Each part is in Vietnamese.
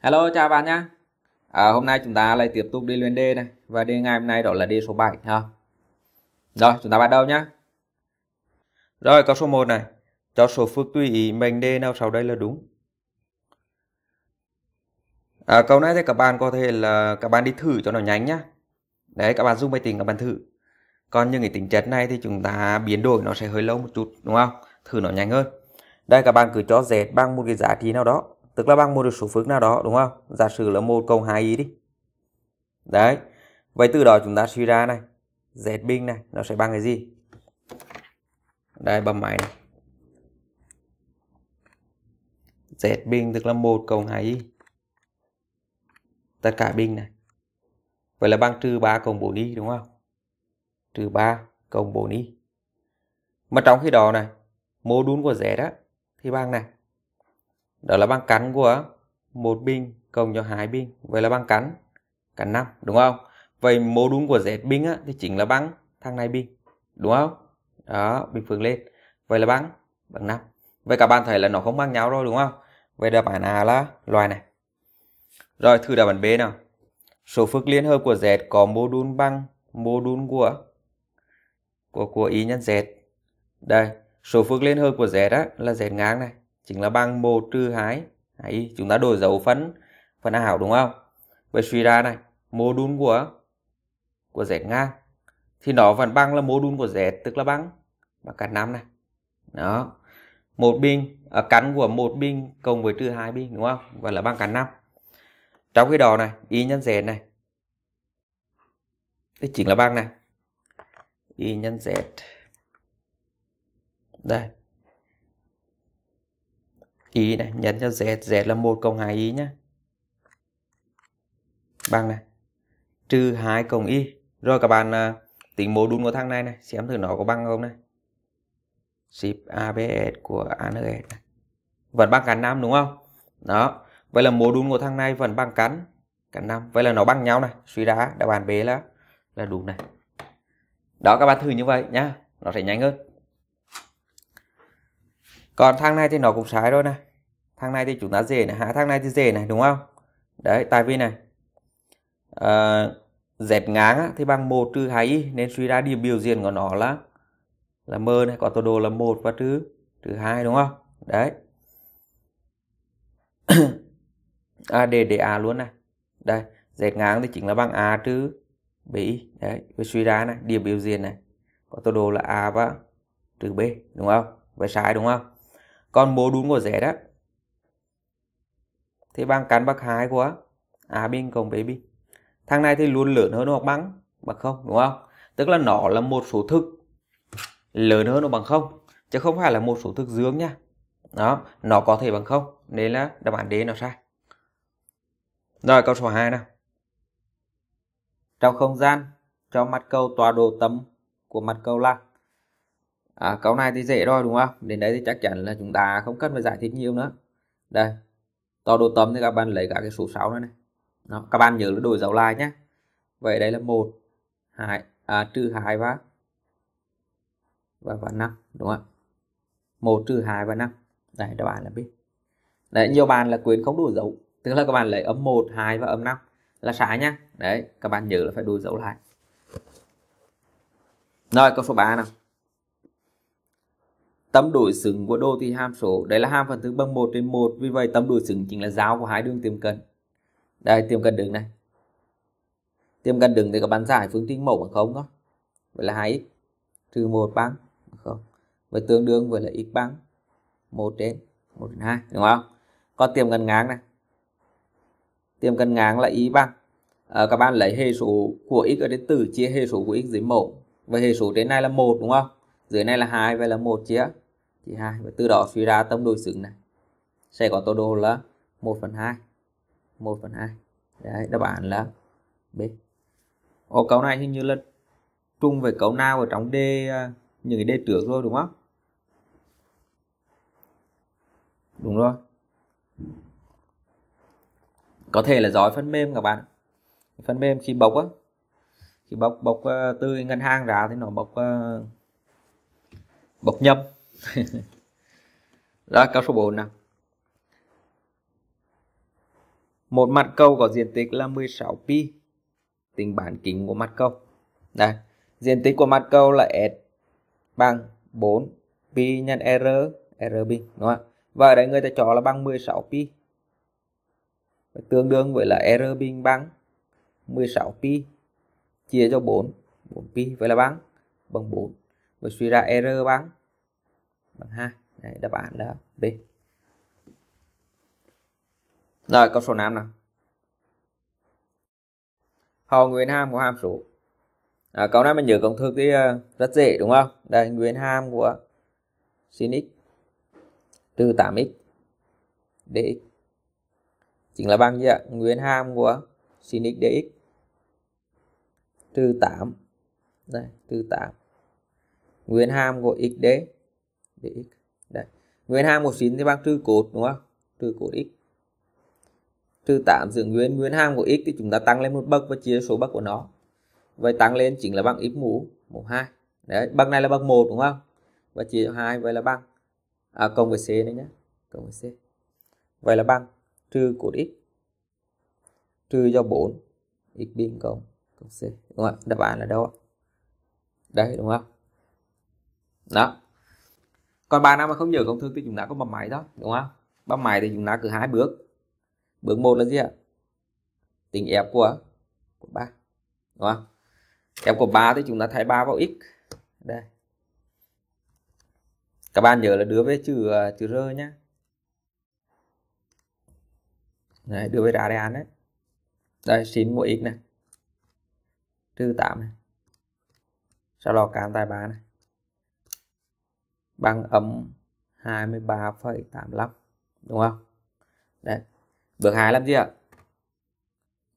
Hello chào bạn nhé à, Hôm nay chúng ta lại tiếp tục đi luyện đề này Và đề ngày hôm nay đó là đề số 7 ha. Rồi chúng ta bắt đầu nhá. Rồi câu số 1 này Cho số phước tùy ý mệnh đề nào sau đây là đúng à, Câu này thì các bạn có thể là các bạn đi thử cho nó nhanh nhá Đấy các bạn dùng máy tính các bạn thử còn những cái tính chất này thì chúng ta biến đổi nó sẽ hơi lâu một chút đúng không thử nó nhanh hơn đây các bạn cứ cho z bằng một cái giá trị nào đó tức là bằng một số phức nào đó đúng không giả sử là một cộng 2 y đi đấy vậy từ đó chúng ta suy ra này z bình này nó sẽ bằng cái gì đây bấm máy này z bình tức là 1 cộng 2 y tất cả bình này vậy là bằng trừ 3 cộng 4 y đúng không trừ 3 cộng 4 y. Mà trong khi đó này, mô đun của Z đó thì bằng này. Đó là bằng cắn của một binh cộng cho hai binh, vậy là bằng cắn cắn 5 đúng không? Vậy mô đun của Z binh á, thì chính là bằng thằng này binh, đúng không? Đó, bình phương lên. Vậy là bằng bằng 5. Vậy các bạn thấy là nó không bằng nhau rồi đúng không? Vậy đáp án A là loài này. Rồi thử đáp án B nào. Số phức liên hợp của Z có mô đun bằng mô đun của của của y nhân z. Đây, số phước lên hơi của z á là z ngang này, chính là bằng 1 trừ 2. Đấy, chúng ta đổi dấu phân phân ảo đúng không? Vậy suy ra này, mô đun của của z ngang thì nó vẫn bằng là mô đun của z tức là bằng bằng cả năm này. Đó. Một bình ở cắn của một bình cộng với trừ hai bình đúng không? Và là bằng cả năm. Trong khi đó này, y nhân z này thì chính là bằng này y nhân z đây y này nhân cho z z là một cộng hai y nhé bằng này trừ hai cộng y rồi các bạn à, tính mô đun của thằng này này xem thử nó có bằng không này ship abs của ans này. vẫn bằng cắn năm đúng không đó vậy là mô đun của thằng này vẫn bằng cắn cắn năm vậy là nó bằng nhau này suy ra đáp án b là là đúng này đó các bạn thử như vậy nhá nó sẽ nhanh hơn còn thang này thì nó cũng sái rồi này thang này thì chúng ta dễ này hạ thang này thì dễ này đúng không đấy tại vì này à, dẹp ngang thì bằng 1 trừ 2 y nên suy ra điểm biểu diễn của nó là là m này có tọa độ là 1 và trừ trừ 2 đúng không đấy à, để để a luôn này đây dẹp ngang thì chính là bằng a trừ BI đấy với suy ra này điểm biểu diễn này có tọa độ là A và trừ B đúng không về sai đúng không còn mô đun của Z đó thì bằng căn bậc 2 của A bình cộng B bình thằng này thì luôn lớn hơn hoặc bằng bằng không đúng không tức là nó là một số thực lớn hơn nó bằng không chứ không phải là một số thực dương nha đó nó có thể bằng không nên là đáp án D nó sai rồi câu số 2 nào trong không gian cho mặt cầu tọa độ tấm của mặt cầu lăng à, câu này thì dễ rồi đúng không đến đấy thì chắc chắn là chúng ta không cần phải giải thích nhiều nữa đây tọa độ tấm thì các bạn lấy cả cái số 6 này, này. Đó, các bạn nhớ là đổi dấu lại nhé vậy đây là một hai à, trừ hai và và và năm đúng không ạ một trừ hai và năm Đây, các bạn là biết đấy nhiều bạn là quyến không đủ dấu tức là các bạn lấy âm 1, 2 và âm 5 là sai nhá đấy các bạn nhớ là phải đuôi dấu lại rồi câu số 3 nào tấm đổi xứng của đô thị hàm số đấy là hàm phần tử bằng 1 trên 1 vì vậy tấm đổi xứng chính là giao của hai đường tiềm cận đây tiềm cận đường này tiềm cận đường thì các bạn giải phương trình mẫu bằng không đó vậy là 2x trừ 1 bằng không vậy tương đương với là x bằng 1 trên 1 trên 2 đúng không còn tiềm cận ngang này tiệm cân ngang là y bằng à, ờ, các bạn lấy hệ số của x ở đến tử chia hệ số của x dưới mẫu và hệ số trên này là một đúng không dưới này là hai vậy là một chia thì hai và từ đó suy ra tâm đối xứng này sẽ có tọa độ là 1 phần 2 1 phần 2 đấy đáp án là B Ồ, câu này hình như là chung với câu nào ở trong D, ờ, những cái D trước rồi đúng không đúng rồi có thể là giỏi phần mềm các bạn phần mềm khi bọc á khi bọc bọc ờ, từ ngân hàng ra thì nó bọc ờ, bọc nhầm ra câu số 4 nào một mặt cầu có diện tích là 16 pi tính bán kính của mặt cầu đây diện tích của mặt cầu là s bằng 4 pi nhân r r bình đúng không ạ và ở đây người ta cho là bằng 16 pi tương đương với là error bình bằng 16 pi chia cho 4 4 pi vậy là bằng bằng 4 và suy ra error bằng bằng 2 Đấy, đáp án là B rồi câu số 5 nào họ nguyên hàm của hàm số à, câu này mình nhớ công thức thì à, rất dễ đúng không đây nguyên hàm của sin x trừ 8x dx chính là bằng gì ạ nguyên hàm của sin x dx trừ 8 đây trừ 8 nguyên hàm của x d dx đây nguyên hàm của sin thì bằng trừ cột đúng không trừ cột x trừ 8 giữ nguyên nguyên hàm của x thì chúng ta tăng lên một bậc và chia số bậc của nó vậy tăng lên chính là bằng x mũ mũ 2 đấy bậc này là bậc 1 đúng không và chia cho 2 vậy là bằng à, cộng với c đấy nhá cộng với c vậy là bằng trừ cột x trừ cho 4 x bình cộng cộng c đúng không ạ đáp án là đâu ạ đây đúng không đó còn bạn nào mà không nhớ công thức thì chúng ta có bấm máy đó đúng không bấm máy thì chúng ta cứ hai bước bước một là gì ạ tính f của của ba đúng không f của ba thì chúng ta thay ba vào x đây các bạn nhớ là đưa về trừ trừ ờ, r nhé đấy, đưa về radian đấy đây xin mua x này trừ 8 này sau đó cán tài ba này bằng âm 23,85 đúng không đấy bước hai làm gì ạ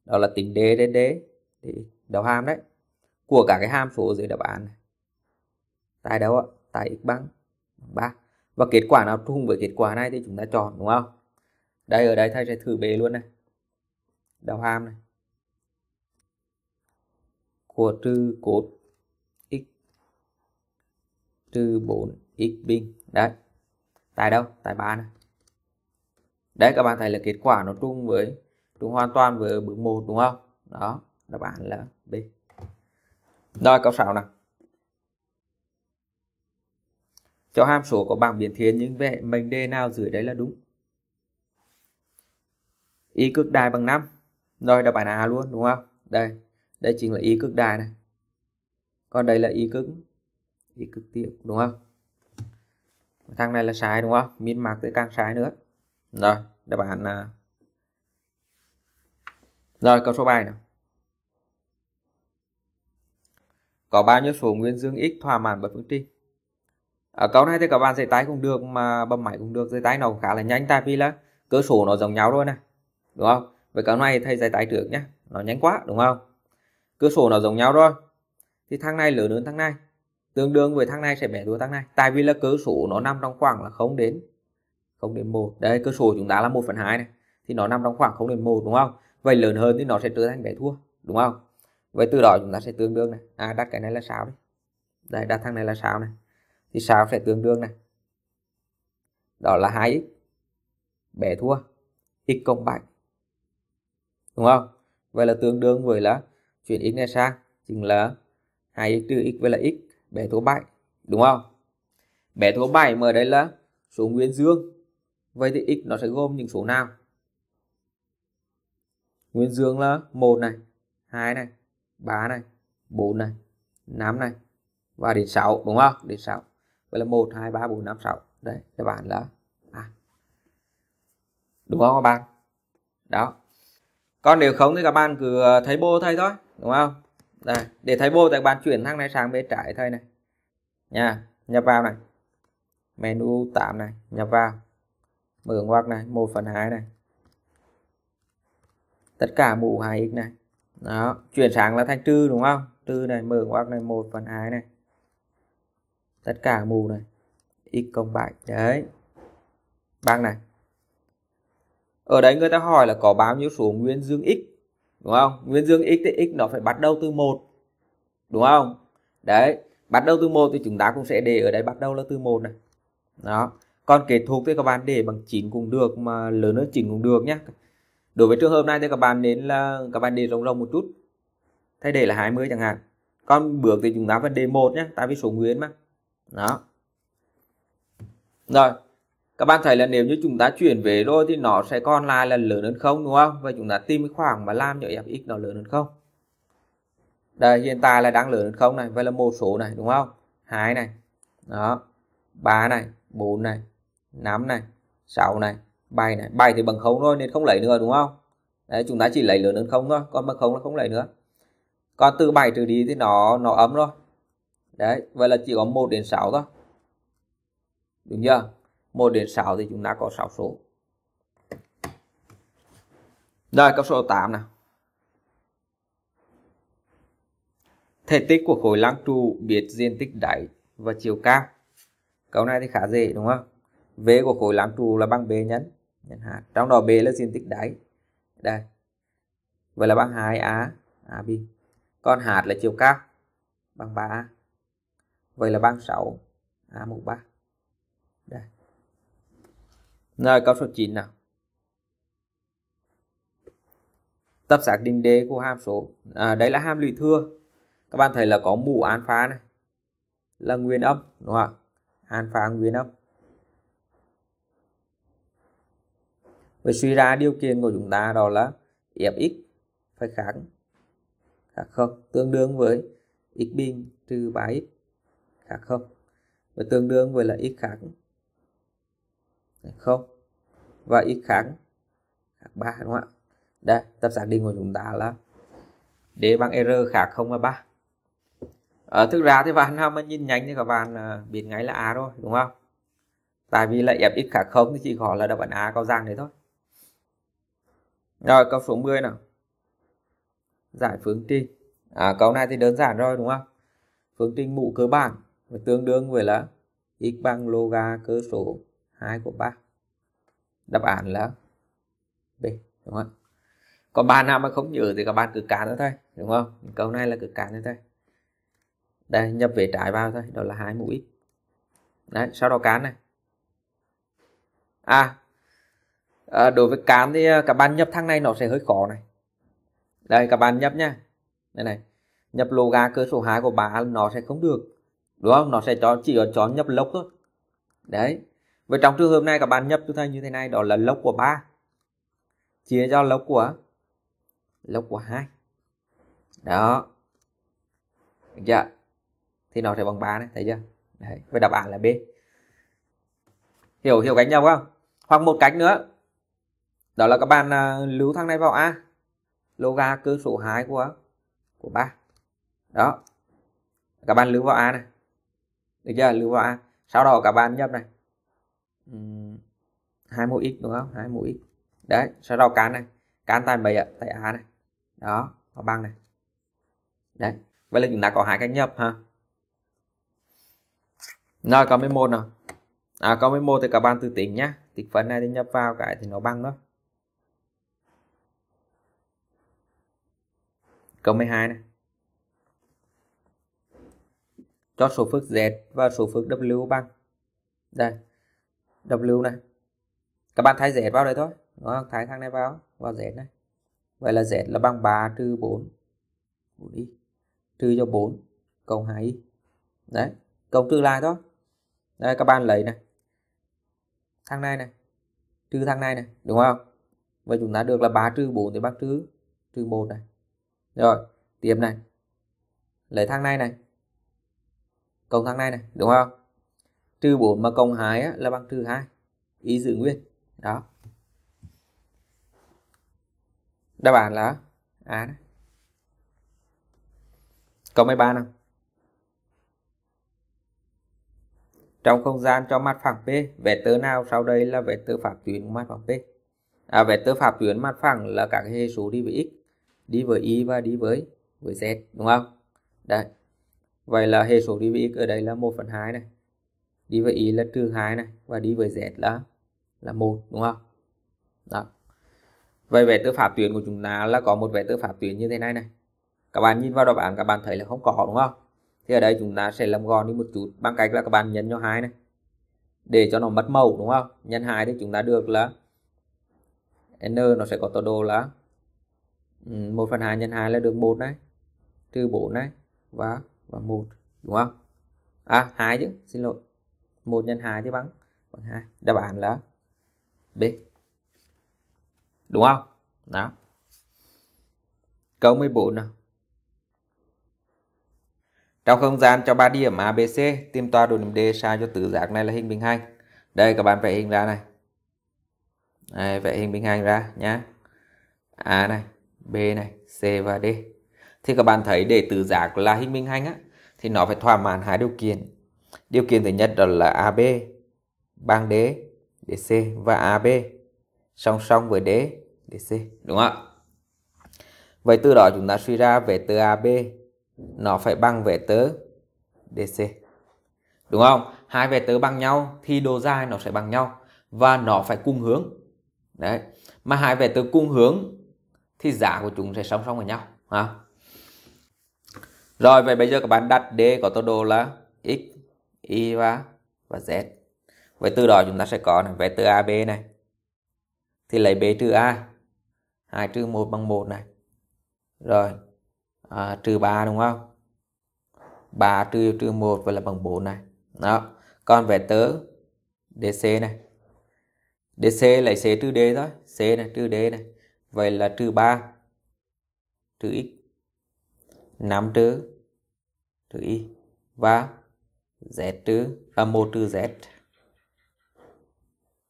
đó là tính d đến d thì đầu hàm đấy của cả cái hàm số dưới đáp án này tại đâu ạ tại x bằng 3 và kết quả nào trùng với kết quả này thì chúng ta chọn đúng không đây ở đây thầy sẽ thử bế luôn này đầu hàm này của trừ cột x trừ 4 x bình đấy tại đâu tại ba này đấy các bạn thấy là kết quả nó trùng với trùng hoàn toàn với bước một đúng không đó đáp án là B rồi câu 6 nào cho hàm số có bảng biến thiên những vậy mệnh đề nào dưới đấy là đúng y cực đại bằng 5 rồi đáp bản a luôn đúng không đây đây chính là y cực đại này còn đây là y cực y cực tiếp đúng không thằng này là sai đúng không min mạc tới càng sai nữa rồi đáp án là rồi câu số 7 nào có bao nhiêu số nguyên dương x thỏa mãn bởi phương trình ở câu này thì các bạn dạy tay cũng được mà bấm máy cũng được dạy tay nó cũng khá là nhanh tại vì là cơ số nó giống nhau rồi này đúng không vậy cái này thầy giải tái trước nhé nó nhanh quá đúng không cơ sổ nó giống nhau rồi thì thang này lớn hơn thang này tương đương với thang này sẽ bé thua thang này tại vì là cơ số nó nằm trong khoảng là không đến không đến một đây cơ số chúng ta là một phần 2 này thì nó nằm trong khoảng không đến một đúng không vậy lớn hơn thì nó sẽ trở thành bé thua đúng không vậy từ đó chúng ta sẽ tương đương này à đặt cái này là sao đấy đây đặt thằng này là sao này thì sao sẽ tương đương này đó là hai, x bé thua x cộng bảy đúng không vậy là tương đương với là chuyển x này sang chính là 2x trừ x với là x bé số 7 đúng không bé số 7 mà đây là số nguyên dương vậy thì x nó sẽ gồm những số nào nguyên dương là một này hai này ba này bốn này năm này và đến 6 đúng không đến 6 vậy là 1 2 3 4 5 6 đấy các bạn là à. đúng không các bạn đó còn nếu không thì các bạn cứ ờ, thấy bô thầy thôi đúng không đây để thấy bô thì các bạn chuyển thang này sang bên trái thôi này nha nhập vào này menu 8 này nhập vào mở ngoặc này 1 phần 2 này tất cả mũ 2x này đó chuyển sang là thành trừ đúng không trừ này mở ngoặc này 1 phần 2 này tất cả mũ này x cộng 7 đấy bằng này ở đấy người ta hỏi là có bao nhiêu số nguyên dương x đúng không nguyên dương x thì x nó phải bắt đầu từ một đúng không đấy bắt đầu từ một thì chúng ta cũng sẽ để ở đây bắt đầu là từ một này đó còn kết thúc thì các bạn để bằng chín cũng được mà lớn hơn chín cũng được nhé đối với trường hợp này thì các bạn đến là các bạn để rộng rộng một chút thay để là 20 chẳng hạn còn bước thì chúng ta phải đề một nhé tại vì số nguyên mà đó rồi các bạn thấy là nếu như chúng ta chuyển về rồi thì nó sẽ còn lại là lớn hơn không đúng không và chúng ta tìm cái khoảng mà làm cho fx nó lớn hơn không đây hiện tại là đang lớn hơn không này vậy là một số này đúng không hai này đó ba này bốn này năm này sáu này bảy này bảy thì bằng không thôi nên không lấy nữa đúng không đấy chúng ta chỉ lấy lớn hơn không thôi còn bằng không là không lấy nữa còn từ bảy trừ đi thì nó nó ấm rồi đấy vậy là chỉ có một đến sáu thôi đúng chưa 1 đến 6 thì chúng ta có 6 số rồi câu số 8 nào thể tích của khối lăng trụ biết diện tích đáy và chiều cao câu này thì khá dễ đúng không v của khối lăng trụ là bằng b nhấn nhân h trong đó b là diện tích đáy đây vậy là bằng 2 a a b còn h là chiều cao bằng 3 a vậy là bằng 6 a mũ 3 đây rồi câu số 9 nào. Tập xác định đế của hàm số. À, đấy là hàm lũy thừa. Các bạn thấy là có mũ alpha này. Là nguyên âm đúng không ạ? Alpha nguyên âm. Vậy suy ra điều kiện của chúng ta đó là fx phải kháng khác không tương đương với x bình trừ 3x khác không và tương đương với là x khác không và x kháng ba đúng không ạ đây tập xác định của chúng ta là d bằng r khác không và ba à, thực ra thì bạn nào mà nhìn nhanh thì các bạn à, biết ngay là a rồi đúng không tại vì là fx khác không thì chỉ có là đáp án a cao giang đấy thôi rồi câu số 10 nào giải phương trình à, câu này thì đơn giản rồi đúng không phương trình mũ cơ bản tương đương với là x bằng loga cơ số 2 của 3 đáp án là B đúng không còn ba nào mà không nhớ thì các bạn cứ cán nữa thôi đúng không câu này là cứ cán nữa thôi đây nhập về trái vào thôi đó là hai mũi đấy sau đó cán này à, à đối với cán thì à, các bạn nhập thằng này nó sẽ hơi khó này đây các bạn nhập nhá đây này nhập lô ga cơ số 2 của bà nó sẽ không được đúng không nó sẽ cho chỉ có cho nhập lốc thôi đấy và trong trường hợp này các bạn nhập cho thầy như thế này đó là log của 3 chia cho log của log của 2. Đó. Được dạ. chưa? Thì nó sẽ bằng 3 này, thấy chưa? Đấy, với đáp án là B. Hiểu hiểu cách nhau không? Hoặc một cách nữa. Đó là các bạn uh, lưu thằng này vào A. Loga cơ số 2 của của 3. Đó. Các bạn lưu vào A này. Được chưa? Lưu vào A. Sau đó các bạn nhập này hai mũ x đúng không hai mũ x đấy sau đó cán này cán tay mấy ạ tay a này đó nó bằng này đấy vậy là chúng ta có hai cách nhập ha rồi có 11 nào à có 11 thì các bạn tự tính nhá tích phần này thì nhập vào cái thì nó bằng đó câu 12 này cho số phức z và số phức w bằng đây W này các bạn thay Z vào đây thôi đúng không? thái thằng này vào vào Z này vậy là Z là bằng 3 trừ 4 4y trừ cho 4 cộng 2y đấy cộng trừ lại thôi đây các bạn lấy này thằng này này trừ thằng này này đúng không vậy chúng ta được là 3 trừ 4 thì bác trừ trừ 1 này rồi tiếp này lấy thằng này này cộng thằng này này đúng không trừ 4 mà cộng 2 á, là bằng trừ 2 ý giữ nguyên đó đáp án là A đó. Câu 13 nào. Trong không gian cho mặt phẳng P, vectơ nào sau đây là vectơ phạm tuyến mặt phẳng P? À, vectơ phạm tuyến mặt phẳng là các hệ số đi với x, đi với y và đi với với z, đúng không? đây. Vậy là hệ số đi với x ở đây là 1 phần 2 này đi với y là trừ 2 này và đi với z là là một đúng không đó vậy vector tư pháp tuyến của chúng ta là có một vector tư pháp tuyến như thế này này các bạn nhìn vào đáp án các bạn thấy là không có đúng không thì ở đây chúng ta sẽ làm gọn đi một chút bằng cách là các bạn nhân cho hai này để cho nó mất màu đúng không nhân hai thì chúng ta được là n nó sẽ có tọa độ là 1 phần 2 nhân 2 là được 1 này trừ 4 này và và 1 đúng không à 2 chứ xin lỗi 1 nhân 2 thì bằng bằng 2 đáp án là B đúng không đó câu 14 nào trong không gian cho 3 điểm ABC tìm tòa đồ điểm D sao cho tứ giác này là hình bình hành đây các bạn vẽ hình ra này đây, vẽ hình bình hành ra nhá A này B này C và D thì các bạn thấy để tứ giác là hình bình hành á thì nó phải thỏa mãn hai điều kiện Điều kiện thứ nhất đó là AB bằng D, DC và AB song song với D, DC, đúng không ạ? Vậy từ đó chúng ta suy ra về vector AB nó phải bằng vector DC. Đúng không? Hai vector bằng nhau thì độ dài nó sẽ bằng nhau và nó phải cùng hướng. Đấy. Mà hai vector cùng hướng thì giá của chúng sẽ song song với nhau ha. Rồi vậy bây giờ các bạn đặt D có tọa độ là x Y và, và Z. Vậy từ đó chúng ta sẽ có này, vector AB này. Thì lấy B trừ A. 2 trừ 1 bằng 1 này. Rồi. À, trừ 3 đúng không? 3 trừ trừ 1 vậy là bằng 4 này. Đó. Còn vector DC này. DC lấy C trừ D thôi. C này trừ D này. Vậy là trừ 3 trừ x. 5 trừ trừ y và Z trừ à, 1 trừ Z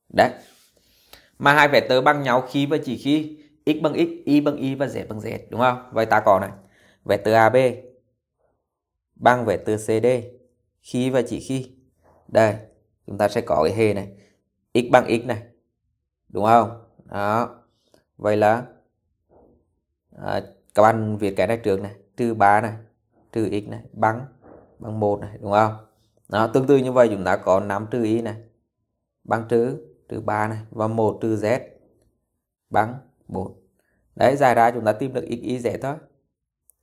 đấy mà hai vectơ bằng nhau khi và chỉ khi x bằng x, y bằng y và z bằng z đúng không? Vậy ta có này, vectơ AB bằng vectơ CD khi và chỉ khi. Đây, chúng ta sẽ có cái hệ này, x bằng x này. Đúng không? Đó. Vậy là à, các bạn viết cái này trước này, trừ 3 này, trừ x này bằng bằng một này đúng không? đó, tương tự như vậy chúng ta có 5 trừ y này bằng trừ trừ 3 này và 1 trừ z bằng 4 đấy giải ra chúng ta tìm được x y z thôi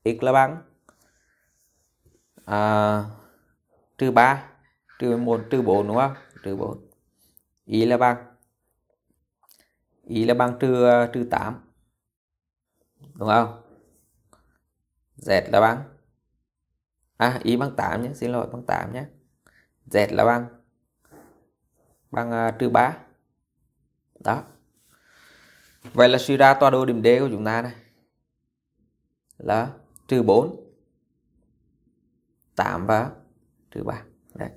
x là bằng à, trừ 3 trừ 1 trừ 4 đúng không trừ 4 y là bằng y là bằng trừ trừ 8 đúng không z là bằng à y bằng 8 nhé xin lỗi bằng 8 nhé Z là bằng bằng ờ, trừ uh, 3 đó vậy là suy ra tọa độ điểm D của chúng ta này là trừ 4 8 và trừ 3 đấy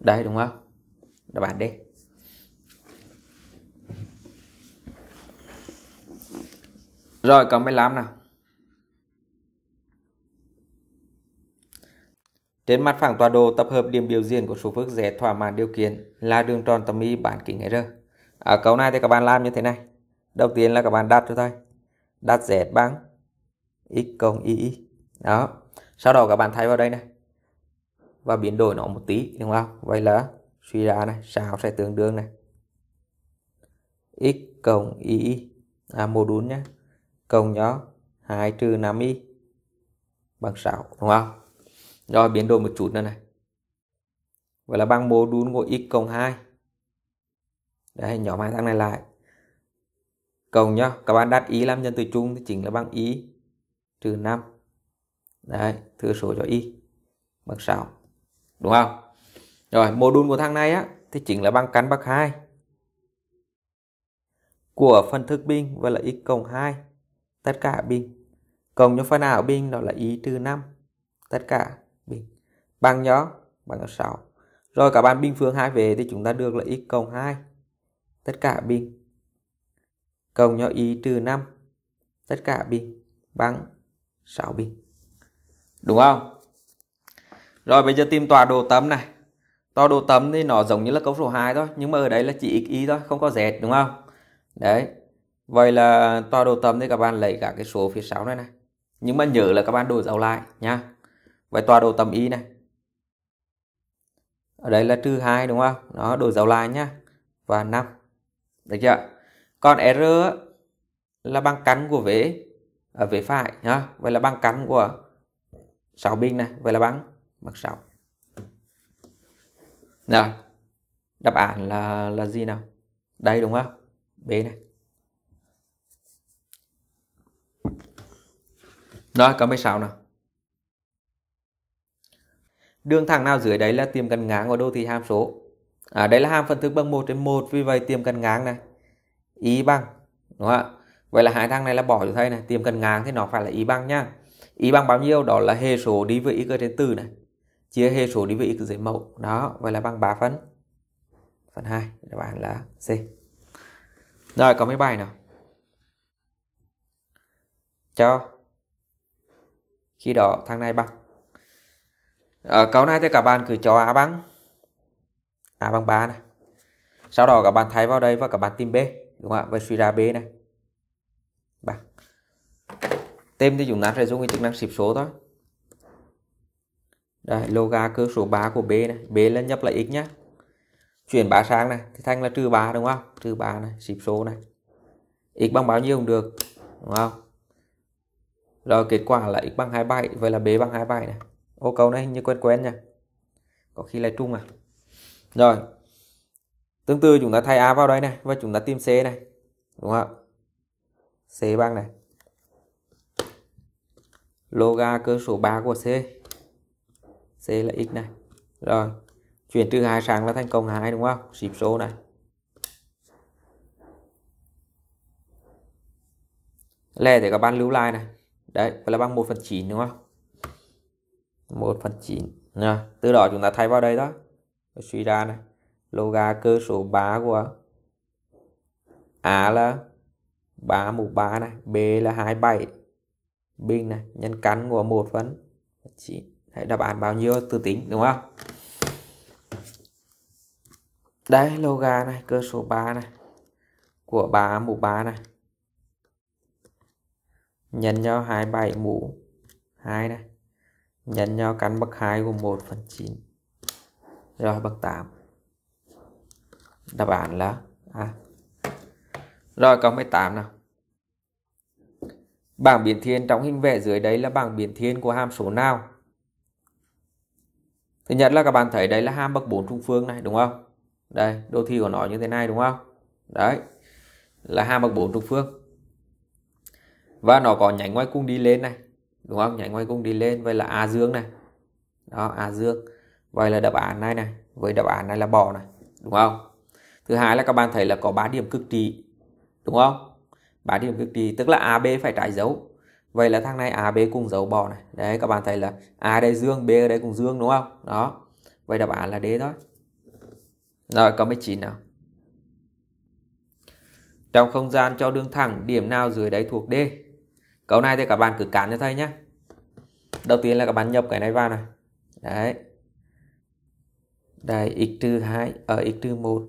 đây đúng không đáp án D rồi còn 15 nào Trên mặt phẳng tọa độ tập hợp điểm biểu diễn của số phức Z thỏa mãn điều kiện là đường tròn tâm y bán kính R. Ở câu này thì các bạn làm như thế này. Đầu tiên là các bạn đặt cho thôi. Đặt Z bằng x cộng y y. Đó. Sau đó các bạn thay vào đây này. Và biến đổi nó một tí đúng không? Vậy là suy ra này, sao sẽ tương đương này. x cộng y y. À mô đun nhé. Cộng nhỏ 2 trừ 5 y bằng 6 đúng không? Rồi biến đổi một chút nữa này. Vậy là bằng mô đun của x cộng 2. Đấy, nhỏ hai thằng này lại. Cộng nhá, các bạn đặt y làm nhân từ chung thì chính là bằng y trừ 5. Đấy, thừa số cho y bằng 6. Đúng không? Rồi, mô đun của thằng này á thì chính là bằng căn bậc 2 của phần thức bình và là x cộng 2 tất cả bình cộng cho phần nào bình đó là y trừ 5 tất cả binh băng nhó bằng nhó 6 rồi cả bàn bình phương 2 về thì chúng ta được là x cộng 2 tất cả bình cộng nhỏ y trừ 5 tất cả bình bằng 6 bình đúng không rồi bây giờ tìm tọa đồ tấm này tọa đồ tấm thì nó giống như là câu số 2 thôi nhưng mà ở đây là chỉ x y thôi không có z đúng không đấy vậy là tọa đồ tấm thì các bạn lấy cả cái số phía sau này này nhưng mà nhớ là các bạn đổi dấu lại nha vậy tọa độ tâm y này ở đây là trừ 2 đúng không nó đổi dấu lại nhá và 5 được chưa còn r là bằng cắn của vế ở vế phải nhá vậy là bằng cắn của 6 biên này vậy là bằng bằng 6 rồi đáp án là là gì nào đây đúng không b này rồi có 16 nào Đường thẳng nào dưới đấy là tiềm cân ngang của đô thị hàm số. À, đây là hàm phân thức bằng 1 trên 1, vì vậy tiềm cân ngang này. Y bằng, đúng không ạ? Vậy là hai thằng này là bỏ cho thầy này, tiềm cân ngang thì nó phải là y bằng nha. Y bằng bao nhiêu? Đó là hệ số đi với x trên từ này. Chia hệ số đi với x dưới mẫu. Đó, vậy là bằng 3 phần Phần 2, đáp án là C. Rồi, có mấy bài nào? Cho. Khi đó thằng này bằng ở ờ, câu này thì các bạn cứ cho A bằng A bằng 3 này sau đó các bạn thay vào đây và các bạn tìm B đúng không ạ và suy ra B này bằng tìm thì chúng ta sẽ dùng cái chức năng xịp số thôi đây loga cơ số 3 của B này B lên nhấp lại x nhá chuyển 3 sang này thì thành là trừ 3 đúng không trừ 3 này xịp số này x bằng bao nhiêu cũng được đúng không rồi kết quả là x bằng 27 vậy là B bằng 27 này ô cầu này hình như quen quen nha có khi là trung à rồi tương tự chúng ta thay a vào đây này và chúng ta tìm c này đúng không c bằng này loga cơ số 3 của c c là x này rồi chuyển từ hai sang là thành công hai đúng không ship số này lê để các bạn lưu lại này đấy là bằng 1 phần 9 đúng không 1 phần 9 nha. từ đó chúng ta thay vào đây đó suy ra này loga cơ số 3 của A là 3 mũ 3 này B là 27 bình này nhân căn của 1 phần 9 Đấy, đáp án bao nhiêu tự tính đúng không đây loga này cơ số 3 này của 3 mũ 3 này nhân cho 27 mũ 2 này nhân nhau căn bậc 2 của 1 phần 9 rồi bậc 8 đáp án là A rồi câu 18 nào bảng biến thiên trong hình vẽ dưới đấy là bảng biến thiên của hàm số nào thứ nhất là các bạn thấy đấy là hàm bậc 4 trung phương này đúng không đây đồ thị của nó như thế này đúng không đấy là hàm bậc 4 trung phương và nó có nhánh ngoài cung đi lên này đúng không nhảy ngoài cùng đi lên vậy là a dương này đó a dương vậy là đáp án này này với đáp án này là bỏ này đúng không thứ hai là các bạn thấy là có ba điểm cực trị đúng không ba điểm cực trị tức là ab phải trái dấu vậy là thằng này ab cùng dấu bỏ này đấy các bạn thấy là a đây dương b ở đây cùng dương đúng không đó vậy đáp án là d đó rồi câu 19 nào trong không gian cho đường thẳng điểm nào dưới đáy thuộc d Câu này thì các bạn cứ cán cho thầy nhé. Đầu tiên là các bạn nhập cái này vào này. Đấy. Đây x trừ 2 ở ờ, x trừ 1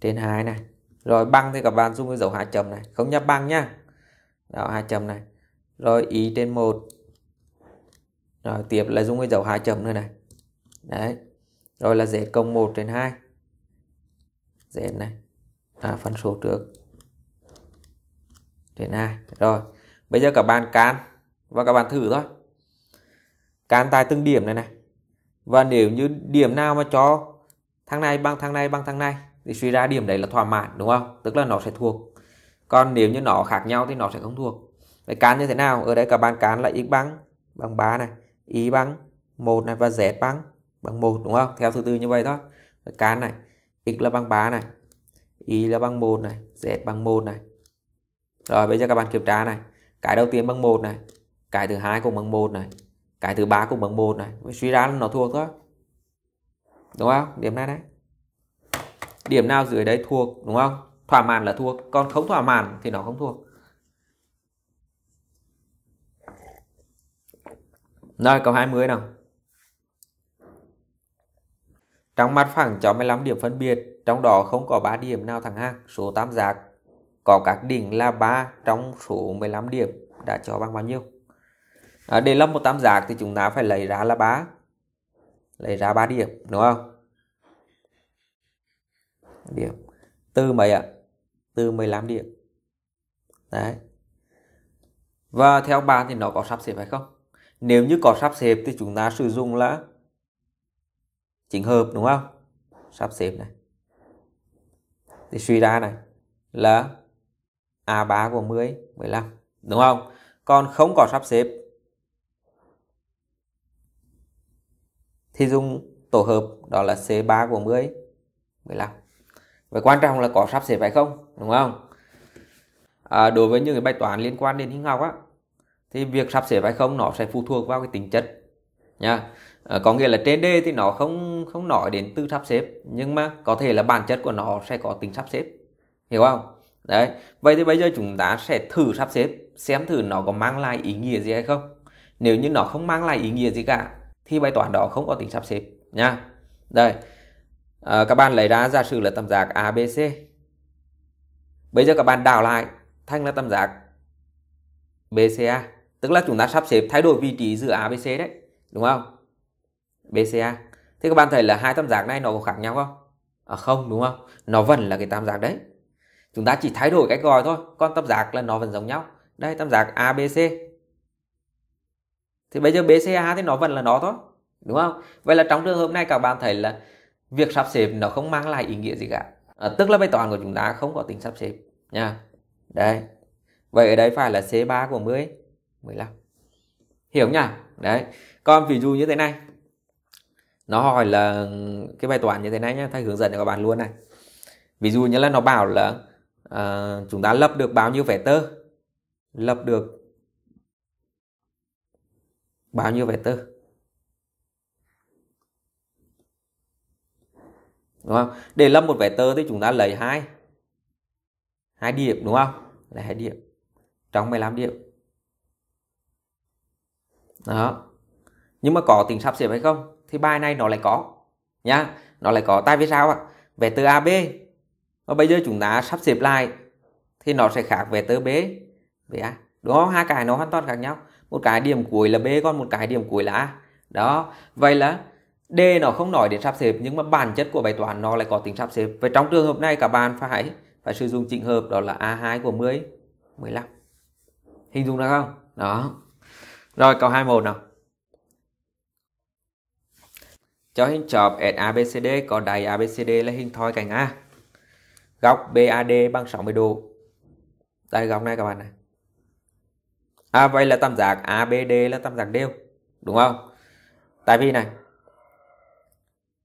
trên 2 này. Rồi băng thì các bạn dùng cái dấu hạ chấm này, không nhấp băng nhá. Đó hạ chấm này. Rồi y trên 1. Rồi tiếp là dùng cái dấu hạ chấm nữa này. Đấy. Rồi là z cộng 1 trên 2. Z này. À phân số trước thế hai rồi bây giờ các bạn can và các bạn thử thôi can tại từng điểm này này và nếu như điểm nào mà cho thằng này bằng thằng này bằng thằng này thì suy ra điểm đấy là thỏa mãn đúng không tức là nó sẽ thuộc còn nếu như nó khác nhau thì nó sẽ không thuộc vậy cán như thế nào ở đây các bạn cán là x bằng bằng 3 này y bằng 1 này và z bằng bằng 1 đúng không theo thứ tự như vậy thôi cán này x là bằng 3 này y là bằng 1 này z bằng 1 này rồi bây giờ các bạn kiểm tra này cái đầu tiên bằng một này cái thứ hai cũng bằng một này cái thứ ba cũng bằng một này mình suy ra nó thuộc thôi đúng không điểm này đấy điểm nào dưới đấy thuộc đúng không thỏa mãn là thuộc còn không thỏa mãn thì nó không thuộc rồi câu 20 nào trong mặt phẳng cho 15 điểm phân biệt trong đó không có 3 điểm nào thẳng hàng số tam giác có các đỉnh là 3 trong số 15 điểm đã cho bằng bao nhiêu à, để lập một tam giác thì chúng ta phải lấy ra là 3 lấy ra 3 điểm đúng không điểm từ mấy ạ từ 15 điểm đấy và theo bạn thì nó có sắp xếp hay không nếu như có sắp xếp thì chúng ta sử dụng là chỉnh hợp đúng không sắp xếp này thì suy ra này là A3 của 10 15 đúng không còn không có sắp xếp thì dùng tổ hợp đó là C3 của 10 15 và quan trọng là có sắp xếp phải không đúng không à, đối với những cái bài toán liên quan đến hình học á thì việc sắp xếp phải không nó sẽ phụ thuộc vào cái tính chất nha à, có nghĩa là trên D thì nó không không nói đến tư sắp xếp nhưng mà có thể là bản chất của nó sẽ có tính sắp xếp hiểu không đấy vậy thì bây giờ chúng ta sẽ thử sắp xếp xem thử nó có mang lại ý nghĩa gì hay không nếu như nó không mang lại ý nghĩa gì cả thì bài toán đó không có tính sắp xếp nha đây à, các bạn lấy ra giả sử là tam giác ABC bây giờ các bạn đảo lại thành là tam giác BCA tức là chúng ta sắp xếp thay đổi vị trí giữa ABC đấy đúng không BCA thì các bạn thấy là hai tam giác này nó có khác nhau không à, không đúng không nó vẫn là cái tam giác đấy chúng ta chỉ thay đổi cách gọi thôi còn tam giác là nó vẫn giống nhau đây tam giác abc thì bây giờ bca thì nó vẫn là nó thôi đúng không vậy là trong trường hợp này các bạn thấy là việc sắp xếp nó không mang lại ý nghĩa gì cả à, tức là bài toán của chúng ta không có tính sắp xếp nha đây vậy ở đây phải là c3 của 10 15 hiểu nhỉ? đấy còn ví dụ như thế này nó hỏi là cái bài toán như thế này nhá thầy hướng dẫn cho các bạn luôn này ví dụ như là nó bảo là à, chúng ta lập được bao nhiêu vector lập được bao nhiêu vector đúng không để lập một vector thì chúng ta lấy hai hai điểm đúng không lấy hai điểm trong 15 điểm đó nhưng mà có tính sắp xếp hay không thì bài này nó lại có nhá nó lại có tại vì sao ạ vector AB mà bây giờ chúng ta sắp xếp lại thì nó sẽ khác về tờ B với A đúng không hai cái nó hoàn toàn khác nhau một cái điểm cuối là B còn một cái điểm cuối là A đó vậy là D nó không nói đến sắp xếp nhưng mà bản chất của bài toán nó lại có tính sắp xếp và trong trường hợp này các bạn phải phải sử dụng chỉnh hợp đó là A2 của 10 15 hình dung được không đó rồi câu 21 nào cho hình chóp SABCD có đáy ABCD là hình thoi cạnh A góc BAD bằng 60 độ đây góc này các bạn này à vậy là tam giác ABD là tam giác đều đúng không tại vì này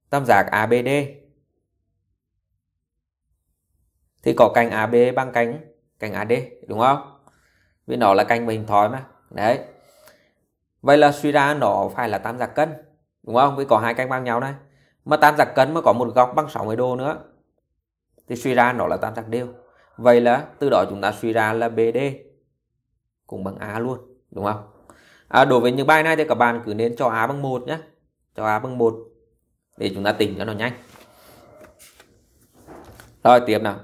tam giác ABD thì có cạnh AB bằng cạnh cạnh AD đúng không vì nó là cạnh hình thói mà đấy vậy là suy ra nó phải là tam giác cân đúng không vì có hai cạnh bằng nhau này mà tam giác cân mà có một góc bằng 60 độ nữa thì suy ra nó là tam giác đều vậy là từ đó chúng ta suy ra là BD cũng bằng A luôn đúng không à, đối với những bài này thì các bạn cứ nên cho A bằng 1 nhé cho A bằng 1 để chúng ta tính cho nó nhanh rồi tiếp nào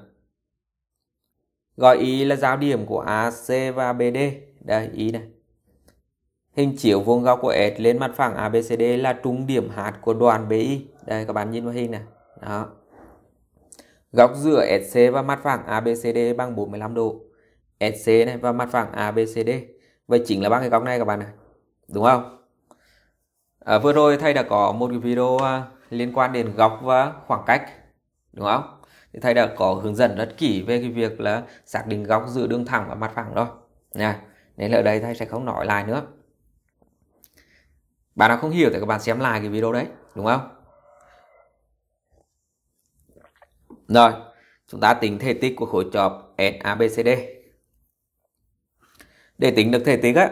gọi ý là giao điểm của AC và BD đây ý này Hình chiếu vuông góc của S lên mặt phẳng ABCD là trung điểm hạt của đoàn BI. Đây các bạn nhìn vào hình này. Đó. Góc giữa SC và mặt phẳng ABCD bằng 45 độ. SC này và mặt phẳng ABCD. Vậy chính là bằng cái góc này các bạn này. Đúng không? À, vừa rồi thầy đã có một cái video à, liên quan đến góc và khoảng cách. Đúng không? Thì thầy đã có hướng dẫn rất kỹ về cái việc là xác định góc giữa đường thẳng và mặt phẳng đó. Nha. Nên là ở đây thầy sẽ không nói lại nữa. Bạn nào không hiểu thì các bạn xem lại cái video đấy. Đúng không? Rồi, chúng ta tính thể tích của khối chóp SABCD. Để tính được thể tích á,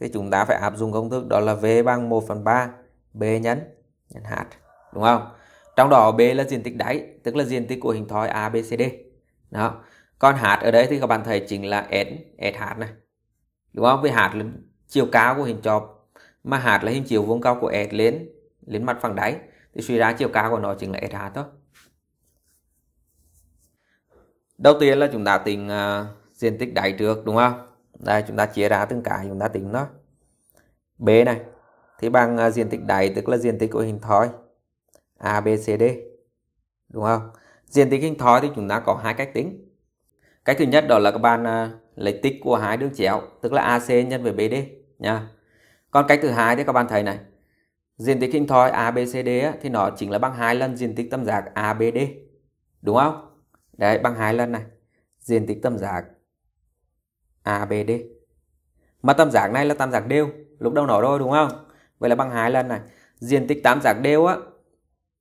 thì chúng ta phải áp dụng công thức đó là V bằng 1 phần 3 B nhân nhân H. Đúng không? Trong đó B là diện tích đáy, tức là diện tích của hình thoi ABCD. Đó. Còn H ở đây thì các bạn thấy chính là S, SH này. Đúng không? Vì H là chiều cao của hình chóp mà H là hình chiều vuông cao của S lên lên mặt phẳng đáy thì suy ra chiều cao của nó chính là SH thôi đầu tiên là chúng ta tính à, diện tích đáy trước đúng không đây chúng ta chia ra từng cái chúng ta tính nó b này thì bằng à, diện tích đáy tức là diện tích của hình thoi abcd đúng không diện tích hình thoi thì chúng ta có hai cách tính cách thứ nhất đó là các bạn à, lấy tích của hai đường chéo tức là ac nhân với bd nha còn cách thứ hai thì các bạn thấy này diện tích hình thoi ABCD thì nó chính là bằng hai lần diện tích tam giác ABD đúng không Đấy bằng hai lần này Diện tích tam giác ABD Mà tam giác này là tam giác đều Lúc đầu nói rồi đúng không Vậy là bằng hai lần này Diện tích tam giác đều á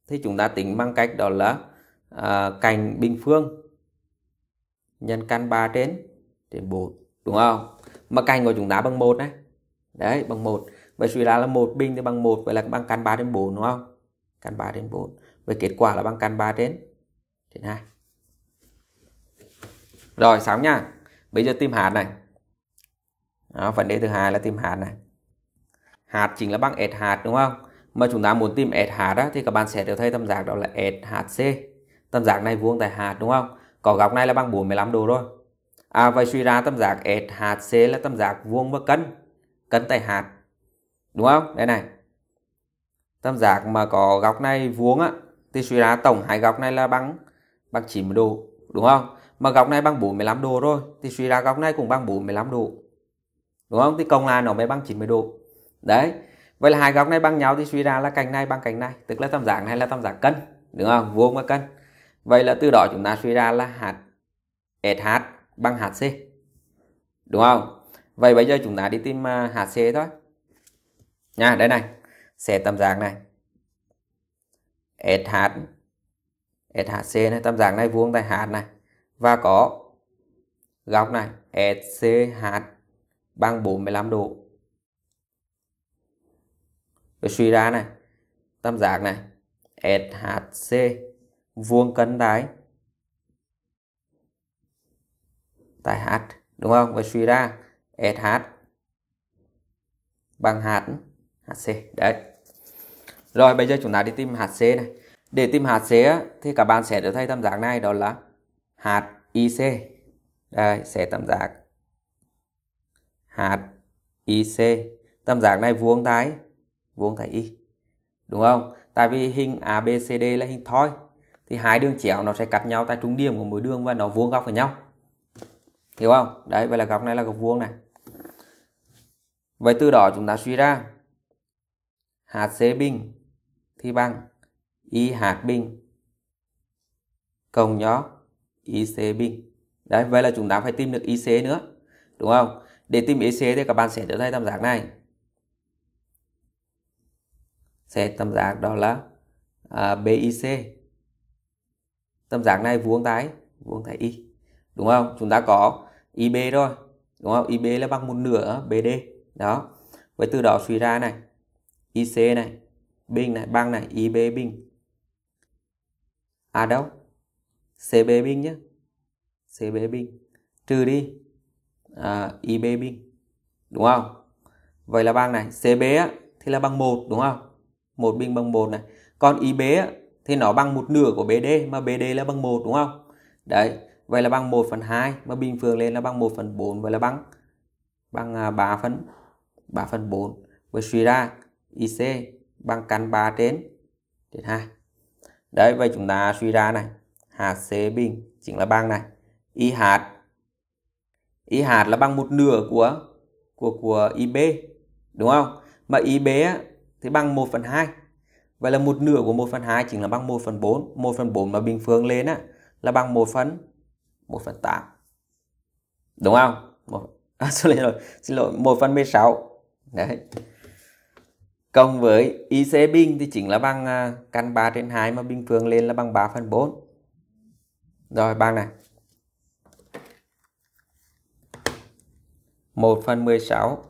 Thì chúng ta tính bằng cách đó là à, Cạnh bình phương Nhân căn 3 trên Trên 4 Đúng không Mà cạnh của chúng ta bằng 1 này Đấy bằng 1 Vậy suy ra là một bình thì bằng 1 Vậy là bằng căn 3 trên 4 đúng không Căn 3 trên 4 Vậy kết quả là bằng căn 3 trên Trên 2 rồi xong nha bây giờ tìm hạt này đó, vấn đề thứ hai là tìm hạt này hạt chính là bằng s hạt đúng không mà chúng ta muốn tìm s hạt đó thì các bạn sẽ được thấy tam giác đó là s hạt c tam giác này vuông tại hạt đúng không có góc này là bằng 45 độ rồi à vậy suy ra tam giác s hạt c là tam giác vuông và cân cân tại hạt đúng không đây này tam giác mà có góc này vuông á thì suy ra tổng hai góc này là bằng bằng 90 độ đúng không mà góc này bằng 45 độ rồi thì suy ra góc này cũng bằng 45 độ đúng không thì công là nó mới bằng 90 độ đấy vậy là hai góc này bằng nhau thì suy ra là cạnh này bằng cạnh này tức là tam giác này là tam giác cân đúng không vuông và cân vậy là từ đó chúng ta suy ra là hạt SH bằng hạt C đúng không vậy bây giờ chúng ta đi tìm à, hạt C thôi nha đây này sẽ tam giác này SH C này tam giác này vuông tại hạt này và có góc này SCH bằng 45 độ rồi suy ra này tam giác này SHC vuông cân đáy tại H đúng không và suy ra SH bằng H HC đấy rồi bây giờ chúng ta đi tìm HC này để tìm HC thì các bạn sẽ được thấy tam giác này đó là hạt IC đây sẽ tam giác hạt IC tam giác này vuông thái vuông thái Y đúng không tại vì hình ABCD là hình thoi thì hai đường chéo nó sẽ cắt nhau tại trung điểm của mỗi đường và nó vuông góc với nhau hiểu không đấy vậy là góc này là góc vuông này vậy từ đó chúng ta suy ra hạt C bình thì bằng y hạt bình cộng nhỏ IC pin đấy vậy là chúng ta phải tìm được IC nữa đúng không để tìm IC thì các bạn sẽ trở thành tam giác này sẽ tam giác đó là à, BIC tam giác này vuông tái vuông tái Y đúng không chúng ta có IB thôi, đúng không IB là bằng một nửa BD đó vậy từ đó suy ra này IC này bình này bằng này IB bình à đâu CB biên nhé CB biên trừ đi à, IB biên đúng không vậy là bằng này CB á, thì là bằng 1 đúng không một biên bằng 1 này còn IB á, thì nó bằng một nửa của BD mà BD là bằng 1 đúng không đấy vậy là bằng 1 phần 2 mà bình phương lên là bằng 1 phần 4 vậy là bằng bằng 3 à, phần 3 phần 4 vậy suy ra IC bằng căn 3 trên trên 2 đấy vậy chúng ta suy ra này hạt c bình chính là bằng này y hạt y hạt là bằng một nửa của của của IB đúng không mà IB á, thì bằng 1 phần 2 vậy là một nửa của 1 phần 2 chính là bằng 1 phần 4 1 phần 4 mà bình phương lên á, là bằng 1 phần 1 phần 8 đúng không một, à, xin lỗi xin lỗi 1 phần 16 đấy cộng với IC bình thì chính là bằng à, căn 3 trên 2 mà bình phương lên là bằng 3 phần 4 rồi bằng này 1 phần 16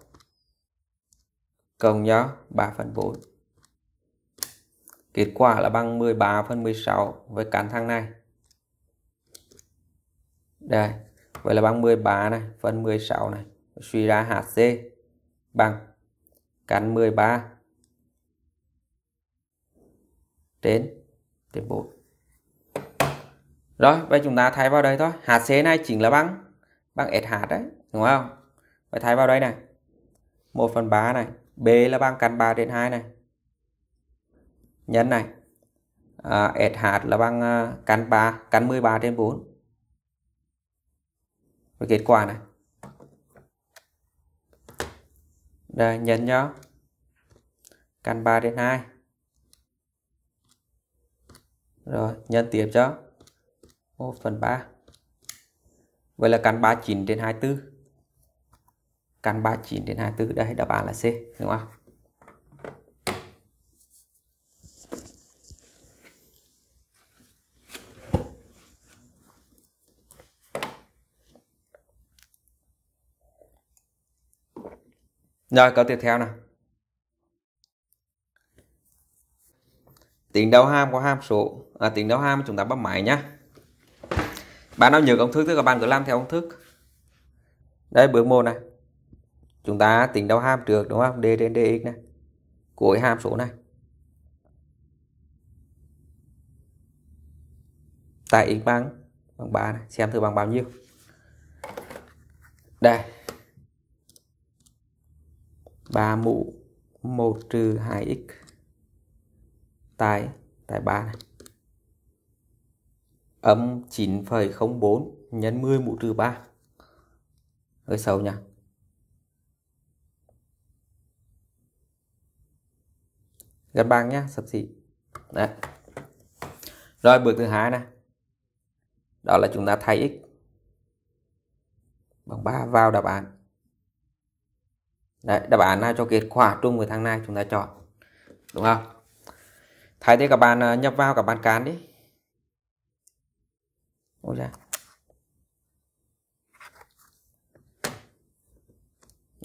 cộng nhớ 3 phần 4 kết quả là bằng 13 phần 16 với cán thang này đây vậy là bằng 13 này phần 16 này suy ra hạt C bằng cán 13 trên trên 4 rồi bây chúng ta thay vào đây thôi hạt C này chính là băng băng S hạt đấy đúng không vậy thay vào đây này 1 phần 3 này B là băng căn 3 trên 2 này nhân này à, S hạt là băng à, căn 3 căn 13 trên 4 và kết quả này đây nhân nhau căn 3 trên 2 rồi nhân tiếp cho 1 phần 3 Vậy là căn 39 trên 24 Căn 39 trên 24 Đây đáp án là C đúng không? Rồi câu tiếp theo nào Tính đầu hàm của hàm số à, Tính đầu hàm chúng ta bấm máy nhé bạn nào nhớ công thức tức là bạn cứ làm theo công thức. Đây bước 1 này. Chúng ta tính đâu hàm trước đúng không? D trên dx này. Cuối hàm số này. Tại x bằng bằng 3 này, xem thử bằng bao nhiêu. Đây. 3 mũ 1 trừ 2x tại tại 3 này âm 9,04 nhân 10 mũ trừ 3 hơi sâu nha gần bằng nhá sắp xỉ Đấy. rồi bước thứ hai này đó là chúng ta thay x bằng 3 vào đáp án Đấy, đáp án nào cho kết quả chung với thằng này chúng ta chọn đúng không thay thế các bạn à, nhập vào các bạn cán đi Ôi da.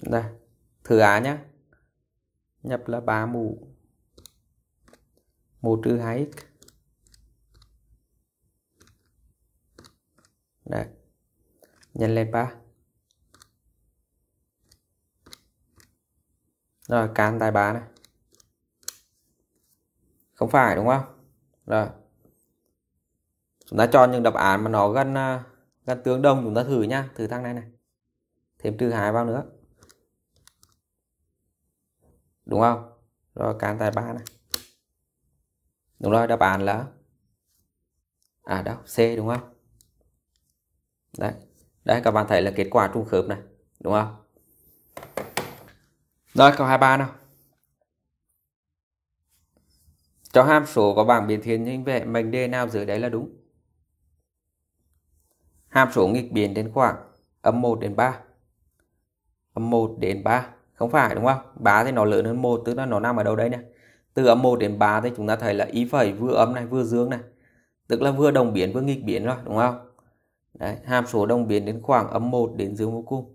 Đây, thử á nhá Nhập là 3 mũ. 1 trừ 2x. Đây. Nhân lên 3. Rồi, can tài 3 này. Không phải đúng không? Rồi chúng ta chọn những đáp án mà nó gần à, gần tương đồng chúng ta thử nhá thử thang này này thêm trừ hai vào nữa đúng không rồi can tài ba này đúng rồi đáp án là à đâu c đúng không đấy đấy các bạn thấy là kết quả trùng khớp này đúng không rồi câu 23 nào cho hàm số có bảng biến thiên như vậy mệnh đề nào dưới đấy là đúng hàm số nghịch biến đến khoảng âm 1 đến 3 âm 1 đến 3 không phải đúng không 3 thì nó lớn hơn 1 tức là nó nằm ở đâu đấy nè từ âm 1 đến 3 thì chúng ta thấy là y phẩy vừa âm này vừa dương này tức là vừa đồng biến vừa nghịch biến rồi đúng không đấy, hàm số đồng biến đến khoảng âm 1 đến dương vô cung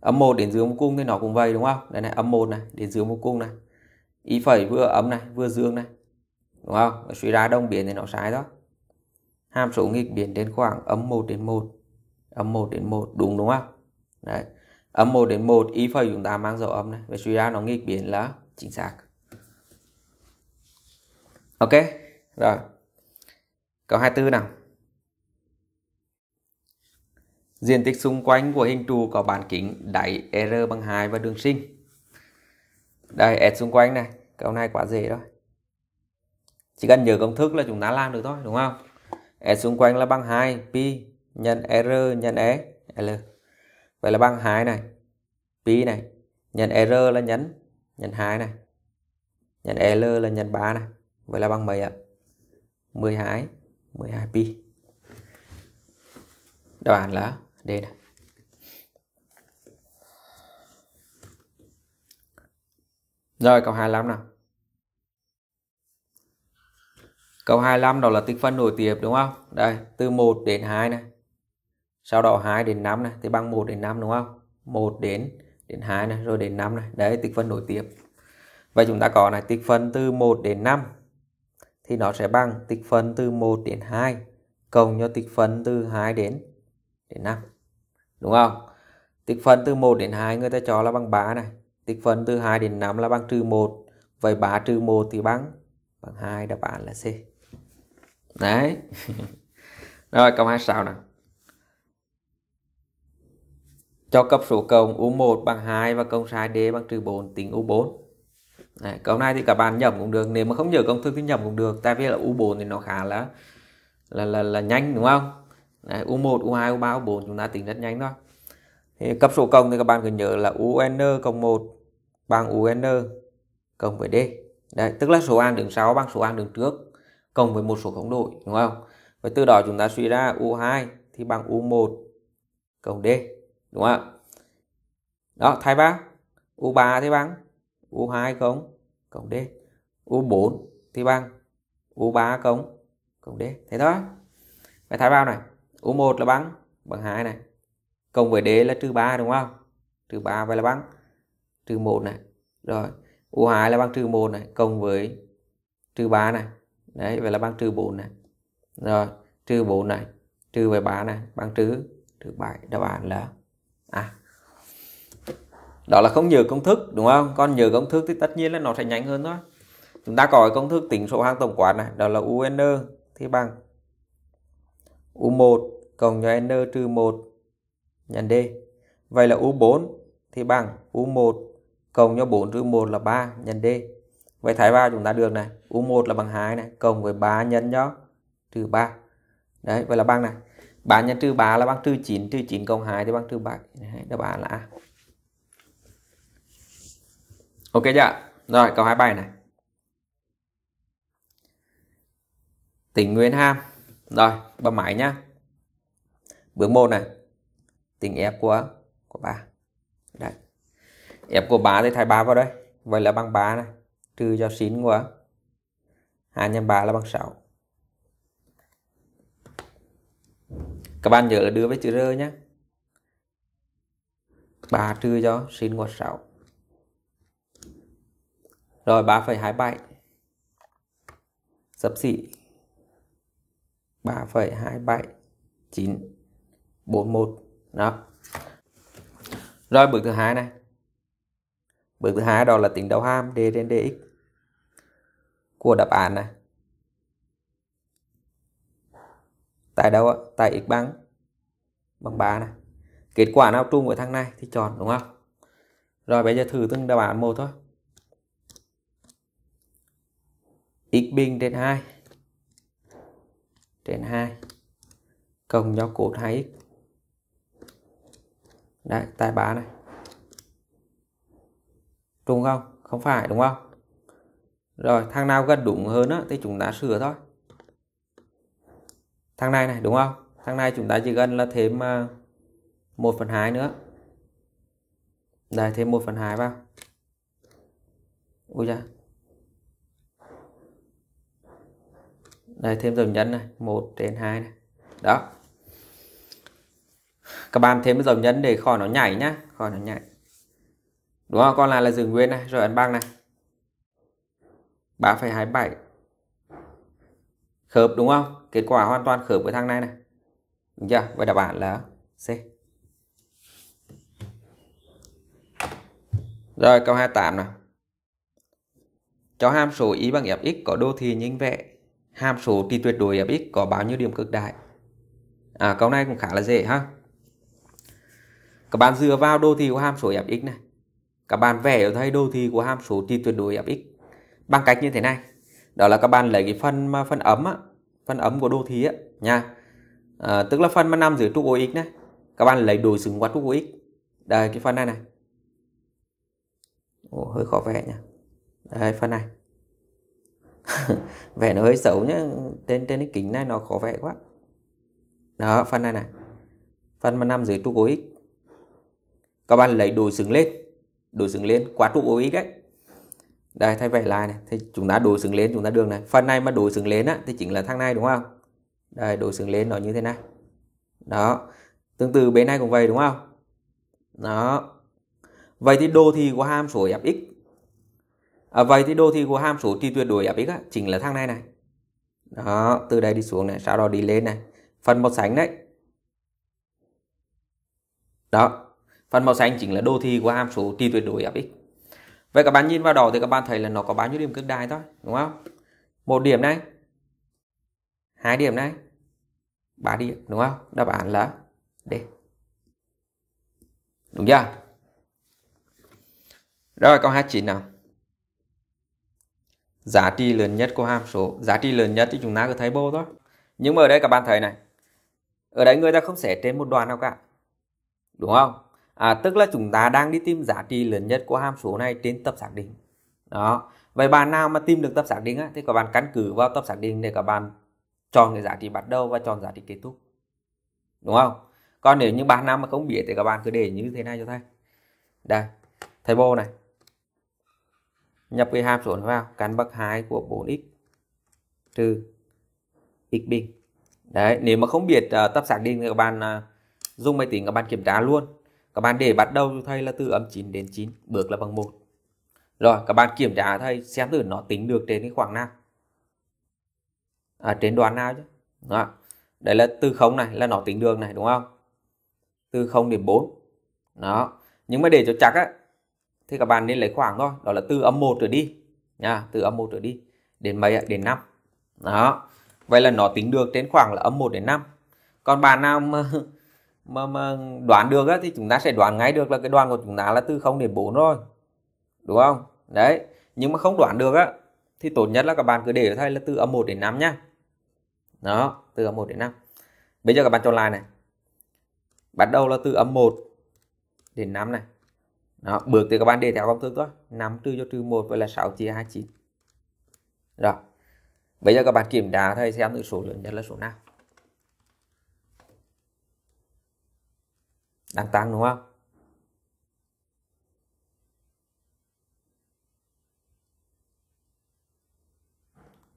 âm 1 đến dương vô cung thì nó cũng vậy đúng không đây này âm 1 này đến dương vô cung này y phẩy vừa âm này vừa dương này đúng không suy ra đồng biến thì nó sai đó hàm số nghịch biến đến khoảng âm 1 đến 1 âm 1 đến 1 đúng đúng không đấy âm 1 đến 1 y phẩy chúng ta mang dấu âm này và suy ra nó nghịch biến là chính xác ok rồi câu 24 nào Diện tích xung quanh của hình trụ có bán kính đáy R bằng 2 và đường sinh. Đây, S xung quanh này. Câu này quá dễ rồi. Chỉ cần nhớ công thức là chúng ta làm được thôi, đúng không? E xung quanh là bằng 2 Pi nhân R nhân E L Vậy là bằng 2 này Pi này Nhân R là nhân Nhân 2 này Nhân e L là nhân 3 này Vậy là bằng mấy ạ? 12 12 pi Đáp án là D này Rồi câu 25 nào Câu 25 đó là tích phân nối tiếp đúng không? Đây, từ 1 đến 2 này. Sau đó 2 đến 5 này thì bằng 1 đến 5 đúng không? 1 đến đến 2 này rồi đến 5 này. Đấy tích phân nối tiếp. Vậy chúng ta có này tích phân từ 1 đến 5 thì nó sẽ bằng tích phân từ 1 đến 2 cộng cho tích phân từ 2 đến đến 5. Đúng không? Tích phân từ 1 đến 2 người ta cho là bằng 3 này. Tích phân từ 2 đến 5 là bằng trừ 1. Vậy 3 trừ 1 thì bằng bằng 2 đáp án là C đấy rồi câu hai 26 nè cho cấp số cộng U1 bằng 2 và công sai D bằng trừ 4 tính U4 Đấy, câu này thì các bạn nhầm cũng được nếu mà không nhớ công thức thì nhầm cũng được tại vì là U4 thì nó khá là là là, là nhanh đúng không Đấy, U1 U2 U3 U4 chúng ta tính rất nhanh thôi thì cấp số cộng thì các bạn cứ nhớ là UN cộng 1 bằng UN cộng với D Đấy, tức là số an đứng sau bằng số an đứng trước cộng với một số không đổi đúng không và từ đó chúng ta suy ra U2 thì bằng U1 cộng D đúng không đó thay ba U3 thì bằng U2 cộng cộng D U4 thì bằng U3 cộng cộng D thế thôi vậy thay bao này U1 là bằng bằng 2 này cộng với D là trừ 3 đúng không trừ 3 vậy là bằng trừ 1 này rồi U2 là bằng trừ 1 này cộng với trừ 3 này đấy vậy là bằng trừ 4 này rồi trừ 4 này trừ về 13 này bằng trừ trừ 7 đáp án là à đó là không nhớ công thức đúng không còn nhớ công thức thì tất nhiên là nó sẽ nhanh hơn thôi chúng ta có công thức tính số hàng tổng quát này đó là UN thì bằng U1 cộng cho N trừ 1 nhân D vậy là U4 thì bằng U1 cộng cho 4 trừ 1 là 3 nhân D Vậy thái vào chúng ta được này, U1 là bằng 2 này, cộng với 3 nhân nhó, trừ 3. Đấy, vậy là bằng này. 3 nhân trừ 3 là bằng trừ 9, trừ 9 cộng 2 thì bằng trừ 7. Đấy, đáp án là A. Ok chưa? Rồi, câu 27 này. Tính nguyên ham. Rồi, bấm máy nhá. Bước 1 này. Tính F của của 3. Đấy. F của 3 thì thay 3 vào đây. Vậy là bằng 3 này trừ cho 9 của 2 nhân 3 là bằng 6 các bạn nhớ đưa với chữ R nhé 3 trừ cho sin của 6 rồi 3,27 sấp xỉ 3,27 9 41 đó rồi bước thứ hai này Bước thứ hai đó là tính đầu hàm d trên dx của đáp án này. Tại đâu ạ? Tại x bằng bằng 3 này. Kết quả nào trùng với thằng này thì chọn đúng không? Rồi bây giờ thử từng đáp án một thôi. x bình trên 2 trên 2 cộng nhau cột 2x. Đấy, tại 3 này đúng không không phải đúng không rồi thằng nào gần đúng hơn á thì chúng ta sửa thôi thằng này này đúng không thằng này chúng ta chỉ gần là thêm 1 à, phần 2 nữa đây thêm 1 phần 2 vào ui da đây thêm dòng nhân này 1 trên 2 này đó các bạn thêm cái dòng nhân để khỏi nó nhảy nhá khỏi nó nhảy đúng không còn lại là dừng nguyên này rồi ấn băng này 3,27 khớp đúng không kết quả hoàn toàn khớp với thằng này này đúng chưa vậy đáp án là C rồi câu 28 nào cho hàm số y bằng x có đô thị nhìn vẽ hàm số thì tuyệt đối x có bao nhiêu điểm cực đại à câu này cũng khá là dễ ha các bạn dựa vào đô thị của hàm số x này các bạn vẽ ở thay đồ thị của hàm số trị tuyệt đối fx bằng cách như thế này đó là các bạn lấy cái phần mà phần ấm á, phần ấm của đồ thị á nha à, tức là phần mà nằm dưới trục của x này các bạn lấy đối xứng qua trục của đây cái phần này này Ồ, hơi khó vẽ nha đây phần này vẽ nó hơi xấu nhá trên trên cái kính này nó khó vẽ quá đó phần này này phần mà nằm dưới trục của các bạn lấy đối xứng lên đối xứng lên quá trụ OX đấy đây thay vẽ lại này thì chúng ta đối xứng lên chúng ta đường này phần này mà đối xứng lên á thì chính là thang này đúng không đây đối xứng lên nó như thế này đó tương tự bên này cũng vậy đúng không đó vậy thì đồ thị của hàm số fx à, vậy thì đồ thị của hàm số tri tuyệt đối fx á, chính là thang này này đó từ đây đi xuống này sau đó đi lên này phần một sánh đấy đó phần màu xanh chính là đồ thị của hàm số trị tuyệt đối fx vậy các bạn nhìn vào đó thì các bạn thấy là nó có bao nhiêu điểm cực đại thôi đúng không một điểm này hai điểm này ba điểm đúng không đáp án là d đúng chưa rồi câu 29 nào giá trị lớn nhất của hàm số giá trị lớn nhất thì chúng ta cứ thấy bô thôi nhưng mà ở đây các bạn thấy này ở đây người ta không xẻ trên một đoạn nào cả đúng không à, tức là chúng ta đang đi tìm giá trị lớn nhất của hàm số này trên tập xác định đó vậy bạn nào mà tìm được tập xác định á, thì các bạn căn cứ vào tập xác định để các bạn chọn cái giá trị bắt đầu và chọn giá trị kết thúc đúng không còn nếu như bạn nào mà không biết thì các bạn cứ để như thế này cho thầy đây thầy bô này nhập cái hàm số này vào căn bậc 2 của 4x trừ x bình đấy nếu mà không biết uh, tập xác định thì các bạn uh, dùng máy tính các bạn kiểm tra luôn các bạn để bắt đầu cho thầy là từ âm 9 đến 9, bước là bằng 1. Rồi, các bạn kiểm tra thầy xem thử nó tính được đến cái khoảng nào. À, trên đoạn nào chứ. Đó. Đấy là từ 0 này là nó tính được này đúng không? Từ 0 đến 4. Đó. Nhưng mà để cho chắc á thì các bạn nên lấy khoảng thôi, đó là từ âm 1 trở đi nha, từ âm 1 trở đi đến mấy ạ? Đến 5. Đó. Vậy là nó tính được trên khoảng là âm 1 đến 5. Còn bạn nào mà mà mà đoán được á, thì chúng ta sẽ đoán ngay được là cái đoàn của chúng ta là từ 0 đến 4 rồi đúng không đấy nhưng mà không đoán được á thì tốt nhất là các bạn cứ để thay là từ âm 1 đến 5 nhá đó từ âm 1 đến 5 bây giờ các bạn chọn lại này bắt đầu là từ âm 1 đến 5 này đó, bước thì các bạn để theo công thức đó 5 trừ cho trừ 1 với là 6 chia 29 rồi bây giờ các bạn kiểm tra thầy xem thử số lớn nhất là số nào đang tăng đúng không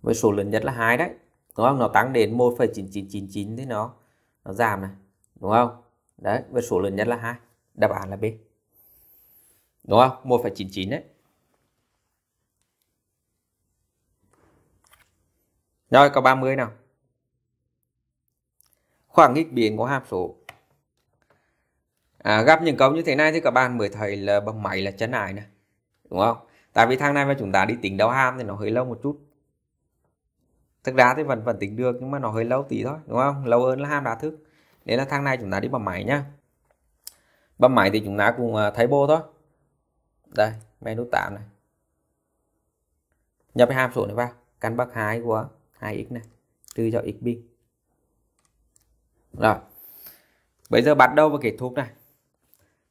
với số lớn nhất là hai đấy đúng không nó tăng đến 1,9999 thế nó nó giảm này đúng không đấy với số lớn nhất là hai đáp án là B đúng không 1,99 đấy rồi câu 30 nào khoảng nghịch biến của hàm số à, gặp những câu như thế này thì các bạn mới thấy là bằng máy là chân ải này đúng không tại vì thang này mà chúng ta đi tính đau ham thì nó hơi lâu một chút thực ra thì vẫn vẫn tính được nhưng mà nó hơi lâu tí thôi đúng không lâu hơn là ham đá thức nên là thang này chúng ta đi bằng máy nhá Bấm máy thì chúng ta cùng à, thấy bô thôi đây menu 8 này nhập cái hàm số này vào căn bậc 2 của 2x này trừ cho x bin rồi bây giờ bắt đầu và kết thúc này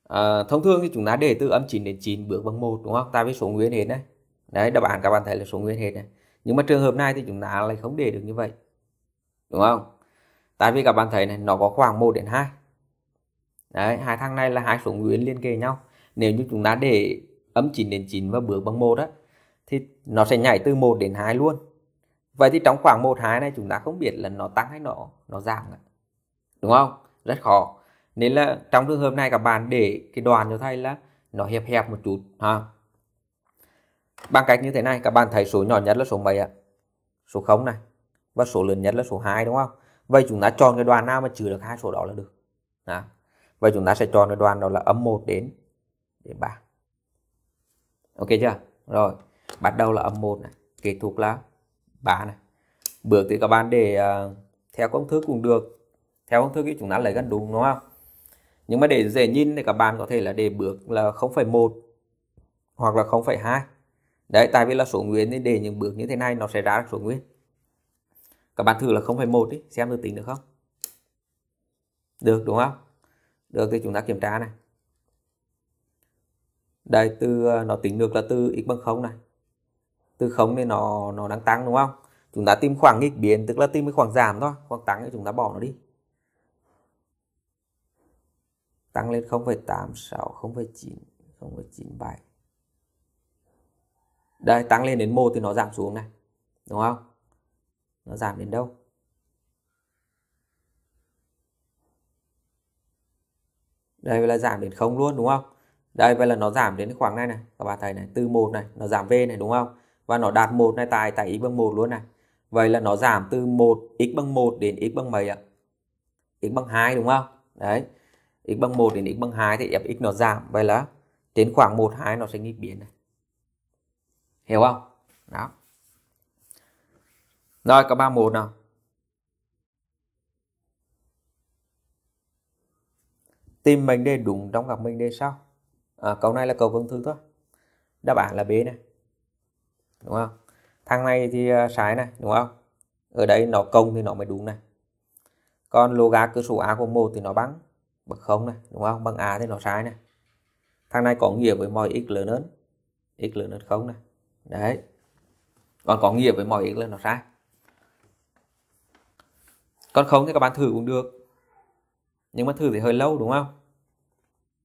à, thông thường thì chúng ta để từ âm 9 đến 9 bước bằng 1 đúng không Tại vì số nguyên hết này đấy đáp án các bạn thấy là số nguyên hết này nhưng mà trường hợp này thì chúng ta lại không để được như vậy đúng không tại vì các bạn thấy này nó có khoảng 1 đến 2 đấy hai thằng này là hai số nguyên liên kề nhau nếu như chúng ta để âm 9 đến 9 và bước bằng 1 đó thì nó sẽ nhảy từ 1 đến 2 luôn vậy thì trong khoảng 1 2 này chúng ta không biết là nó tăng hay nó nó giảm đúng không rất khó nên là trong trường hợp này các bạn để cái đoàn cho thầy là nó hẹp hẹp một chút ha bằng cách như thế này các bạn thấy số nhỏ nhất là số mấy ạ số 0 này và số lớn nhất là số 2 đúng không vậy chúng ta chọn cái đoàn nào mà trừ được hai số đó là được đó. vậy chúng ta sẽ chọn cái đoàn đó là âm 1 đến đến 3 ok chưa rồi bắt đầu là âm 1 này kết thúc là 3 này bước thì các bạn để uh, theo công thức cũng được theo công thức thì chúng ta lấy gần đúng đúng không nhưng mà để dễ nhìn thì các bạn có thể là để bước là 0,1 hoặc là 0,2 đấy tại vì là số nguyên nên để những bước như thế này nó sẽ ra số nguyên các bạn thử là 0,1 đi xem được tính được không được đúng không được thì chúng ta kiểm tra này đây từ ờ, nó tính được là từ x bằng 0 này từ 0 nên nó nó đang tăng đúng không chúng ta tìm khoảng nghịch biến tức là tìm cái khoảng giảm thôi khoảng tăng thì chúng ta bỏ nó đi tăng lên 0,86 0,9 0,97 đây tăng lên đến 1 thì nó giảm xuống này đúng không nó giảm đến đâu đây là giảm đến không luôn đúng không đây vậy là nó giảm đến khoảng này này các bạn thấy này từ một này nó giảm về này đúng không và nó đạt một này tại tại y bằng một luôn này vậy là nó giảm từ 1 x bằng 1 đến x bằng mấy ạ x bằng 2 đúng không đấy x bằng 1 đến x bằng 2 thì fx nó giảm vậy là đến khoảng 1 2 nó sẽ nghịch biến này. Hiểu không? Đó. Rồi có 31 nào. Tìm mệnh đề đúng trong các mệnh đề sau. À, câu này là câu phương thư thôi. Đáp án là B này. Đúng không? Thằng này thì trái à, này, đúng không? Ở đây nó công thì nó mới đúng này. Còn loga cơ số A của 1 thì nó bằng bằng không này đúng không bằng a thì nó sai này thằng này có nghĩa với mọi x lớn hơn x lớn hơn không này đấy còn có nghĩa với mọi x lớn nó sai còn không thì các bạn thử cũng được nhưng mà thử thì hơi lâu đúng không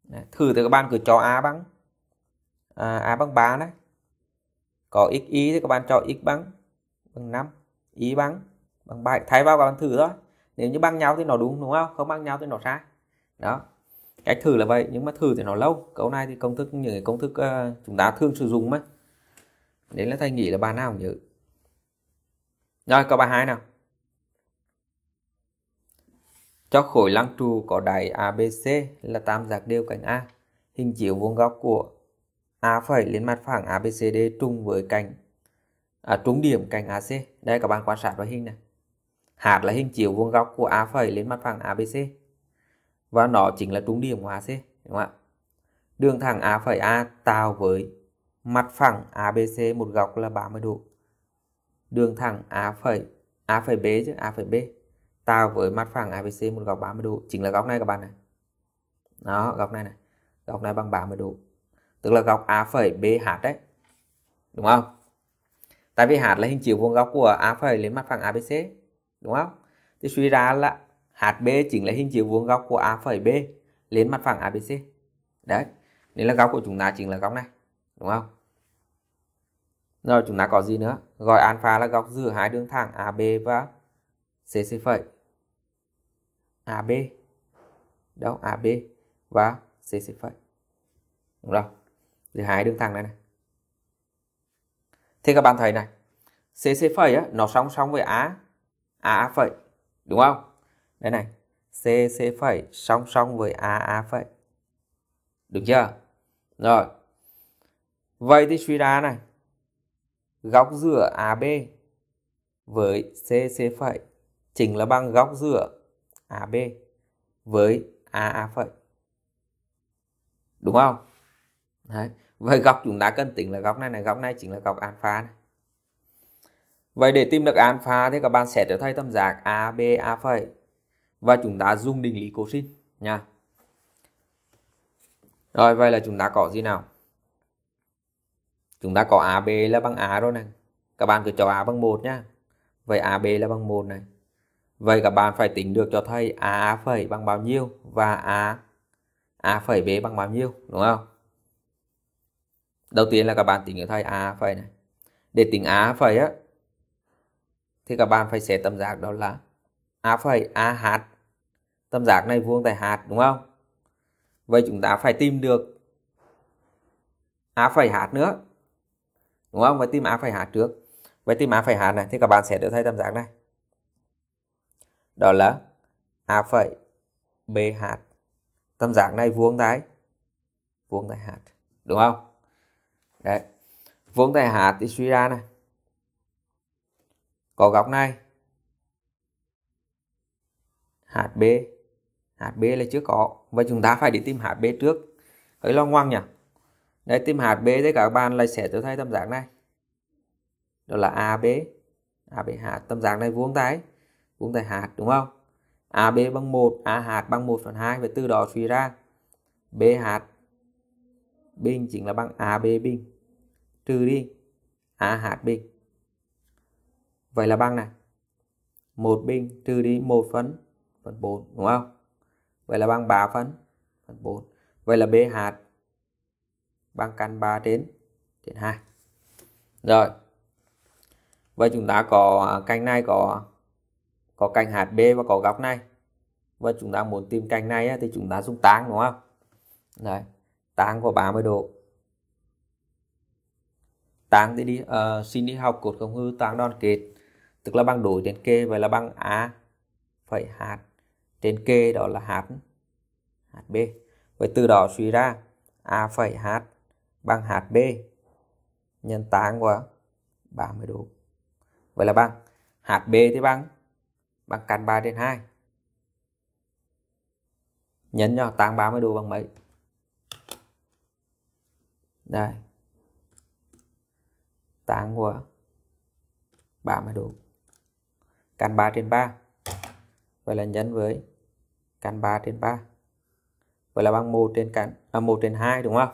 đấy, thử thì các bạn cứ cho a bằng à, a bằng 3 đấy có x y thì các bạn cho x bằng bằng 5 y bằng bằng 7 thay vào các bạn thử thôi nếu như bằng nhau thì nó đúng đúng không không bằng nhau thì nó sai đó cách thử là vậy nhưng mà thử thì nó lâu câu này thì công thức những cái công thức uh, chúng ta thường sử dụng mà đấy là thầy nghĩ là bài nào nhớ rồi câu bài hai nào cho khối lăng trụ có đáy ABC là tam giác đều cạnh A hình chiếu vuông góc của A phẩy lên mặt phẳng ABCD trùng với cạnh à, trúng điểm cạnh AC đây các bạn quan sát vào hình này hạt là hình chiếu vuông góc của A phẩy lên mặt phẳng ABC và nó chính là trung điểm của AC đúng không ạ đường thẳng A phẩy A tạo với mặt phẳng ABC một góc là 30 độ đường thẳng A phẩy A phẩy B chứ A phẩy B tạo với mặt phẳng ABC một góc 30 độ chính là góc này các bạn này đó góc này này góc này bằng 30 độ tức là góc A phẩy BH đấy đúng không tại vì H là hình chiếu vuông góc của A phẩy lên mặt phẳng ABC đúng không thì suy ra là hạt B chính là hình chiếu vuông góc của A phẩy B lên mặt phẳng ABC. Đấy, nên là góc của chúng ta chính là góc này, đúng không? Rồi chúng ta có gì nữa? Gọi alpha là góc giữa hai đường thẳng AB và CC phẩy. AB. Đâu AB và CC phẩy. Đúng không? Giữa hai đường thẳng này này. Thì các bạn thấy này, CC phẩy á, nó song song với A, A phẩy, đúng không? Đây này, C C phẩy song song với A A phẩy. Được chưa? Rồi. Vậy thì suy ra này. Góc giữa AB với C C phẩy chính là bằng góc giữa AB với A A phẩy. Đúng không? Đấy. Vậy góc chúng ta cần tính là góc này này, góc này chính là góc alpha này. Vậy để tìm được alpha thì các bạn sẽ trở thay tam giác AB A phẩy và chúng ta dùng định lý cố nha rồi vậy là chúng ta có gì nào chúng ta có AB là bằng A rồi này các bạn cứ cho A bằng 1 nhá vậy AB là bằng 1 này vậy các bạn phải tính được cho thầy A phẩy bằng bao nhiêu và A A phẩy B bằng bao nhiêu đúng không đầu tiên là các bạn tính cho thầy A phẩy này để tính A phẩy á thì các bạn phải xét tam giác đó là a phẩy a hạt tam giác này vuông tại hạt đúng không vậy chúng ta phải tìm được a phẩy hạt nữa đúng không vậy tìm a phẩy hạt trước vậy tìm a phẩy hạt này thì các bạn sẽ được thấy tam giác này đó là a phẩy b hạt tam giác này vuông tại vuông tại hạt đúng không đấy vuông tại hạt thì suy ra này có góc này HB HB là chưa có và chúng ta phải đi tìm HB trước hơi lo ngoan nhỉ đây tìm HB đấy các bạn là sẽ tôi thành tâm giác này đó là AB AB hạt tâm giác này vuông tay vuông tay hạt đúng không AB bằng 1 A hạt bằng 1 phần 2 và từ đó suy ra B hạt bình chính là bằng AB bình trừ đi A hạt bình vậy là bằng này một bình trừ đi một phần phần 4 đúng không vậy là bằng 3 phần phần 4 vậy là B hạt bằng căn 3 trên trên 2 rồi vậy chúng ta có à, cạnh này có có cạnh hạt B và có góc này và chúng ta muốn tìm cạnh này thì chúng ta dùng tang đúng không đấy tang của 30 độ tang thì đi uh, xin đi học cột không hư tang đòn kết tức là bằng đổi đến kê vậy là bằng a phẩy hạt trên kê đó là hạt hạt b vậy từ đó suy ra a phẩy h bằng hạt b nhân tan của 30 độ vậy là bằng hạt b thì bằng bằng căn 3 trên 2 nhân cho tan 30 độ bằng mấy đây tan của 30 độ căn 3 trên 3 vậy là nhân với căn 3 trên 3 vậy là bằng 1 trên căn à, 1 trên 2 đúng không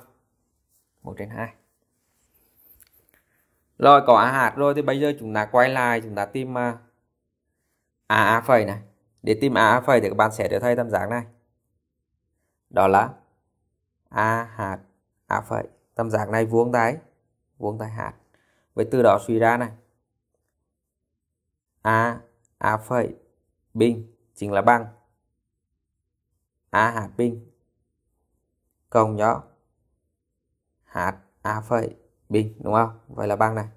1 trên 2 rồi có a hạt rồi thì bây giờ chúng ta quay lại chúng ta tìm à, a a phẩy này để tìm a a phẩy thì các bạn sẽ được thay tam giác này đó là a hạt a phẩy tam giác này vuông tay vuông tay hạt với từ đó suy ra này a a phẩy bình chính là băng a hạt bình cộng nhỏ hạt a phẩy bình đúng không vậy là băng này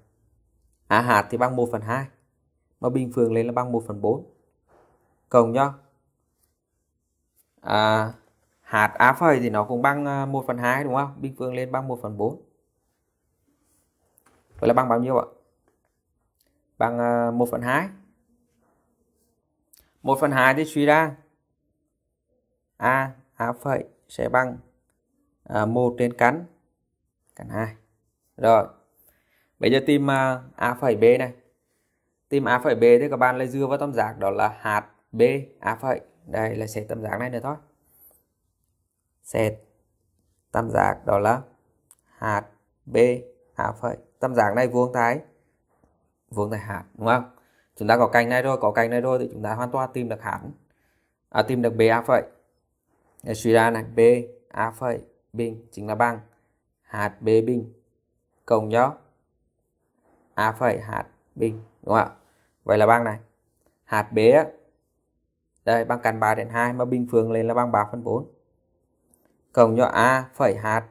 a hạt thì bằng 1 phần 2 mà bình phương lên là bằng 1 phần 4 cộng nhá à, hạt a phẩy thì nó cũng bằng 1 à, phần 2 đúng không bình phương lên bằng 1 phần 4 vậy là bằng bao nhiêu ạ bằng 1 à, phần 2 1 phần 2 thì suy ra A A phẩy sẽ bằng à, 1 trên căn căn 2 rồi bây giờ tìm à, A phẩy B này tìm A phẩy B thì các bạn lại dựa vào tam giác đó là hạt B A phẩy đây là sẽ tam giác này nữa thôi xét tam giác đó là hạt B A phẩy tam giác này vuông thái vuông tại hạt đúng không chúng ta có cành này rồi có cành này rồi thì chúng ta hoàn toàn tìm được hẳn à, tìm được ba phẩy để suy ra này ba phẩy bình chính là bằng hạt b bình cộng gió a phẩy hạt bình đúng không ạ vậy là bằng này hạt b đây bằng căn 3 đến 2 mà bình phương lên là bằng 3 phần 4 cộng cho a phẩy hạt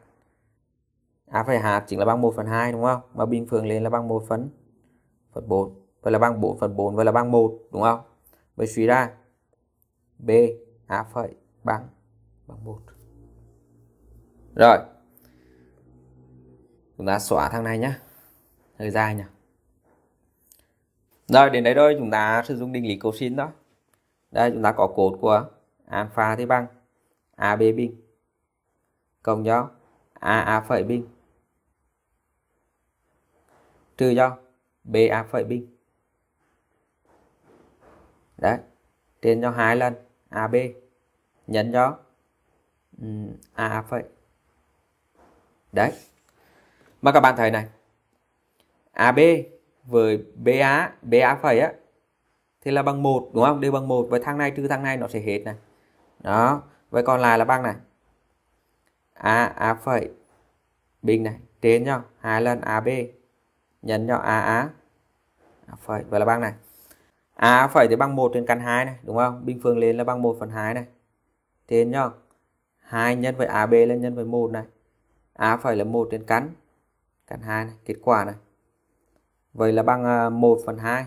a phẩy hạt chính là bằng 1 phần 2 đúng không mà bình phương lên là bằng 1 phần phần 4 Vậy là bằng 4 phần 4 Vậy là bằng 1 đúng không Vậy suy ra B A phẩy bằng bằng 1 Rồi Chúng ta xóa thằng này nhá Hơi dài nhỉ Rồi đến đấy thôi chúng ta sử dụng định lý cosin đó Đây chúng ta có cột của alpha thì bằng AB bình cộng cho a phẩy bình trừ cho BA phẩy bình đấy trên cho hai lần AB nhân cho um, A phẩy đấy mà các bạn thấy này AB với BA BA phẩy á thì là bằng 1 đúng không đều bằng 1 với thang này trừ thang này nó sẽ hết này đó vậy còn lại là bằng này A A phẩy bình này trên nhau hai lần AB nhân cho AA phẩy vậy là bằng này à phẩy thì bằng 1 trên căn 2 này đúng không bình phương lên là bằng 1 phần 2 này thế nhá 2 nhân với AB là nhân với 1 này A phẩy là 1 trên căn căn 2 này kết quả này vậy là bằng 1 à, phần 2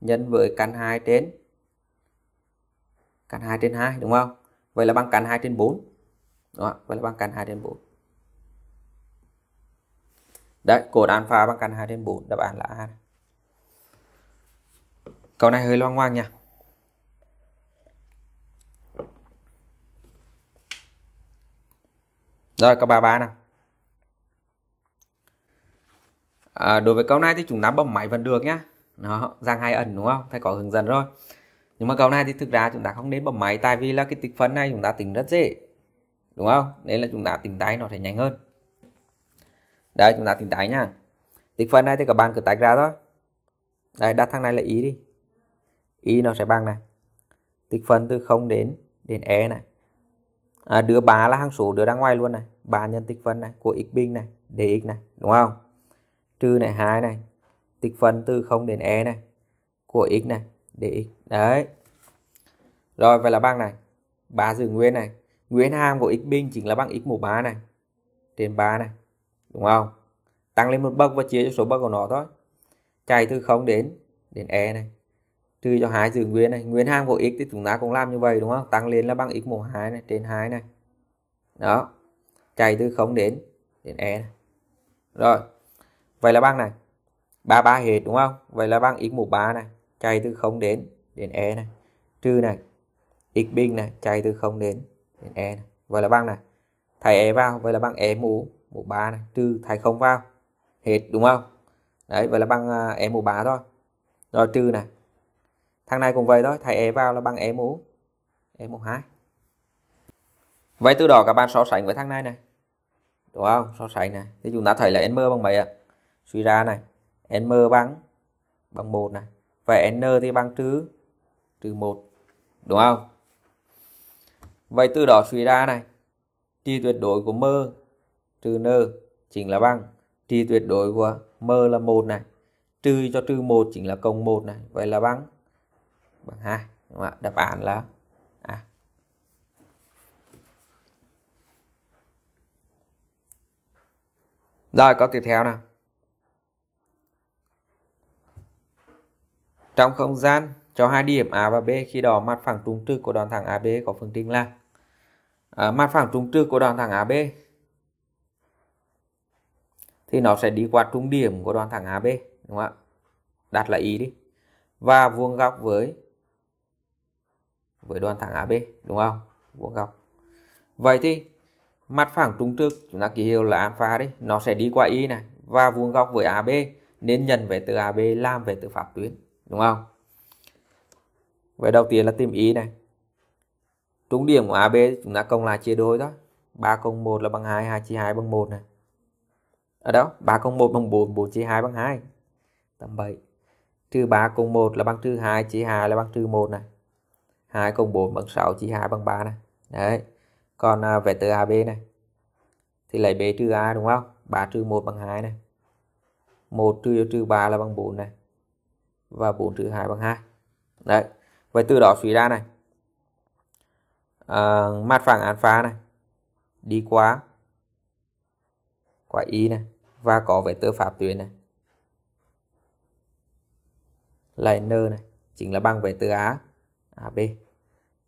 nhân với căn 2 trên căn 2 trên 2 đúng không vậy là bằng căn 2 trên 4 không? vậy là bằng căn 2 trên 4 đấy cột alpha bằng căn 2 trên 4 đáp án là A này. Câu này hơi loang ngoan nha. Rồi câu 33 nào. À, đối với câu này thì chúng ta bấm máy vẫn được nhá. Nó giang hai ẩn đúng không? Thầy có hướng dẫn rồi. Nhưng mà câu này thì thực ra chúng ta không nên bấm máy tại vì là cái tích phân này chúng ta tính rất dễ. Đúng không? Nên là chúng ta tính tay nó sẽ nhanh hơn. Đây chúng ta tính tay nha. Tích phân này thì các bạn cứ tách ra thôi. Đây đặt thằng này là ý đi y nó sẽ bằng này tích phân từ 0 đến đến e này à, đưa ba là hằng số đưa ra ngoài luôn này ba nhân tích phân này của x bình này dx này đúng không trừ này hai này tích phân từ 0 đến e này của x này dx đấy rồi vậy là bằng này ba giữ nguyên này nguyên hàm của x bình chính là bằng x mũ 3 này trên 3 này đúng không tăng lên một bậc và chia cho số bậc của nó thôi chạy từ 0 đến đến e này trừ cho hai giữ nguyên này nguyên hàm của x thì chúng ta cũng làm như vậy đúng không tăng lên là bằng x mũ 2 này trên 2 này đó chạy từ 0 đến đến e này. rồi vậy là bằng này 33 hết đúng không vậy là bằng x mũ 3 này chạy từ 0 đến đến e này trừ này x bình này chạy từ 0 đến đến e này. vậy là bằng này thay e vào vậy là bằng e mũ mũ 3 này trừ thay 0 vào hết đúng không đấy vậy là bằng à, e mũ 3 thôi rồi trừ này thằng này cũng vậy thôi thầy e vào là bằng e mũ e mũ hai vậy từ đó các bạn so sánh với thằng này này đúng không so sánh này thì chúng ta thấy là n bằng mấy ạ suy ra này n bằng bằng một này và n thì bằng trừ trừ một đúng không vậy từ đó suy ra này trị tuyệt đối của m trừ n chính là bằng trị tuyệt đối của m là một này trừ cho trừ một chính là cộng một này vậy là bằng bằng 2 đúng không ạ đáp án là A rồi câu tiếp theo nào trong không gian cho hai điểm A và B khi đó mặt phẳng trung trừ của đoạn thẳng AB có phương trình là à, mặt phẳng trung trừ của đoạn thẳng AB thì nó sẽ đi qua trung điểm của đoạn thẳng AB đúng không ạ đặt là ý đi và vuông góc với với đoạn thẳng AB đúng không vuông góc vậy thì mặt phẳng trung trực chúng ta ký hiệu là alpha đi nó sẽ đi qua y này và vuông góc với AB nên nhận về từ AB làm về từ pháp tuyến đúng không vậy đầu tiên là tìm y này trung điểm của AB chúng ta cộng lại chia đôi đó 3 cộng 1 là bằng 2 2 chia 2 bằng 1 này ở đó 3 cộng 1 bằng 4 4 chia 2 bằng 2 tầm 7 trừ 3 cộng 1 là bằng trừ 2 chia 2 là bằng trừ 1 này 2 cộng 4 bằng 6 chia 2 bằng 3 này đấy còn à, vector AB này thì lấy B trừ A đúng không 3 trừ 1 bằng 2 này 1 trừ trừ 3 là bằng 4 này và 4 trừ 2 bằng 2 đấy vậy từ đó suy ra này à, mặt phẳng alpha này đi qua qua y này và có từ pháp tuyến này lại n này chính là bằng từ A AB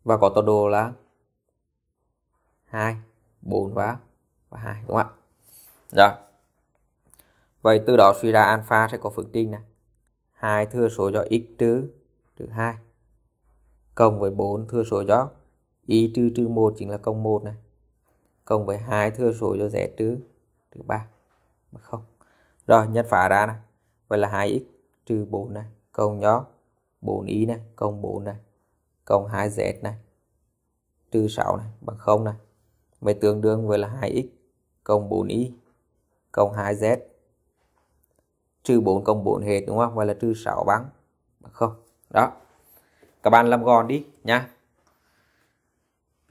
và có tọa độ là 2 4 và và 2 đúng không ạ? Rồi. Dạ. Vậy từ đó suy ra alpha sẽ có phương trình này. 2 thừa số cho x trừ trừ 2 cộng với 4 thừa số cho y trừ trừ 1 chính là cộng 1 này. Cộng với 2 thừa số cho z trừ trừ 3 bằng không. Rồi nhân phá ra này. Vậy là 2x trừ 4 này cộng nhỏ 4y này cộng 4 này cộng 2z này trừ 6 này bằng 0 này mới tương đương với là 2x cộng 4y cộng 2z trừ 4 cộng 4 hết đúng không? Vậy là trừ 6 bằng không. Đó. Các bạn làm gọn đi nhá.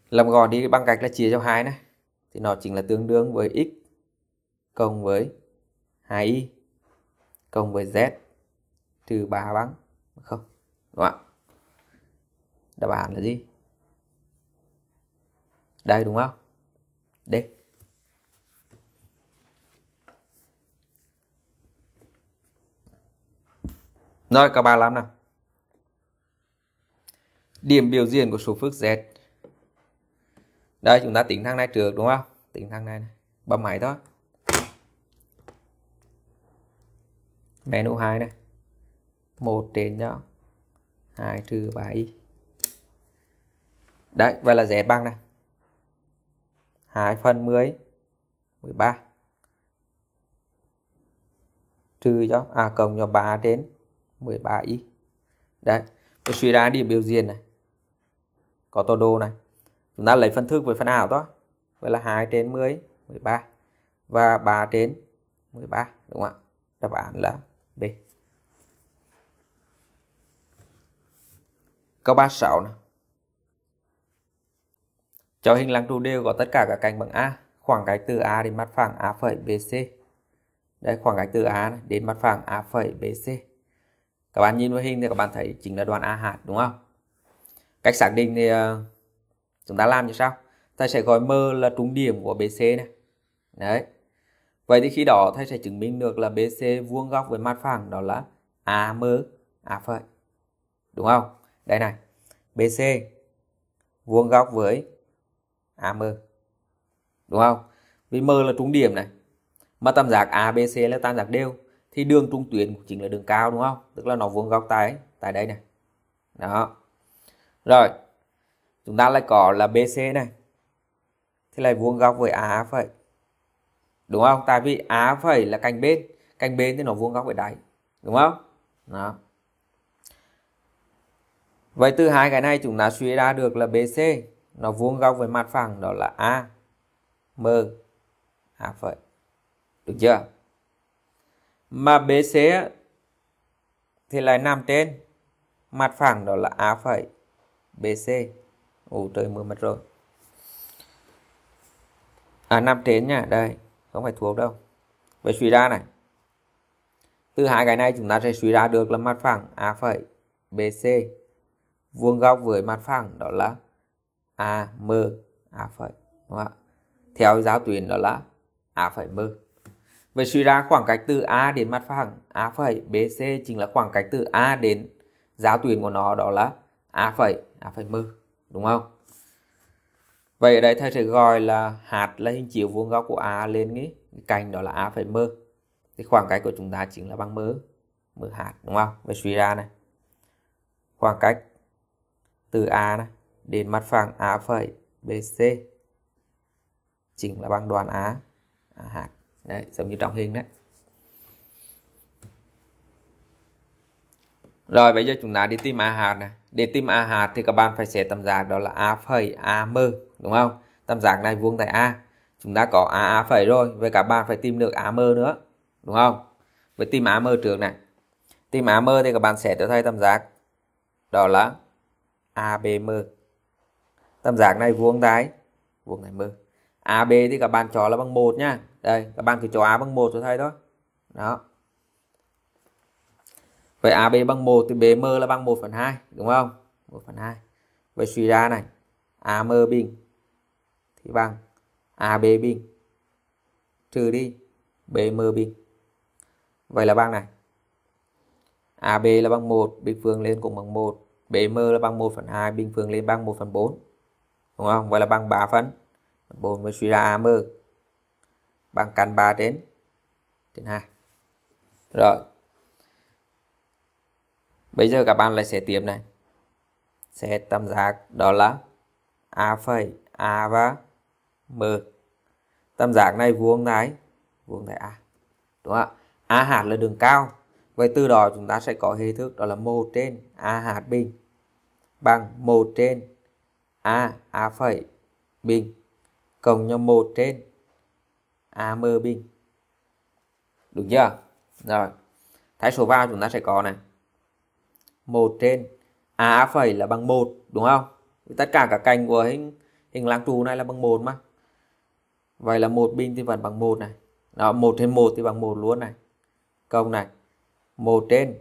Làm gọn đi bằng cách là chia cho hai này thì nó chính là tương đương với x cộng với 2y cộng với z trừ 3 bằng không. Đúng không ạ? đáp án là gì đây đúng không D rồi các bạn làm nào điểm biểu diễn của số phức z đây chúng ta tính thang này trước đúng không tính thang này, này. bấm máy thôi menu 2 này 1 trên nhỏ 2 trừ 7 Đấy, vậy là Z bằng này. 2 phần 10 13 trừ cho A à, cộng cho 3 đến 13y. Đấy, tôi suy ra điểm biểu diễn này. Có tọa độ này. Chúng ta lấy phân thức với phân ảo đó. Vậy là 2 trên 10 13 và 3 trên 13 đúng không ạ? Đáp án là B. Câu 36 này. Cho hình lăng trụ đều có tất cả các cạnh bằng A, khoảng cách từ A đến mặt phẳng A phẩy BC. Đây khoảng cách từ A này, đến mặt phẳng A phẩy BC. Các bạn nhìn vào hình thì các bạn thấy chính là đoạn A hạt đúng không? Cách xác định thì ờ, chúng ta làm như sau. Thầy sẽ gọi M là trung điểm của BC này. Đấy. Vậy thì khi đó thầy sẽ chứng minh được là BC vuông góc với mặt phẳng đó là AM A phẩy. Đúng không? Đây này. BC vuông góc với A mơ đúng không vì M là trung điểm này mà tam giác ABC là tam giác đều thì đường trung tuyến chính là đường cao đúng không tức là nó vuông góc tại tại đây này đó rồi chúng ta lại có là BC này Thế lại vuông góc với A phải đúng không tại vì A phải là cạnh bên cạnh bên thì nó vuông góc với đáy đúng không đó vậy từ hai cái này chúng ta suy ra được là BC nó vuông góc với mặt phẳng đó là a m a à, phẩy được chưa mà bc thì lại nằm trên mặt phẳng đó là a phẩy bc ủ trời mưa mất rồi à nằm trên nha đây không phải thuộc đâu vậy suy ra này từ hai cái này chúng ta sẽ suy ra được là mặt phẳng a phẩy bc vuông góc với mặt phẳng đó là a mơ a phẩy đúng không ạ theo giáo tuyến đó là a phẩy mơ vậy suy ra khoảng cách từ a đến mặt phẳng a phẩy bc chính là khoảng cách từ a đến giáo tuyến của nó đó là a phẩy a phẩy mơ đúng không vậy ở đây thầy sẽ gọi là hạt là hình chiếu vuông góc của a lên cái cạnh đó là a phẩy mơ thì khoảng cách của chúng ta chính là bằng mơ mơ hạt đúng không vậy suy ra này khoảng cách từ a này đến mặt phẳng Á phẩy BC chính là băng đoàn A à, hạt đấy giống như trong hình đấy rồi bây giờ chúng ta đi tìm A hạt này để tìm A hạt thì các bạn phải xét tam giác đó là A phẩy AM đúng không tam giác này vuông tại A chúng ta có A A phẩy rồi vậy các bạn phải tìm được AM nữa đúng không với tìm AM trước này tìm AM thì các bạn sẽ cho thầy tam giác đó là ABM tam giác này vuông tái vuông này mơ AB thì các bạn chọn là bằng một nha đây các bạn cứ chọn A bằng một cho thầy thôi đó vậy AB bằng 1 thì BM là bằng 1 phần 2 đúng không 1 phần 2 vậy suy ra này AM bình thì bằng AB bình trừ đi BM bình vậy là bằng này AB là bằng 1 bình phương lên cũng bằng 1 BM là bằng 1 phần 2 bình phương lên bằng 1 phần 4 đúng không vậy là bằng 3 phân 4 mới suy ra AM bằng căn 3 đến đến 2 rồi bây giờ các bạn lại sẽ tiếp này sẽ tam giác đó là A phẩy A và M tam giác này vuông này vuông tại A đúng không A hạt là đường cao Vậy từ đó chúng ta sẽ có hệ thức đó là 1 trên A hạt bình bằng 1 trên a a phẩy bình cộng nhau một trên a m bình được chưa rồi thái số vào chúng ta sẽ có này một trên a a phẩy là bằng một đúng không tất cả các cạnh của hình hình lăng trụ này là bằng một mà vậy là một bình thì vẫn bằng một này đó một trên một thì bằng một luôn này cộng này một trên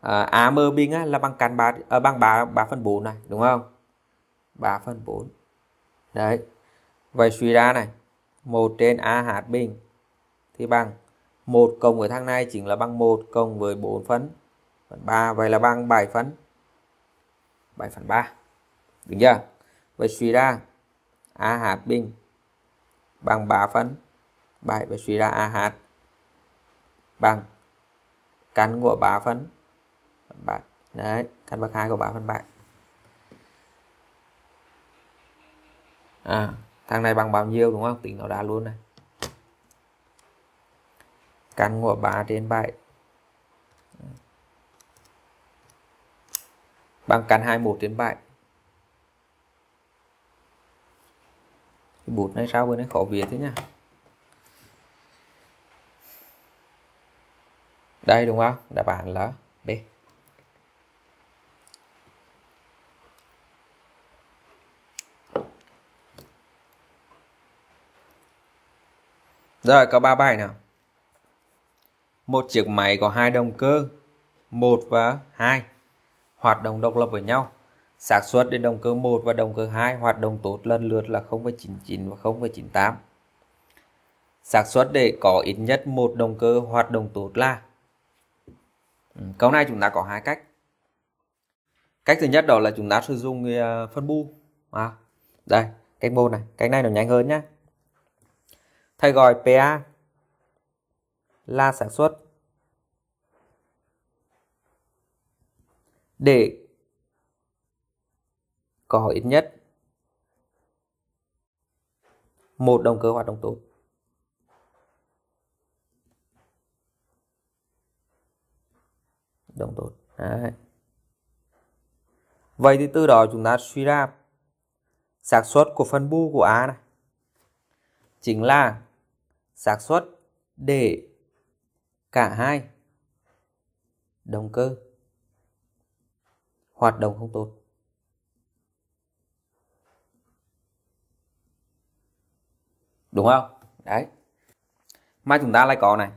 à, AM bình á, là bằng cạnh 3 à, bằng 3 3 phần 4 này đúng không 3 phần 4 đấy vậy suy ra này 1 trên a hạt bình thì bằng 1 cộng với thằng này chính là bằng 1 cộng với 4 phấn phần 3 vậy là bằng 7 phần 7 phần 3 đúng chưa vậy suy ra a hạt bình bằng 3 phần 7 vậy suy ra a hạt bằng căn của 3 phần 7 đấy căn bậc 2 của 3 phần 7 à, thằng này bằng bao nhiêu đúng không tính nó ra luôn này căn của 3 trên 7 bằng căn 21 trên 7 bút này sao bữa nay khó viết thế nha đây đúng không đáp án là B Rồi có ba bài nào. Một chiếc máy có hai động cơ 1 và 2 hoạt động độc lập với nhau. xác suất để động cơ 1 và động cơ 2 hoạt động tốt lần lượt là 0,99 và 0,98. xác suất để có ít nhất một động cơ hoạt động tốt là ừ, Câu này chúng ta có hai cách. Cách thứ nhất đó là chúng ta sử dụng à, phân bu. À, đây, cách mô này, cách này nó nhanh hơn nhé Thầy gọi PA là sản xuất. Để có ít nhất một động cơ hoạt động tốt. Động tốt. Đấy. Vậy thì từ đó chúng ta suy ra xác suất của phân bu của A này chính là xác suất để cả hai động cơ hoạt động không tốt đúng không đấy mà chúng ta lại có này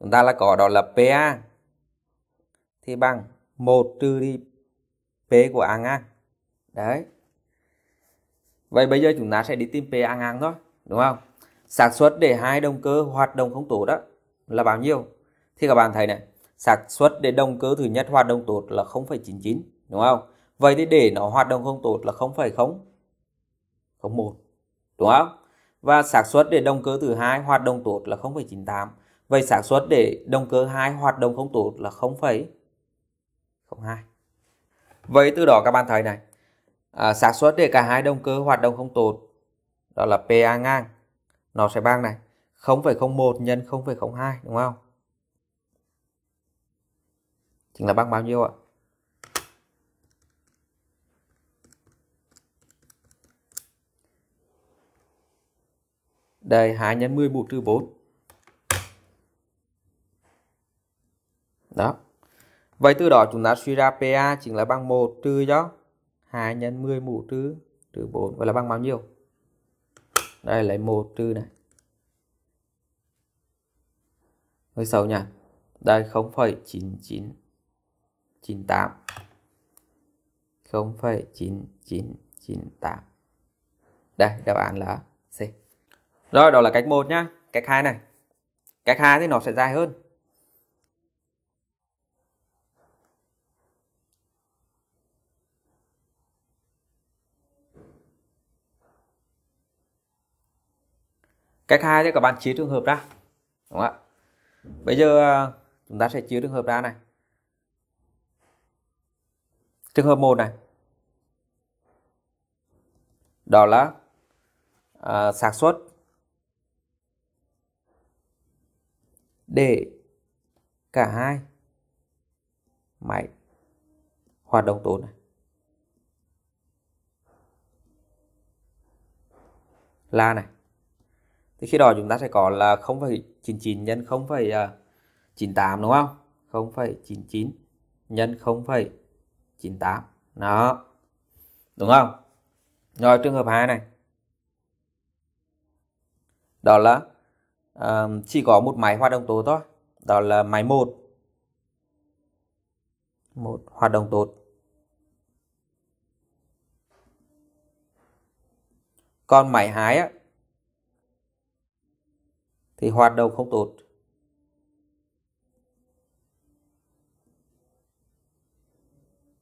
chúng ta lại có đó là PA thì bằng 1 trừ đi P của A ngang đấy vậy bây giờ chúng ta sẽ đi tìm P A ngang thôi đúng không Xác suất để hai động cơ hoạt động không tốt đó là bao nhiêu? Thì các bạn thấy này, xác suất để động cơ thứ nhất hoạt động tốt là 0,99 đúng không? Vậy thì để nó hoạt động không tốt là 0,01 đúng không? Và xác suất để động cơ thứ hai hoạt động tốt là 0,98. Vậy xác suất để động cơ hai hoạt động không tốt là 0,02. Vậy từ đó các bạn thấy này, à, xác suất để cả hai động cơ hoạt động không tốt đó là PA ngang nó sẽ bằng này 0,01 nhân 0,02 đúng không? Chính là bằng bao nhiêu ạ? Đây 2 nhân 10 mũ trừ 4. Đó. Vậy từ đó chúng ta suy ra PA chính là bằng 1 trừ cho 2 nhân 10 mũ trừ trừ 4 vậy là bằng bao nhiêu? đây lấy một trừ này hơi xấu nhỉ đây 0,9998 0,9998 đây đáp án là C rồi đó là cách một nhá cách hai này cách hai thì nó sẽ dài hơn cách hai thì các bạn chia trường hợp ra đúng không ạ bây giờ à, chúng ta sẽ chia trường hợp ra này trường hợp một này đó là à, xác suất để cả hai máy hoạt động tốt này là này thì khi đó chúng ta sẽ có là 0,99 nhân 0,98 đúng không 0,99 nhân 0,98 đó đúng không rồi trường hợp 2 này đó là um, chỉ có một máy hoạt động tốt thôi đó là máy 1 một hoạt động tốt còn máy 2 á, thì hoạt động không tốt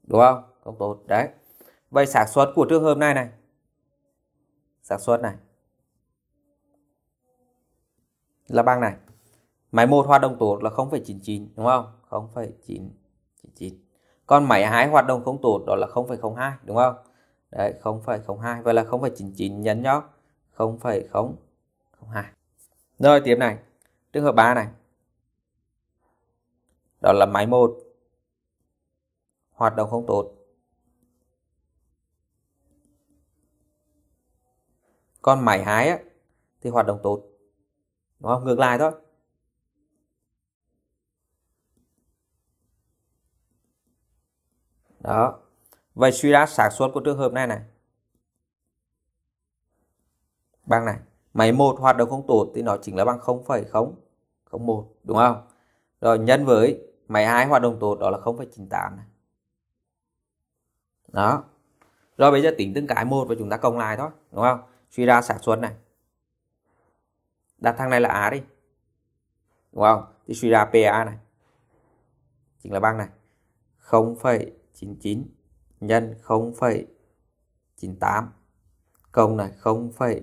đúng không không tốt đấy vậy sản xuất của trường hợp này này sản xuất này là bằng này máy một hoạt động tốt là 0,99 đúng không 0,999 còn máy hai hoạt động không tốt đó là 0,02 đúng không đấy 0,02 vậy là 0,99 nhấn nhó 0,002 rồi tiếp này, trường hợp 3 này. Đó là máy 1 hoạt động không tốt. Còn máy 2 á thì hoạt động tốt. Đúng không? Ngược lại thôi. Đó. Vậy suy ra xác suất của trường hợp này này. Bằng này. Máy 1 hoạt động không tụt thì nó chính là bằng 0,001 đúng không? Rồi nhân với máy 2 hoạt động tụt đó là 0,98 này. Đó. Rồi bây giờ tính từng cái một và chúng ta cộng lại thôi, đúng không? Suy ra sản xuất này. Đặt thằng này là A đi. Đúng không? Thì suy ra PA này. Chính là bằng này. 0,99 nhân 0,98 cộng này 0,99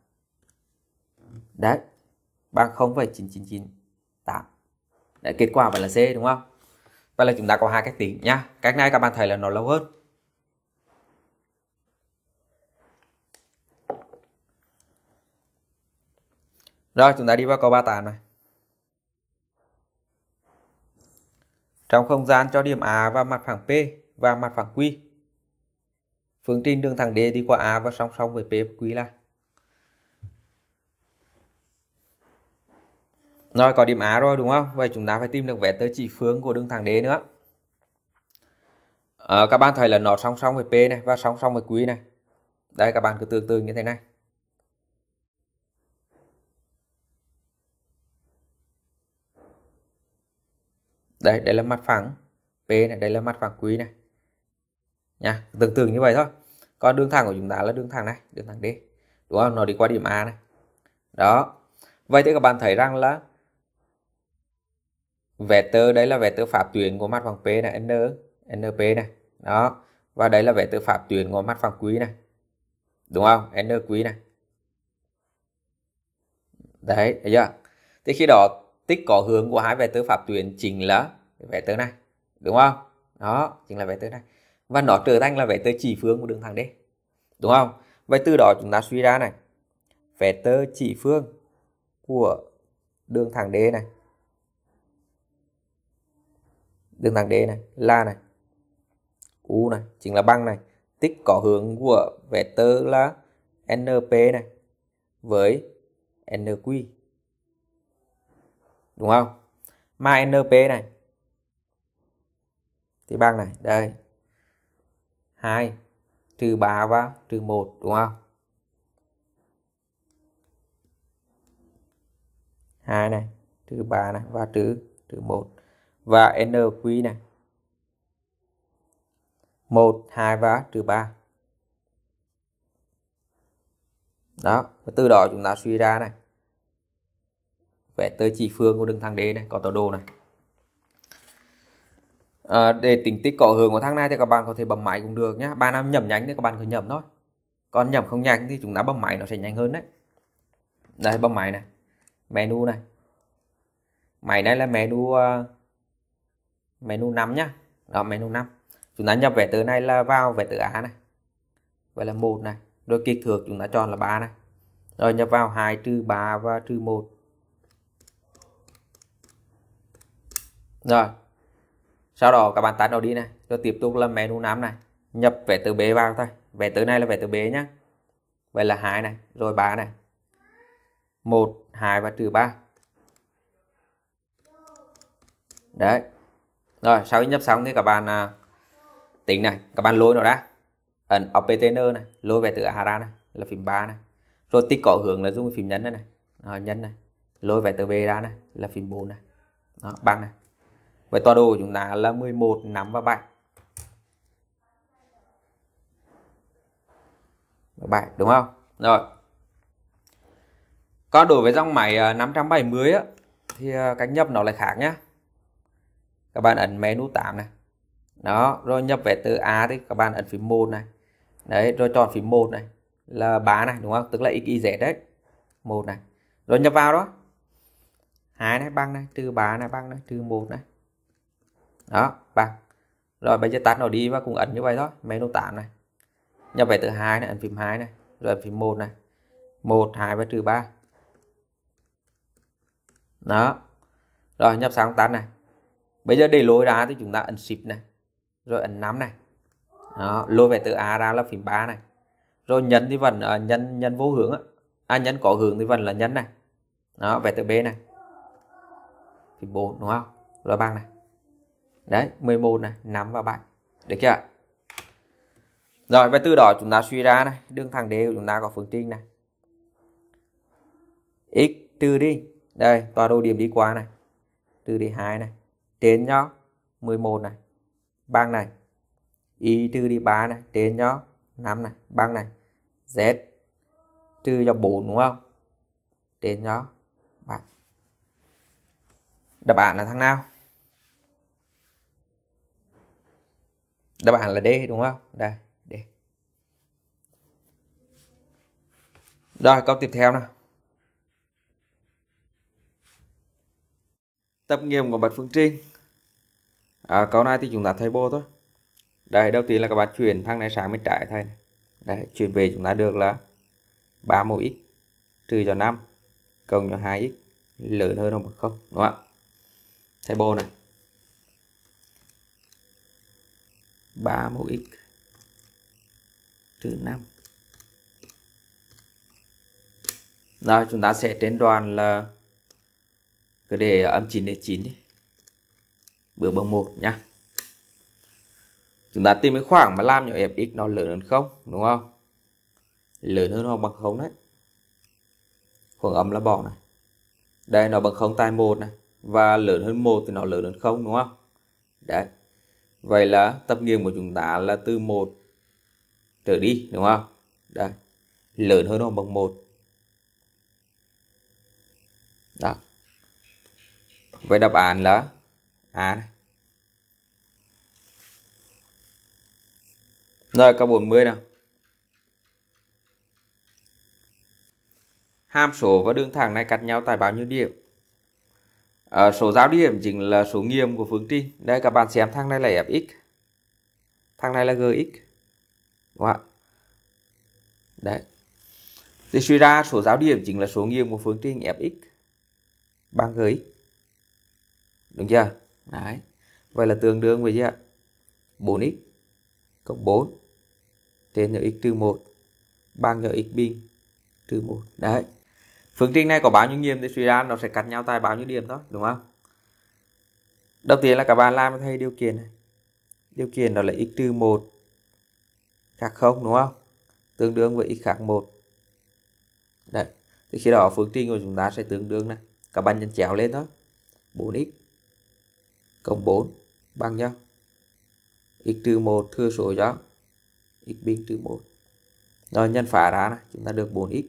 đấy bằng 0,9998 đấy kết quả vẫn là C đúng không vậy là chúng ta có hai cách tính nhá cách này các bạn thấy là nó lâu hơn Rồi chúng ta đi vào câu 38 này. Trong không gian cho điểm A và mặt phẳng P và mặt phẳng Q. Phương trình đường thẳng D đi qua A và song song với P và Q là Rồi có điểm A rồi đúng không? Vậy chúng ta phải tìm được vẽ tới chỉ phương của đường thẳng d nữa. À, các bạn thấy là nó song song với P này và song song với Q này. Đây các bạn cứ tương tự như thế này. Đây, đây là mặt phẳng P này, đây là mặt phẳng Q này. Nha, tương tự như vậy thôi. Còn đường thẳng của chúng ta là đường thẳng này, đường thẳng D. Đúng không? Nó đi qua điểm A này. Đó. Vậy thì các bạn thấy rằng là vector đấy là vector pháp tuyến của mặt phẳng P này N NP này đó và đấy là vector pháp tuyến của mặt phẳng quý này đúng không n NQ này đấy thấy chưa thì khi đó tích có hướng của hai vector pháp tuyến chính là vector này đúng không đó chính là vector này và nó trở thành là vector chỉ phương của đường thẳng D đúng không vậy từ đó chúng ta suy ra này vector chỉ phương của đường thẳng D này đường thẳng d này la này u này chính là băng này tích có hướng của vector là np này với nq đúng không mà np này thì băng này đây 2 trừ 3 và trừ 1 đúng không 2 này trừ 3 này và trừ trừ 1 và NQ này 1, 2 và trừ 3 đó và từ đó chúng ta suy ra này vẽ tới chỉ phương của đường thẳng D này có tọa độ này à, để tính tích cọ hướng của thang này thì các bạn có thể bấm máy cũng được nhé ba năm nhầm nhánh thì các bạn cứ nhầm thôi còn nhầm không nhanh thì chúng ta bấm máy nó sẽ nhanh hơn đấy đây bấm máy này menu này máy này là menu uh, menu 5 nhá đó menu 5 chúng ta nhập vé từ này là vào vé từ Á này vậy là một này rồi kích thước chúng ta chọn là ba này rồi nhập vào 2 trừ 3 và trừ 1 rồi sau đó các bạn tắt nó đi này rồi tiếp tục là menu 5 này nhập vé từ B vào thôi vé từ này là vé từ B nhá vậy là hai này rồi ba này 1 2 và trừ 3 đấy rồi sau khi nhấp xong thì các bạn à, tính này các bạn lôi nó ra ẩn optn này lôi về từ hara này là phím 3 này rồi tích có hướng là dùng phím nhấn này, này. Rồi, nhấn này lôi về từ b ra này là phím 4 này đó, bằng này vậy tọa độ của chúng ta là 11 5 và 7 7 đúng không rồi còn đối với dòng máy 570 à, á, thì à, cách nhập nó lại khác nhá các bạn ấn menu tạm này đó rồi nhập về từ A thì các bạn ấn phím một này đấy rồi chọn phím một này là bá này đúng không tức là x y z đấy một này rồi nhập vào đó hai này bằng này trừ ba này bằng này trừ một này đó bằng rồi bây giờ tắt nó đi và cũng ấn như vậy thôi menu tạm này nhập về từ hai này ấn phím hai này rồi ấn phím một này một hai và trừ ba đó rồi nhập sang tắt này bây giờ để lỗi ra thì chúng ta ấn shift này rồi ấn 5 này đó, lôi về từ A ra là phím 3 này rồi nhấn thì vẫn à, nhấn nhấn vô hướng á à, nhấn có hướng thì vẫn là nhấn này đó về từ B này phím 4 đúng không rồi bằng này đấy 11 này 5 và 7 được chưa rồi và từ đó chúng ta suy ra này đường thẳng D của chúng ta có phương trình này x trừ đi đây tọa đồ điểm đi qua này trừ đi 2 này trên nhá 11 này bằng này y trừ đi 3 này trên nhá 5 này bằng này z trừ cho 4 đúng không trên nhá 3 đáp án là thằng nào đáp án là D đúng không đây D rồi câu tiếp theo nào tập nghiệm của Bạch Phương trình à, câu này thì chúng ta thay bô thôi đây đầu tiên là các bạn chuyển thằng này sang bên trái thay đấy chuyển về chúng ta được là 3 mũ x trừ cho 5 cộng cho 2x lớn hơn không không đúng không ạ thay bô này 3 mũ x trừ 5 rồi chúng ta sẽ trên đoàn là cứ để âm 9 đến 9 đi bước bằng 1 nhá chúng ta tìm cái khoảng mà lam nhỏ f x nó lớn hơn không đúng không lớn hơn hoặc bằng không đấy khoảng âm là bỏ này đây nó bằng không tại một này và lớn hơn một thì nó lớn hơn không đúng không đấy vậy là tập nghiệm của chúng ta là từ 1 trở đi đúng không đấy lớn hơn hoặc bằng 1 đó vậy đáp án là á này rồi câu 40 nào hàm số và đường thẳng này cắt nhau tại bao nhiêu điểm à, số giao điểm chính là số nghiệm của phương trình đây các bạn xem thằng này là fx thằng này là gx đúng không đấy thì suy ra số giao điểm chính là số nghiệm của phương trình fx bằng gx đúng chưa Đấy. Vậy là tương đương với gì ạ? 4x cộng 4 trên nhờ x trừ 1 bằng nhờ x bình trừ 1. Đấy. Phương trình này có bao nhiêu nghiệm thì suy ra nó sẽ cắt nhau tại bao nhiêu điểm thôi, đúng không? Đầu tiên là các bạn làm thay điều kiện này. Điều kiện đó là x trừ 1 khác 0 đúng không? Tương đương với x khác 1. Đấy. Thì khi đó phương trình của chúng ta sẽ tương đương này. Các bạn nhân chéo lên thôi. 4x cộng 4 bằng nhau x trừ 1 thừa số do x bình trừ 1 rồi nhân phá ra này, chúng ta được 4x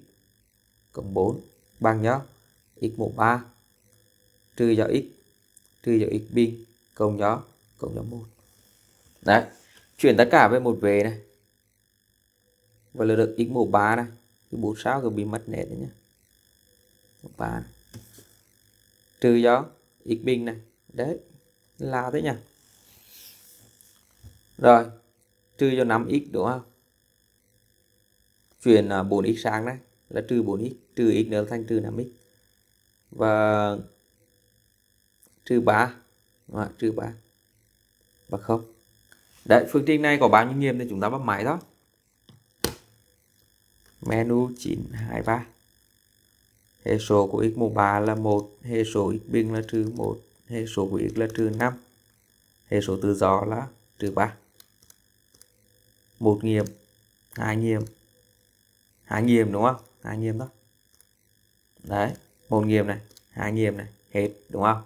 cộng 4 bằng nhau x mũ 3 trừ do x trừ do x bình cộng nhau cộng nhau 1 đấy chuyển tất cả về một về này và là được x mũ 3 này cái 46 rồi bị mất nét đấy nhá 3 này. trừ do x bình này đấy là thế nhỉ rồi trừ cho 5x đúng không chuyển 4x à, sang đấy là trừ 4x trừ x nữa thành trừ 5x và trừ 3 à, trừ 3 và không đấy phương trình này có bao nhiêu nghiệm thì chúng ta bấm máy đó menu 923 hệ số của x mũ 3 là 1 hệ số x bình là trừ 1 hệ số của x là trừ 5 hệ số tự do là trừ 3 một nghiệm hai nghiệm hai nghiệm đúng không hai nghiệm đó đấy một nghiệm này hai nghiệm này hết đúng không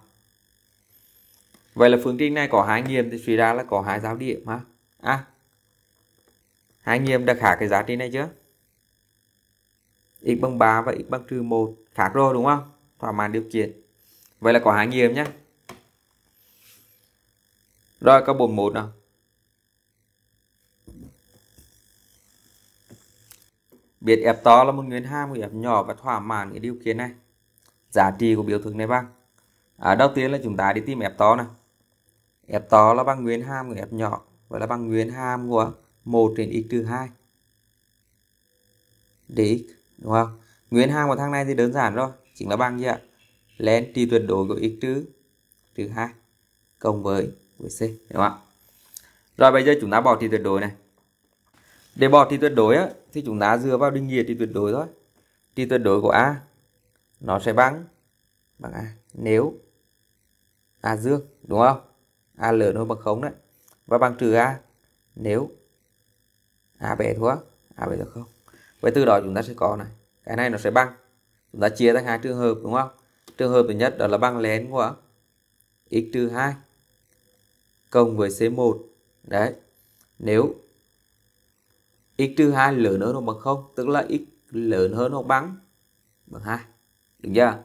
vậy là phương trình này có hai nghiệm thì suy ra là có hai giao điểm ha à hai nghiệm đã khả cái giá trị này chưa x bằng 3 và x bằng trừ 1 khác rồi đúng không thỏa mãn điều kiện vậy là có hai nghiệm nhé rồi carbon 1 nè Biết F to là một nguyên ham của F nhỏ và thỏa mãn cái điều kiện này. Giá trị của biểu thức này bằng. À, đầu tiên là chúng ta đi tìm F to này. F to là bằng nguyên ham của F nhỏ và là bằng nguyên ham của 1 trên x trừ 2. Dx đúng không? Nguyên ham của thằng này thì đơn giản rồi, chính là bằng gì ạ? Ln trị tuyệt đối của x trừ trừ 2 cộng với với C đúng không ạ rồi bây giờ chúng ta bỏ thì tuyệt đối này để bỏ thì tuyệt đối á, thì chúng ta dựa vào định nghĩa thì tuyệt đối thôi Thì tuyệt đối của A nó sẽ bằng bằng A nếu A dương đúng không A lớn hơn bằng không đấy và bằng trừ A nếu A bé thua A bé được không vậy từ đó chúng ta sẽ có này cái này nó sẽ bằng chúng ta chia thành hai trường hợp đúng không trường hợp thứ nhất đó là bằng lén của x trừ 2 cộng với C1 đấy nếu x trừ 2 lớn hơn hoặc bằng 0 tức là x lớn hơn hoặc bằng bằng 2 được chưa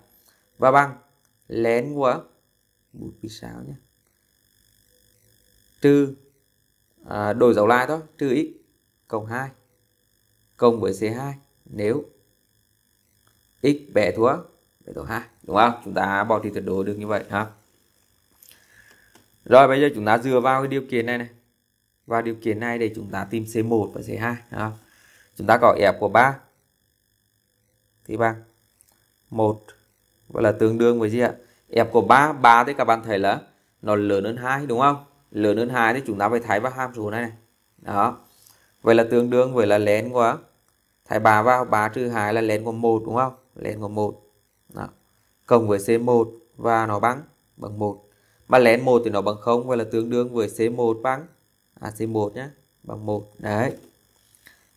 và bằng lén của bút vì sao nhé trừ à, đổi dấu lại thôi trừ x cộng 2 cộng với C2 nếu x bé thua bé thua 2 đúng không chúng ta bỏ thì tuyệt đối được như vậy ha rồi bây giờ chúng ta dựa vào cái điều kiện này này vào điều kiện này để chúng ta tìm C1 và C2 không? chúng ta có F của 3 thì bằng 1 và là tương đương với gì ạ F của 3 3 thì các bạn thấy là nó lớn hơn 2 đúng không lớn hơn 2 thì chúng ta phải thay vào hàm số này này đó vậy là tương đương với là lén của thay 3 vào 3 trừ 2 là lén của 1 đúng không lén của 1 đó. cộng với C1 và nó bằng bằng 1 mà lén 1 thì nó bằng 0 vậy là tương đương với C1 bằng à, C1 nhé bằng 1 đấy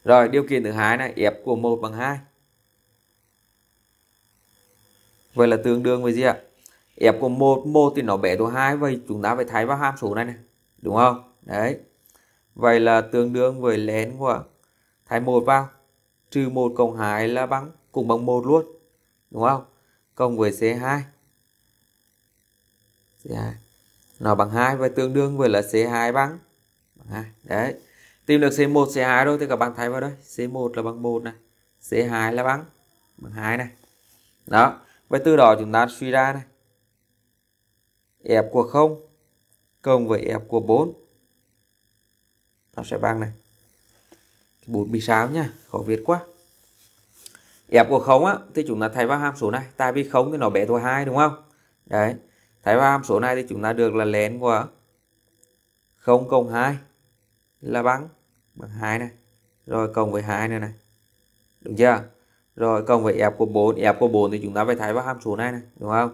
rồi điều kiện thứ hai này f của 1 bằng 2 vậy là tương đương với gì ạ f của 1 1 thì nó bé đồ 2 vậy chúng ta phải thay vào hàm số này này đúng không đấy vậy là tương đương với lén của thay 1 vào trừ 1 cộng 2 là bằng cùng bằng 1 luôn đúng không cộng với C2 C2 nó bằng 2 và tương đương với là C2 bằng bằng 2 đấy tìm được C1 C2 rồi thì các bạn thấy vào đây C1 là bằng 1 này C2 là bằng bằng 2 này đó vậy từ đó chúng ta suy ra này F của 0 cộng với F của 4 nó sẽ bằng này 4 bị sao nhá, khó viết quá F của 0 á thì chúng ta thay vào hàm số này tại vì 0 thì nó bé thôi 2 đúng không đấy thay vào hàm số này thì chúng ta được là lén của 0 cộng 2 là bằng bằng 2 này. Rồi cộng với 2 này này. Đúng chưa? Rồi cộng với f của 4, f của 4 thì chúng ta phải thay vào hàm số này này, đúng không?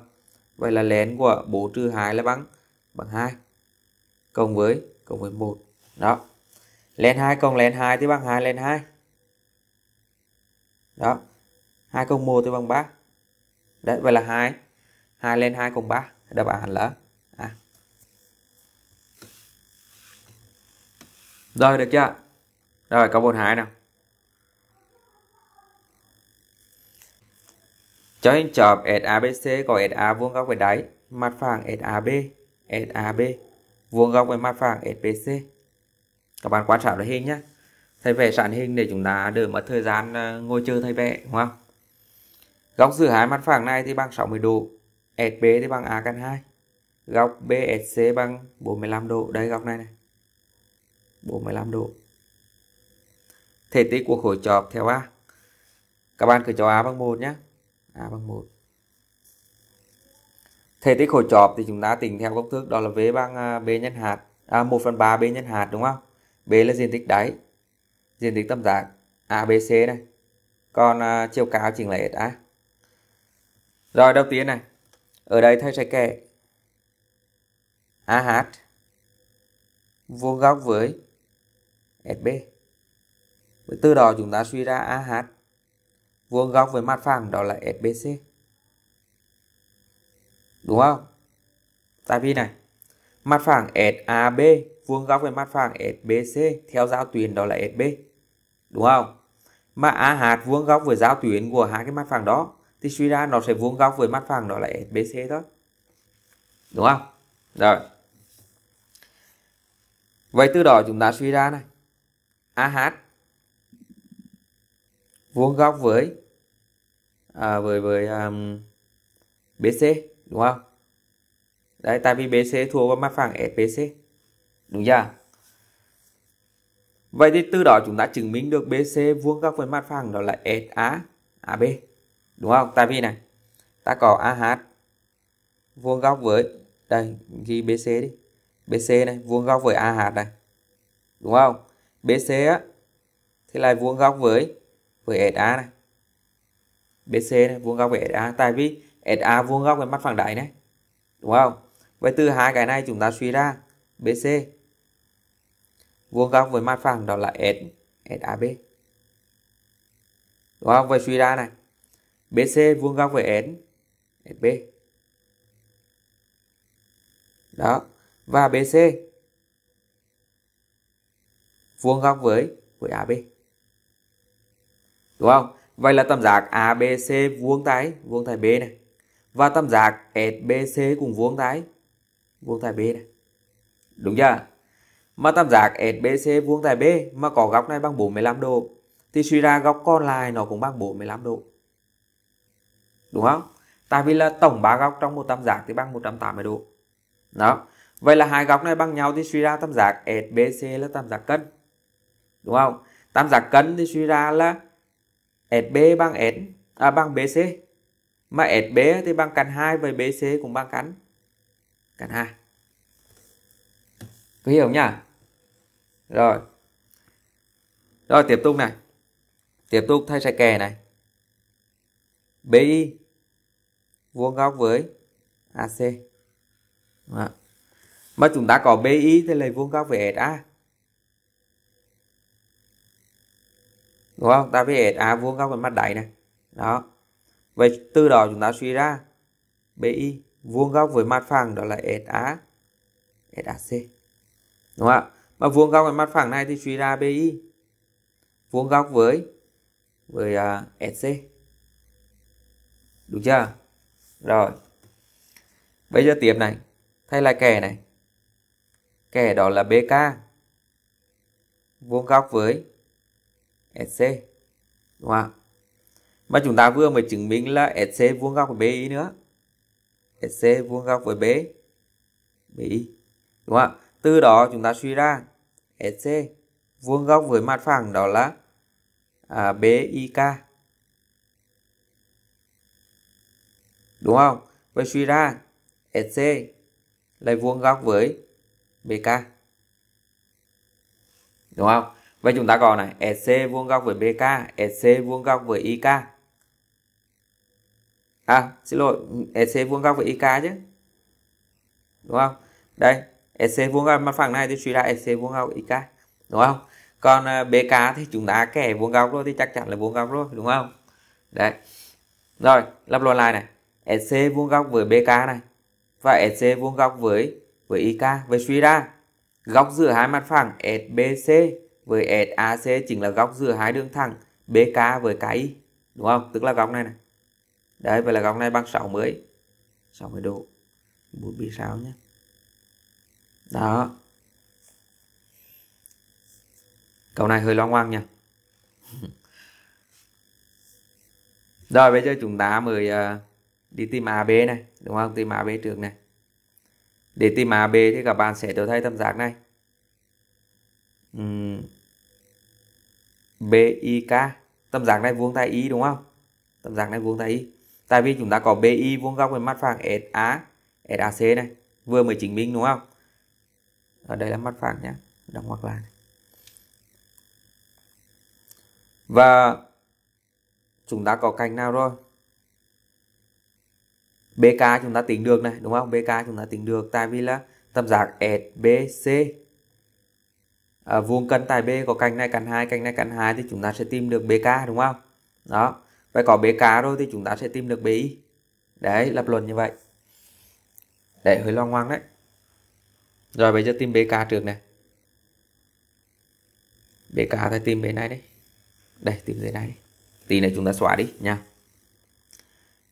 Vậy là lén của 4 trừ 2 là bằng bằng 2. Cộng với cộng với 1. Đó. Lén 2 cộng lén 2 thì bằng 2 lén 2. Đó. 2 cộng 1 thì bằng 3. Đấy, vậy là 2. 2 lên 2 cộng 3 đáp án là A. Rồi được chưa? Rồi câu 42 nào. Cho hình chọp SABC có SA vuông góc với đáy, mặt phẳng SAB, SAB vuông góc với mặt phẳng SBC. Các bạn quan sát được hình nhé. Thầy vẽ sẵn hình để chúng ta đỡ mất thời gian ờ, ngồi chờ thầy vẽ, đúng không? Góc giữa hai mặt phẳng này thì bằng 60 độ, SB thì bằng A căn 2 góc BSC bằng 45 độ đây góc này này 45 độ thể tích của khối chóp theo A các bạn cứ cho A bằng 1 nhé A bằng 1 thể tích khối chóp thì chúng ta tính theo công thức đó là V bằng à, B nhân hạt à, 1 phần 3 B nhân hạt đúng không B là diện tích đáy diện tích tâm giác ABC này còn à, chiều cao chính là SA rồi đầu tiên này ở đây thầy sẽ kể AH vuông góc với SB. Từ đó chúng ta suy ra AH vuông góc với mặt phẳng đó là SBC. Đúng không? Tại vì này, mặt phẳng SAB vuông góc với mặt phẳng SBC theo giao tuyến đó là SB. Đúng không? Mà AH vuông góc với giao tuyến của hai cái mặt phẳng đó thì suy ra nó sẽ vuông góc với mặt phẳng đó là SBC thôi đúng không rồi vậy từ đó chúng ta suy ra này AH vuông góc với à, với với um, BC đúng không đấy tại vì BC thua vào mặt phẳng SBC đúng chưa vậy thì từ đó chúng ta chứng minh được BC vuông góc với mặt phẳng đó là SA AB đúng không tại vì này ta có AH vuông góc với đây ghi BC đi BC này vuông góc với AH này đúng không BC á thì lại vuông góc với với SA này BC này vuông góc với SA tại vì SA vuông góc với mắt phẳng đáy này đúng không vậy từ hai cái này chúng ta suy ra BC vuông góc với mặt phẳng đó là S SAB đúng không vậy suy ra này BC vuông góc với N SB đó và BC vuông góc với với AB đúng không vậy là tam giác ABC vuông tay vuông tại B này và tam giác SBC cùng vuông tay vuông tại B này đúng chưa mà tam giác SBC vuông tại B mà có góc này bằng 45 độ thì suy ra góc còn lại nó cũng bằng 45 độ đúng không tại vì là tổng ba góc trong một tam giác thì bằng 180 độ đó vậy là hai góc này bằng nhau thì suy ra tam giác SBC là tam giác cân đúng không tam giác cân thì suy ra là SB bằng S à, bằng BC mà SB thì bằng cạnh 2 với BC cũng bằng cạnh cạnh 2 có hiểu nhá rồi rồi tiếp tục này tiếp tục thay sẽ kè này BI vuông góc với AC Đó. mà chúng ta có BI thì lại vuông góc với SA đúng không ta biết SA vuông góc với mặt đáy này đó vậy từ đó chúng ta suy ra BI vuông góc với mặt phẳng đó là SA SAC đúng không mà vuông góc với mặt phẳng này thì suy ra BI vuông góc với với uh, à, SC đúng chưa rồi. Bây giờ tiếp này. Thay lại kẻ này. Kẻ đó là BK. Vuông góc với SC. Đúng không Mà chúng ta vừa mới chứng minh là SC vuông góc với BI nữa. SC vuông góc với B. BI. Đúng không Từ đó chúng ta suy ra SC vuông góc với mặt phẳng đó là à, BIK. Đúng không? Vậy suy ra EC là vuông góc với BK. Đúng không? Vậy chúng ta có này EC vuông góc với BK, EC vuông góc với IK. À, xin lỗi, EC vuông góc với IK chứ. Đúng không? Đây, EC vuông góc mặt phẳng này thì suy ra EC vuông góc IK. Đúng không? Còn à, BK thì chúng ta kẻ vuông góc rồi thì chắc chắn là vuông góc rồi, đúng không? Đấy. Rồi, lặp lại lại này. SC vuông góc với BK này và SC vuông góc với với IK với suy ra góc giữa hai mặt phẳng SBC với SAC chính là góc giữa hai đường thẳng BK với KI đúng không tức là góc này này đấy vậy là góc này bằng 60 60 độ 4 bị sao nhé đó câu này hơi loang ngoang nha rồi bây giờ chúng ta mời uh, ờ, đi tìm AB này đúng không tìm AB trước này để tìm AB thì các bạn sẽ đổi thay tam giác này uhm. BIK tam giác này vuông tay Y đúng không tam giác này vuông tay Y tại vì chúng ta có BI vuông góc với mặt phẳng SA SAC này vừa mới chứng minh đúng không ở đây là mặt phẳng nhé đóng ngoặc lại và chúng ta có cạnh nào rồi BK chúng ta tính được này đúng không BK chúng ta tính được tại vì là tam giác SBC à, vuông cân tại B có cạnh này cạnh hai cạnh này cạnh hai thì chúng ta sẽ tìm được BK đúng không đó vậy có BK rồi thì chúng ta sẽ tìm được BI đấy lập luận như vậy để hơi lo ngoan đấy rồi bây giờ tìm BK trước này BK thì tìm bên này đấy đây tìm dưới này tí này chúng ta xóa đi nha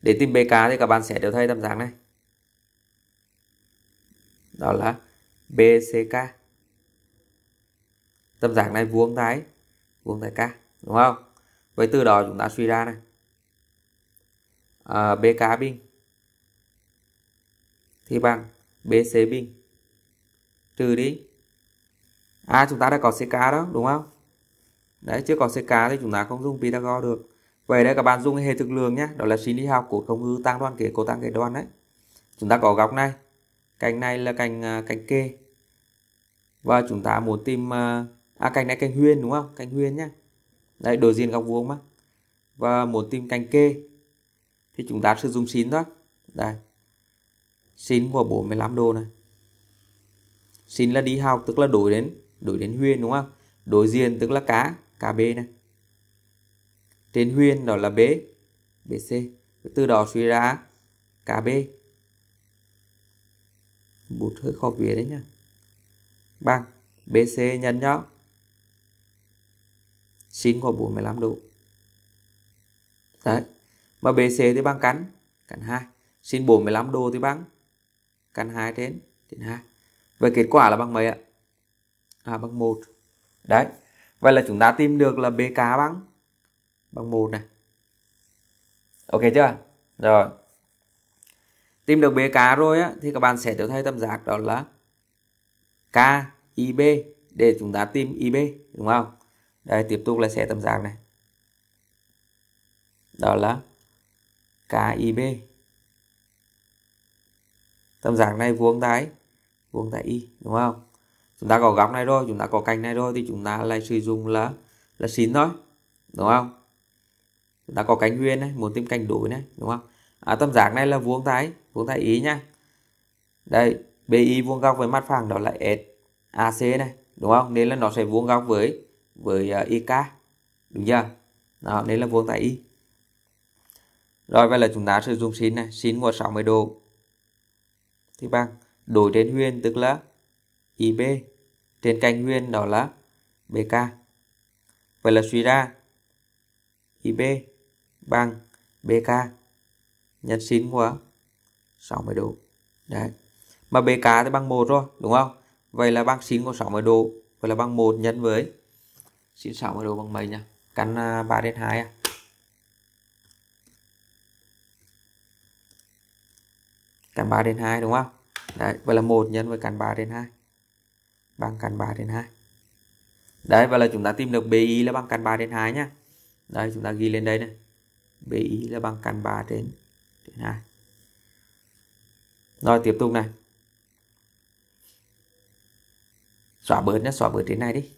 để tìm BK thì các bạn sẽ đều thấy tấm dạng này. Đó là BCK. Tấm dạng này vuông thái, vuông thái K, đúng không? Với từ đó chúng ta suy ra này. À, BK bình thì bằng BC bình trừ đi. À chúng ta đã có CK đó, đúng không? Đấy, chưa có CK thì chúng ta không dùng Pythagore được về đây các bạn dùng hệ thực lượng nhé, đó là sinh lý học của không hư tăng đoan kết của tăng kết đoan đấy. Chúng ta có góc này, cạnh này là cạnh à, cạnh kê. Và chúng ta muốn tìm à, à cạnh này cạnh huyên đúng không? Cạnh huyên nhá Đây đối diện góc vuông mà. Và muốn tìm cạnh kê thì chúng ta sử dụng sin đó. Đây. Sin của 45 độ này. Sin là đi học tức là đổi đến đổi đến huyên đúng không? Đối diện tức là cá, cá B này trên huyền đó là B BC từ đó suy ra KB bút hơi khó viết đấy nhá bằng BC nhân nhau sin của 45 độ đấy mà BC thì bằng cắn cắn 2 sin 45 độ thì bằng cắn 2 trên trên 2 vậy kết quả là bằng mấy ạ à bằng 1 đấy vậy là chúng ta tìm được là BK bằng bằng 1 này ok chưa rồi tìm được bề cá rồi á, thì các bạn sẽ trở thay tam giác đó là K IB để chúng ta tìm IB đúng không đây tiếp tục là sẽ tam giác này đó là KIB tam giác này vuông tại vuông tại Y đúng không chúng ta có góc này rồi chúng ta có cạnh này rồi thì chúng ta lại sử dụng là là xin thôi đúng không chúng ta có cánh huyền này muốn tìm cạnh đối này đúng không à, tam giác này là vuông thái vuông thái ý nhá. đây bi vuông góc với mặt phẳng đó là s ac này đúng không nên là nó sẽ vuông góc với với uh, à, ik đúng chưa đó nên là vuông thái y rồi vậy là chúng ta sử dụng sin này sin của 60 độ thì bằng đổi trên huyền tức là ib trên cạnh huyền đó là bk vậy là suy ra ib bằng BK nhân sin của 60 độ. Đấy. Mà BK thì bằng 1 rồi, đúng không? Vậy là bằng sin của 60 độ, vậy là bằng 1 nhân với sin 60 độ bằng mấy nhỉ? Căn 3 à, đến 2 à? Căn 3 đến 2 đúng không? Đấy, vậy là 1 nhân với căn 3 đến 2 bằng căn 3 đến 2. Đấy, vậy là chúng ta tìm được BI là bằng căn 3 đến 2 nhá. Đây chúng ta ghi lên đây này. BI là bằng căn 3 trên trên 2. Rồi tiếp tục này. Xóa bớt nhé, xóa bớt trên này đi.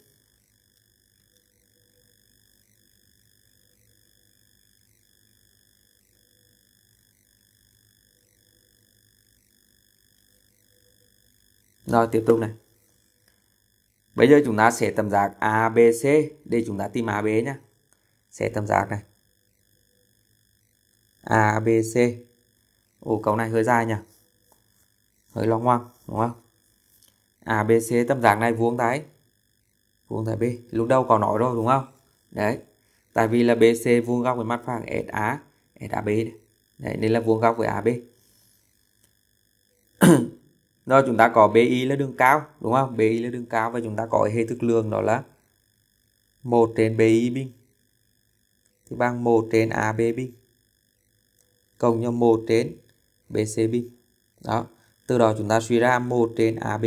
Rồi tiếp tục này. Bây giờ chúng ta sẽ tầm giác ABC để chúng ta tìm AB nhé. Sẽ tầm giác này. A B C Ồ cầu này hơi dài nhỉ Hơi long ngoang đúng không A B C tâm giác này vuông thái Vuông thái B Lúc đầu có nói rồi đúng không Đấy Tại vì là BC vuông góc với mặt phẳng SA SAB này. Đấy nên là vuông góc với AB Rồi chúng ta có BI là đường cao đúng không BI là đường cao và chúng ta có hệ thức lượng đó là 1 trên BI bình thì bằng 1 trên AB bình cộng cho 1 trên BCB Đó, từ đó chúng ta suy ra 1 trên AB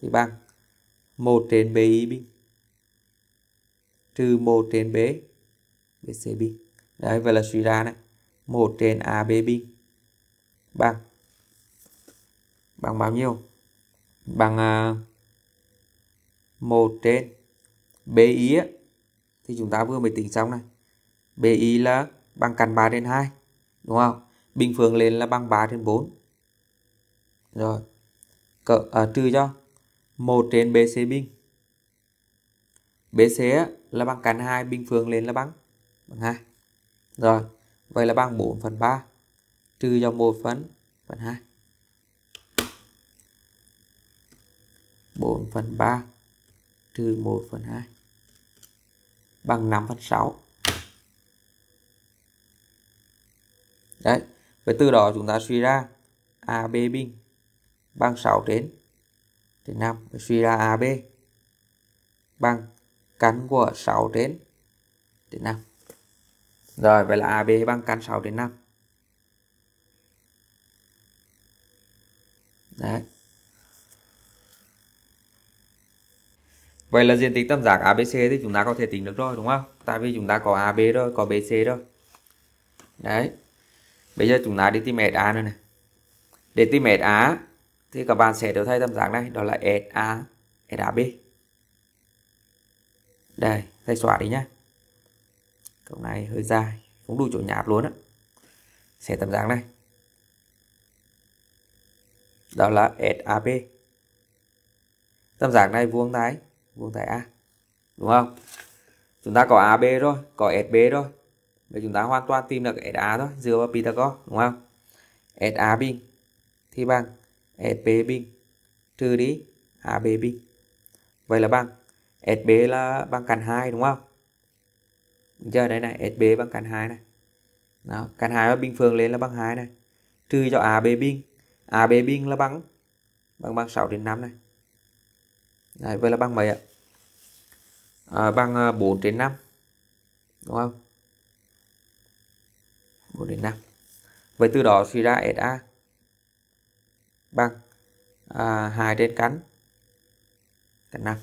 thì bằng 1 trên BI trừ 1 trên B BCB Đấy, vậy là suy ra này. 1 trên AB bằng bằng bao nhiêu? Bằng uh, à, 1 trên BI á thì chúng ta vừa mới tính xong này. BI là bằng căn 3 trên 2 đúng không bình phương lên là bằng 3 trên 4 rồi cỡ, à, trừ cho 1 trên BC bình BC là bằng căn 2 bình phương lên là bằng bằng 2 rồi vậy là bằng 4 phần 3 trừ cho 1 phần phần 2 4 phần 3 trừ 1 phần 2 bằng 5 phần 6 đấy vậy từ đó chúng ta suy ra AB bình bằng 6 trên trên 5 suy ra AB bằng căn của 6 trên trên 5 rồi vậy là AB bằng căn 6 trên 5 đấy Vậy là diện tích tam giác ABC thì chúng ta có thể tính được rồi đúng không? Tại vì chúng ta có AB rồi, có BC rồi. Đấy bây giờ chúng ta đi tìm SA nữa này để tìm SA thì các bạn sẽ được thay tấm giác này đó là SA SAB đây thay xóa đi nhá câu này hơi dài cũng đủ chỗ nhạt luôn á sẽ tấm giác này đó là SAB tấm giác này vuông thái vuông thái A đúng không chúng ta có AB rồi có SB rồi Vậy chúng ta hoàn toàn tìm được SA thôi, dựa vào Pythagore đúng không? SA bình thì bằng SP bình trừ đi AB bình. Vậy là bằng SB là bằng căn 2 đúng không? giờ Đây này, SB bằng căn 2 này. Đó, căn 2 bình phương lên là bằng 2 này. Trừ cho AB bình. AB bình là bằng bằng bằng 6 trên 5 này. Đấy, vậy là bằng mấy ạ? À, bằng 4 trên 5. Đúng không? 4 đến 5 vậy từ đó suy ra SA bằng à, 2 trên cánh cánh 5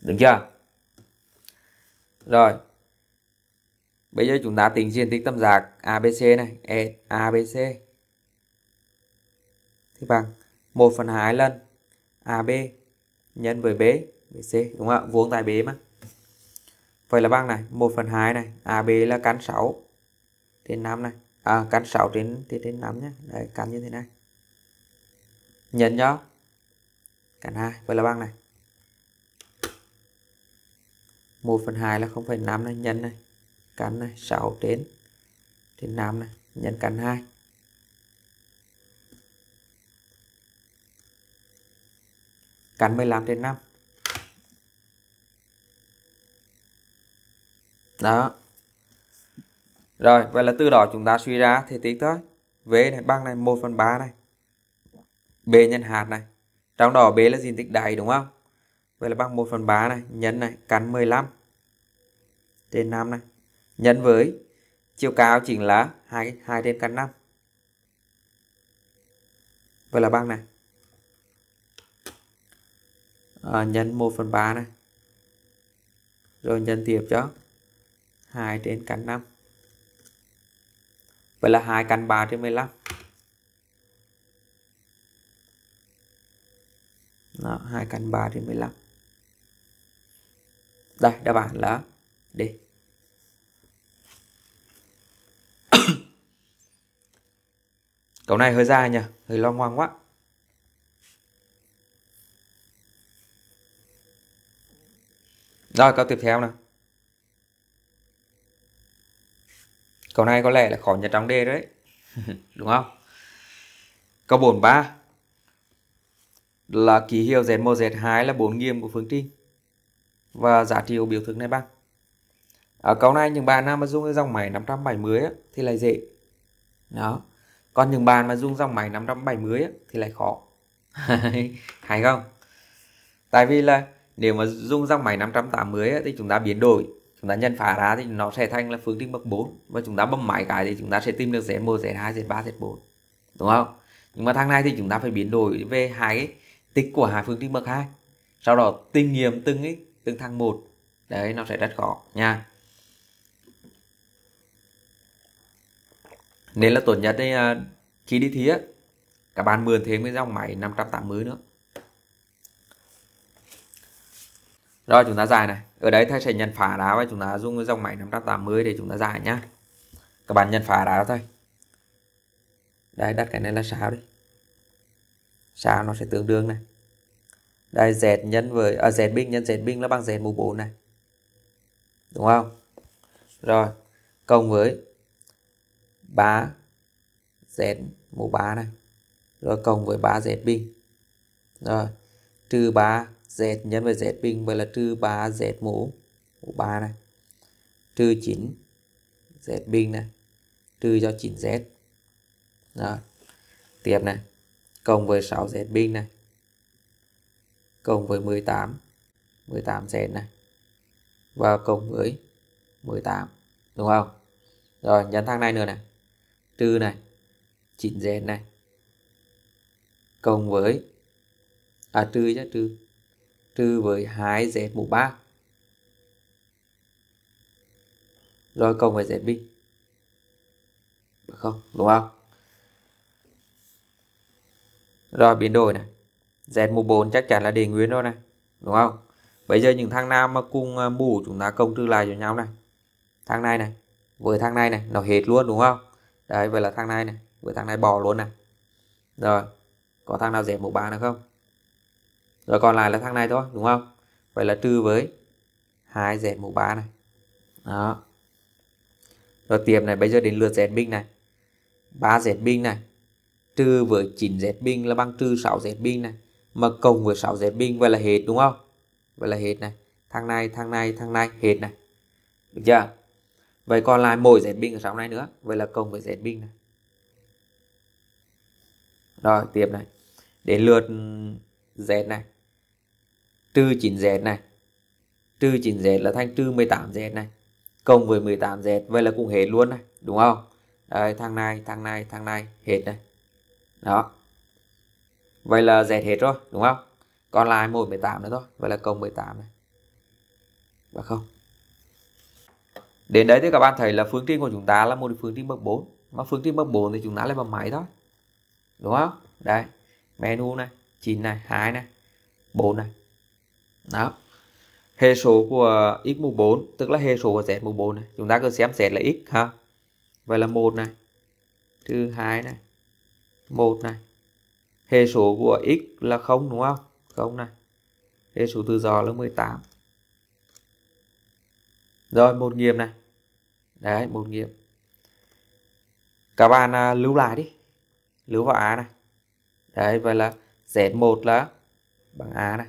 được chưa rồi bây giờ chúng ta tính diện tích tam giác ABC này e, ABC thì bằng 1 phần 2 lần AB nhân với B với C đúng không ạ vuông tại B mà vậy là bằng này 1 phần 2 này AB là căn 6 trên 5 này à, căn 6 trên trên, trên 5 nhé đấy căn như thế này nhấn cho căn 2 vậy là bằng này 1 phần 2 là 0,5 này nhân này căn này 6 trên trên 5 này nhân căn 2 căn 15 trên 5 đó rồi, vậy là từ đó chúng ta suy ra thể tích thôi. V này bằng này 1 phần 3 này. B nhân hạt này. Trong đó B là diện tích đáy đúng không? Vậy là bằng 1 phần 3 này, nhân này, cắn 15. Trên 5 này. Nhân với chiều cao chính là 2, 2 trên căn 5. Vậy là bằng này. À, nhân 1 phần 3 này. Rồi nhân tiếp cho 2 trên căn 5. Vậy là 2 căn 3 trên 15. Đó, 2 căn 3 trên 15. Đây, đáp án là D. Câu này hơi dài nhỉ, hơi lo ngoan quá. Rồi, câu tiếp theo nào. Câu này có lẽ là khó nhất trong đề đấy. Đúng không? Câu 43 là ký hiệu Z1, Z2 là bốn nghiêm của phương trình và giá trị của biểu thức này bằng. Ở câu này những bạn nào mà dùng cái dòng máy 570 á, thì lại dễ. Đó. Còn những bạn mà dùng dòng máy 570 á, thì lại khó. Hay không? Tại vì là nếu mà dùng dòng máy 580 á, thì chúng ta biến đổi chúng ta nhân phá ra thì nó sẽ thành là phương trình bậc 4 và chúng ta bấm máy cái thì chúng ta sẽ tìm được z1 z2 z3 z4 đúng không nhưng mà thằng này thì chúng ta phải biến đổi về hai cái tích của hai phương trình bậc 2 sau đó tìm nghiệm từng ấy, từng thằng một đấy nó sẽ rất khó nha nên là tốt nhất đây khi đi thi á các bạn mượn thêm cái dòng máy 580 nữa rồi chúng ta dài này ở đấy thầy sẽ nhân phá đá và chúng ta dùng cái dòng máy 580 để chúng ta dài nhá các bạn nhân phá đá thôi đây đặt cái này là sao đi sao nó sẽ tương đương này đây z nhân với à, z binh nhân z binh là bằng z mũ 4 này đúng không rồi cộng với 3 z mũ 3 này rồi cộng với 3 z binh rồi trừ 3 Z nhân với Z bình vậy là trừ 3 Z mũ, mũ 3 này. Trừ 9 Z bình này. Trừ cho 9 Z. Rồi. Tiếp này. Cộng với 6 Z bình này. Cộng với 18. 18 Z này. Và cộng với 18. Đúng không? Rồi nhân thang này nữa này. Trừ này. 9Z này. Cộng với à trừ chứ trừ trừ với 2z mũ 3 rồi cộng với được không đúng không rồi biến đổi này z mũ 4 chắc chắn là đề nguyên rồi này đúng không bây giờ những thang nam mà cùng à, mũ chúng ta công trừ lại cho nhau này thang này này với thang này này nó hết luôn đúng không đấy vậy là thang này này với thang này bỏ luôn này rồi có thằng nào z mũ 3 nữa không rồi còn lại là thằng này thôi đúng không vậy là trừ với 2 z mũ 3 này đó rồi tiếp này bây giờ đến lượt z bình này 3 z bình này trừ với 9 z bình là bằng trừ 6 z bình này mà cộng với 6 z bình vậy là hết đúng không vậy là hết này thằng này thằng này thằng này hết này được chưa vậy còn lại mỗi z bình ở sau này nữa vậy là cộng với z bình này rồi tiếp này đến lượt z này trừ 9Z này trừ 9Z là thành trừ 18Z này cộng với 18Z vậy là cũng hết luôn này đúng không Đấy, thằng này thằng này thằng này hết này đó vậy là Z hết rồi đúng không còn lại mỗi 18 nữa thôi vậy là cộng 18 này và không đến đấy thì các bạn thấy là phương trình của chúng ta là một phương trình bậc 4 mà phương trình bậc 4 thì chúng ta lấy bằng máy thôi đúng không đây menu này 9 này 2 này 4 này đó hệ số của x mũ 4 tức là hệ số của z mũ 4 này chúng ta cứ xem z là x ha vậy là một này trừ hai này một này hệ số của x là không đúng không không này hệ số tự do là 18 rồi một nghiệm này đấy một nghiệm các bạn à, lưu lại đi lưu vào a này đấy vậy là z một là bằng a này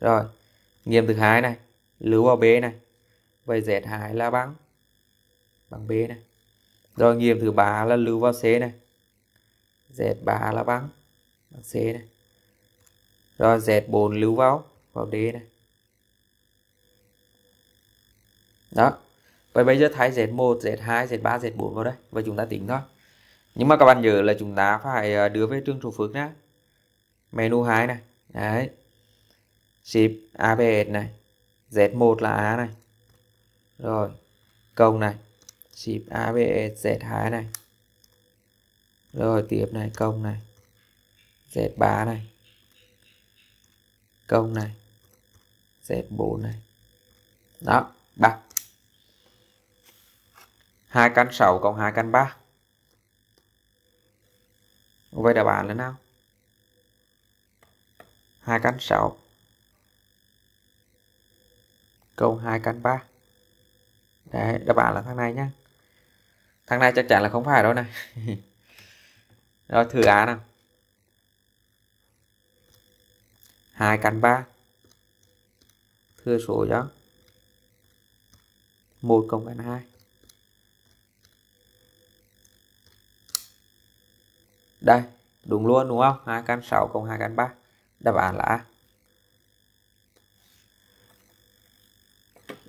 rồi, nghiệm thứ hai này, lưu vào B này. Vậy Z2 là bằng bằng B này. Rồi nghiệm thứ ba là lưu vào C này. Z3 là bằng bằng C này. Rồi Z4 lưu vào vào D này. Đó. Vậy bây giờ thay Z1, Z2, Z3, Z4 vào đây và chúng ta tính thôi. Nhưng mà các bạn nhớ là chúng ta phải ờ, đưa về trường số phước nhá. Menu 2 này. Đấy ship ABS này Z1 là A này rồi công này ship ABS Z2 này rồi tiếp này công này Z3 này công này Z4 này đó ba hai căn 6 cộng hai căn 3 vậy đáp án là nào hai căn 6 câu 2 căn 3 đấy đáp án là thằng này nhá thằng này chắc chắn là không phải đâu này rồi thử á nào hai căn 3 thừa số cho một cộng căn hai đây đúng luôn đúng không hai căn sáu cộng hai căn ba đáp án là A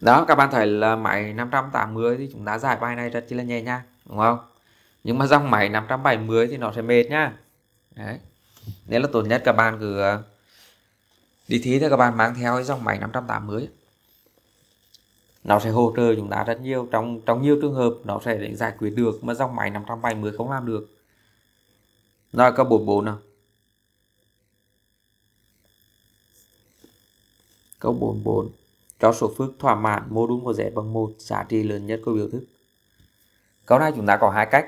đó các bạn thấy là máy 580 thì chúng ta giải bài này rất chi là nhẹ nhàng đúng không nhưng mà dòng máy 570 thì nó sẽ mệt nhá đấy nên là tốt nhất các bạn cứ ờ, đi thí thì các bạn mang theo cái dòng máy 580 nó sẽ hỗ trợ chúng ta rất nhiều trong trong nhiều trường hợp nó sẽ để giải quyết được mà dòng máy 570 không làm được rồi câu 44 nào câu 44 cho số phước thỏa mãn mô đun của z bằng 1 giá trị lớn nhất của biểu thức. Câu này chúng ta có hai cách.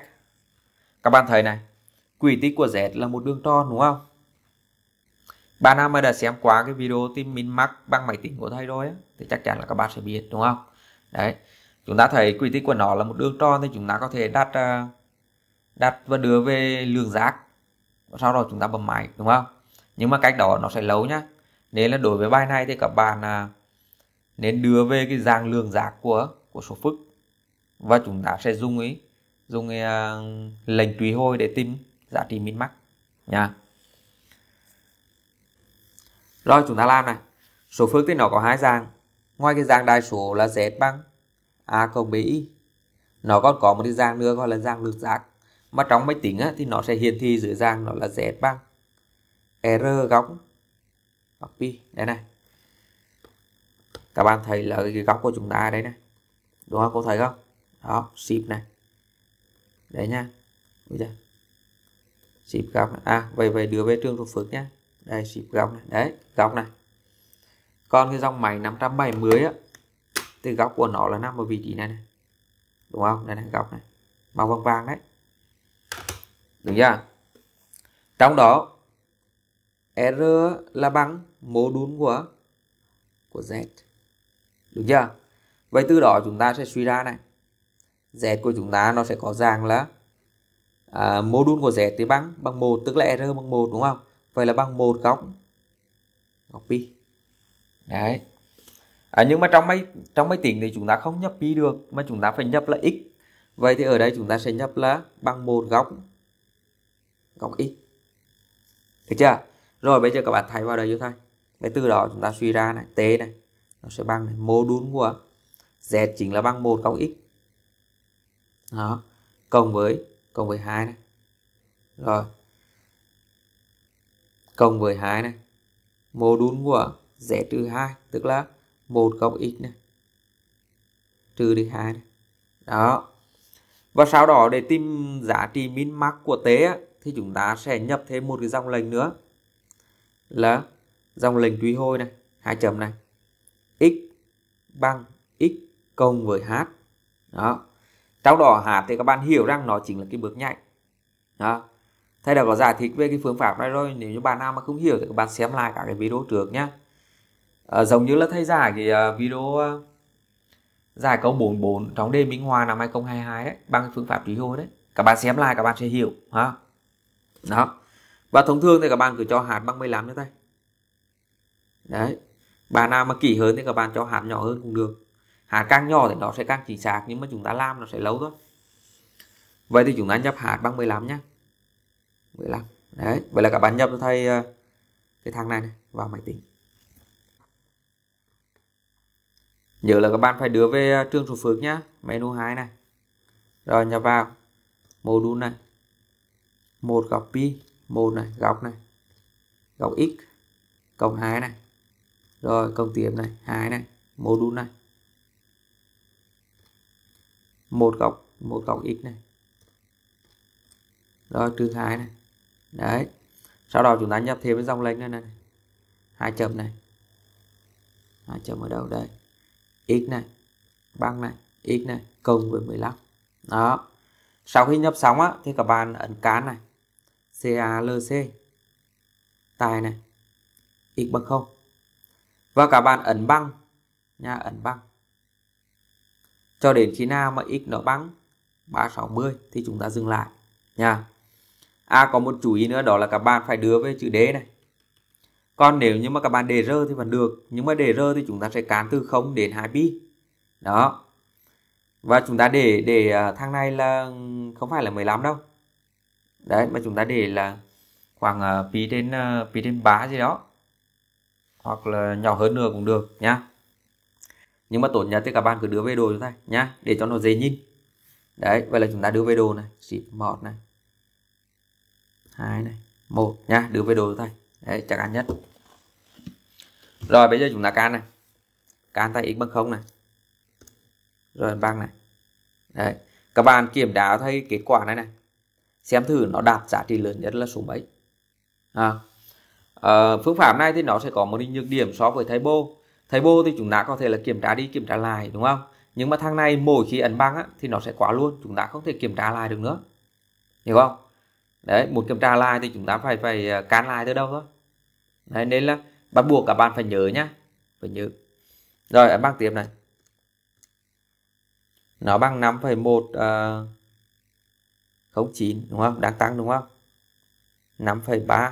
Các bạn thấy này, quỷ tích của z là một đường tròn đúng không? Bạn nào mà đã xem qua cái video tìm min max bằng máy tính của thầy rồi thì chắc chắn là các bạn sẽ biết đúng không? Đấy, chúng ta thấy quỷ tích của nó là một đường tròn thì chúng ta có thể đặt à, đặt và đưa về lượng giác sau đó chúng ta bấm máy đúng không nhưng mà cách đó nó sẽ lâu nhá nên là đối với bài này thì các bạn à, nên đưa về cái dạng lượng giá của của số phức và chúng ta sẽ dùng ấy dùng ý, uh, à, lệnh truy hồi để tìm giá trị min max nha rồi chúng ta làm này số phức thì nó có hai dạng ngoài cái dạng đại số là z bằng a cộng bi nó còn có một cái dạng nữa gọi là dạng lượng giác mà trong máy tính á, thì nó sẽ hiển thị dưới dạng nó là z bằng r góc pi đây này các bạn thấy là cái góc của chúng ta đây này đúng không có thấy không đó ship này đấy nhá bây giờ ship góc này. à vậy vậy đưa về trường thuộc phước nhá đây ship góc này đấy góc này còn cái dòng máy 570 á thì góc của nó là nằm ở vị trí này, này. đúng không đây này góc này màu vàng vàng đấy đúng chưa trong đó R là bằng mô đun của của Z được chưa? Vậy từ đó chúng ta sẽ suy ra này. Z của chúng ta nó sẽ có dạng là à, mô đun của Z thì bằng bằng 1 tức là R bằng 1 đúng không? Vậy là bằng 1 góc góc pi. Đấy. À, nhưng mà trong máy trong máy tính thì chúng ta không nhập pi được mà chúng ta phải nhập là x. Vậy thì ở đây chúng ta sẽ nhập là bằng 1 góc góc x. Được chưa? Rồi bây giờ các bạn thay vào đây cho thầy. vậy từ đó chúng ta suy ra này, t này nó sẽ bằng mô đun của z chính là bằng 1 cộng x đó cộng với cộng với 2 này rồi cộng với 2 này mô đun của z trừ 2 tức là 1 cộng x này trừ đi 2 này đó và sau đó để tìm giá trị min max của tế thì chúng ta sẽ nhập thêm một cái dòng lệnh nữa là dòng lệnh truy hồi này hai chấm này x bằng x cộng với h đó trong đó h thì các bạn hiểu rằng nó chính là cái bước nhạy đó thầy đã có giải thích về cái phương pháp này rồi nếu như bạn nào mà không hiểu thì các bạn xem lại cả cái video trước nhé à, ờ, giống như là thầy giải cái ờ, video ờ, giải câu 44 trong đề minh hòa năm 2022 đấy bằng cái phương pháp trí hồi đấy các bạn xem lại các bạn sẽ hiểu ha đó và thông thường thì các bạn cứ cho hạt bằng 15 như thế đấy bạn nào mà kỹ hơn thì các bạn cho hạt nhỏ hơn cũng được hạt càng nhỏ thì nó sẽ càng chính xác nhưng mà chúng ta làm nó sẽ lâu thôi vậy thì chúng ta nhập hạt bằng 15 nhé 15 đấy vậy là các bạn nhập cho thầy ờ, cái thằng này, này vào máy tính nhớ là các bạn phải đưa về ờ, trường số phước nhá menu 2 này rồi nhập vào module này một góc pi một này góc này góc x cộng 2 này rồi công tiếp này hai này mô đun này một góc một góc x này rồi trừ hai này đấy sau đó chúng ta nhập thêm cái dòng lệnh này này hai chấm này hai chấm ở đâu đây x này băng này x này cộng với 15 đó sau khi nhập xong á thì các bạn ấn cán này calc tài này x bằng không và vâng, các bạn ấn băng nha ấn băng cho đến khi nào mà x nó bằng 360 thì chúng ta dừng lại nha à có một chú ý nữa đó là các bạn phải đưa về chữ D này còn nếu như mà các bạn để rơ thì vẫn được nhưng mà để rơ thì chúng ta sẽ cán từ 0 đến 2 pi đó và chúng ta để để à, thang này là không phải là 15 đâu đấy mà chúng ta để là khoảng à, pi đến à, pi đến 3 gì đó hoặc là nhỏ hơn nữa cũng được nhá nhưng mà tốt nhất thì các bạn cứ đưa về đồ cho thầy nhá để cho nó dễ nhìn đấy vậy là chúng ta đưa về đồ này ship một này hai này một nhá đưa về đồ cho thầy đấy chắc ăn nhất rồi bây giờ chúng ta can này can tay x bằng không này rồi bằng này đấy các bạn kiểm tra thấy kết quả này này xem thử nó đạt giá trị lớn nhất là số mấy à, à, phương pháp này thì nó sẽ có một nhược điểm so với thái bô thái bô thì chúng ta có thể là kiểm tra đi kiểm tra lại đúng không nhưng mà thằng này mỗi khi ấn băng á, thì nó sẽ quá luôn chúng ta không thể kiểm tra lại được nữa hiểu không đấy một kiểm tra lại thì chúng ta phải phải à, can lại tới đâu thôi đấy, nên là bắt buộc các bạn phải nhớ nhá phải nhớ rồi ấn băng tiếp này nó bằng 5,1 uh, 09 đúng không đang tăng đúng không 5,3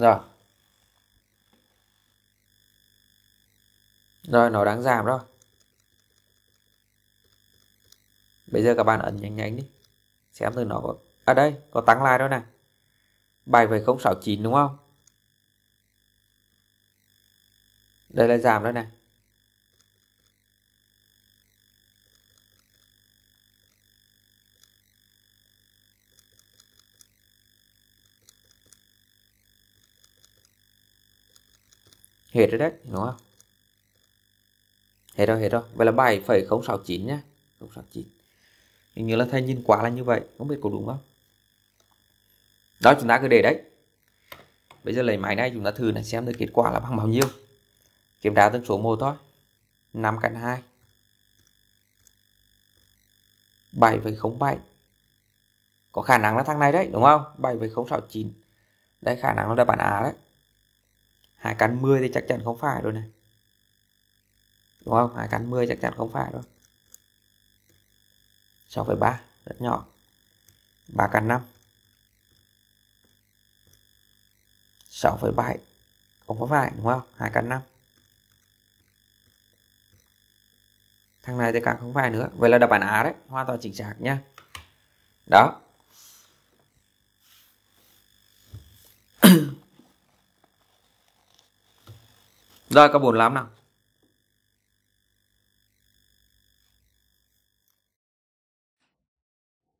rồi rồi nó đang giảm rồi bây giờ các bạn ấn nhanh nhanh đi xem từ nó có ở à đây có tăng lại đó nè chín đúng không đây là giảm đó này Hết rồi đấy, đúng không? Hết rồi, hết rồi. Vậy là 7,069 nhé. 069. Hình như là thầy nhìn quá là như vậy. Không biết có đúng không? Đó, chúng ta cứ để đấy. Bây giờ lấy máy này chúng ta thử này xem được kết quả là bằng bao nhiêu. Kiểm tra từng số 1 thôi. 5 cạnh 2. 7,07 Có khả năng là thằng này đấy đúng không? 7,069 Đây khả năng là bản án A đấy hai cắn 10 thì chắc chắn không phải rồi này đúng không hai cắn 10 chắc chắn không phải rồi 6,3 rất nhỏ 3 cắn 5 6,7 không có phải đúng không 2 cắn 5 thằng này thì càng không phải nữa vậy là đáp án A đấy hoàn toàn chính xác nhá đó ra buồn lắm nào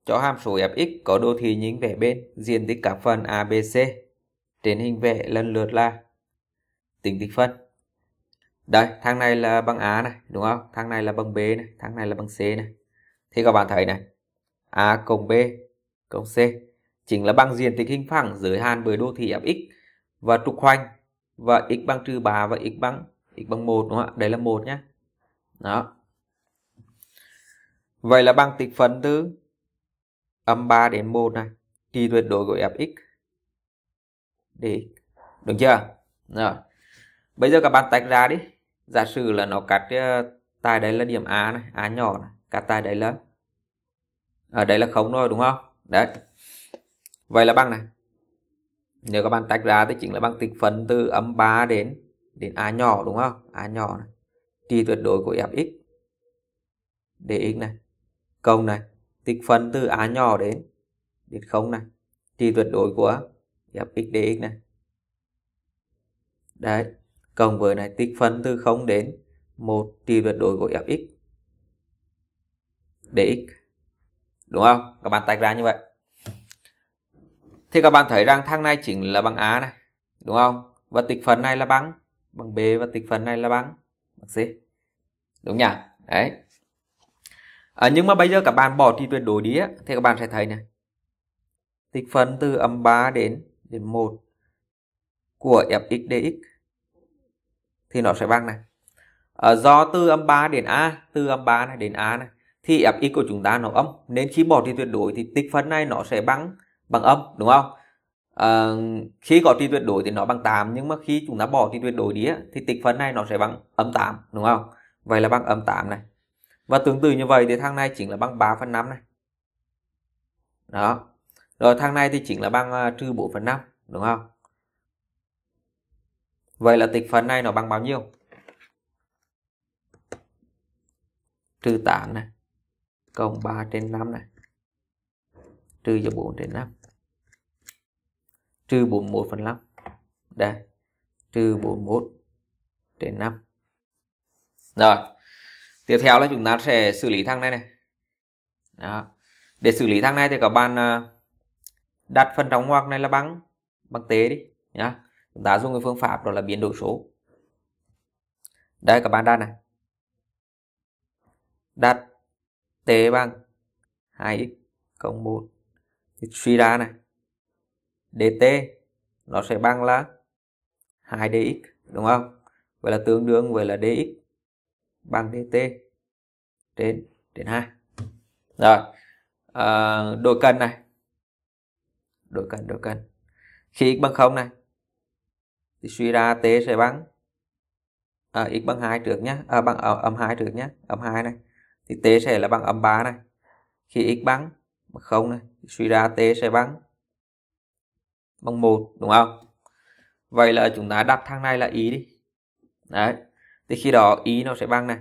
cho hàm số fx có đồ thị nhính vẽ bên diện tích các phần abc trên hình vẽ lần lượt là tính tích phân đây thang này là bằng a này đúng không thang này là bằng b này thang này là bằng c này thì các bạn thấy này a cộng b cộng c chính là bằng diện tích hình phẳng giới hạn bởi đô thị fx và trục hoành và x bằng trừ 3 và x bằng x bằng 1 đúng không ạ? đây là một nhé. Đó. Vậy là bằng tích phân từ âm 3 đến 1 này thì tuyệt đối của fx dx. Được chưa? Rồi. Bây giờ các bạn tách ra đi. Giả sử là nó cắt ờ, tại đây là điểm A này, A nhỏ này, cắt tại đây là ở ờ, đây là không rồi đúng không? Đấy. Vậy là bằng này nếu các bạn tách ra thì chính là bằng tích phân từ âm 3 đến đến a nhỏ đúng không a nhỏ này. trị tuyệt đối của fx dx này cộng này tích phân từ a nhỏ đến đến không này trị tuyệt đối của fx dx này đấy cộng với này tích phân từ 0 đến 1 trị tuyệt đối của fx dx đúng không các bạn tách ra như vậy thì các bạn thấy rằng thang này chính là bằng A này đúng không và tịch phần này là bằng bằng B và tịch phần này là bằng bằng C đúng nhỉ đấy à, nhưng mà bây giờ các bạn bỏ trị tuyệt đối đi á, thì các bạn sẽ thấy này tịch phần từ âm 3 đến đến 1 của fx dx thì nó sẽ bằng này à, do từ âm 3 đến a từ âm 3 này đến a này thì fx của chúng ta nó âm nên khi bỏ trị tuyệt đối thì tích phân này nó sẽ bằng bằng âm đúng không à, khi có trị tuyệt đối thì nó bằng 8 nhưng mà khi chúng ta bỏ trị tuyệt đối đi thì tích phân này nó sẽ bằng âm 8 đúng không vậy là bằng âm 8 này và tương tự như vậy thì thang này chính là bằng 3 phần 5 này đó rồi thang này thì chính là bằng ờ, trừ 4 phần 5 đúng không vậy là tích phân này nó bằng bao nhiêu trừ 8 này cộng 3 trên 5 này trừ cho 4 trên 5 trừ 41 phần 5 đây trừ 41 trên 5 rồi tiếp theo là chúng ta sẽ xử lý thằng này này đó để xử lý thằng này thì các bạn ờ, đặt phần trong ngoặc này là bằng bằng tế đi nhá chúng ta dùng cái phương pháp đó là biến đổi số đây các bạn đặt này đặt t bằng 2x cộng 1 thì suy ra này dt nó sẽ bằng là 2dx đúng không? Vậy là tương đương với là dx bằng dt trên trên 2. Rồi. À, đổi cần này. Đổi cần đổi cần. Khi x bằng 0 này thì suy ra t sẽ bằng à, x bằng 2 trước nhé, à, ờ, bằng âm 2 trước nhé, âm 2 này thì t sẽ là bằng âm 3 này. Khi x bằng 0 này suy ra t sẽ bằng bằng 1 đúng không vậy là chúng ta đặt thang này là ý đi đấy thì khi đó ý nó sẽ bằng này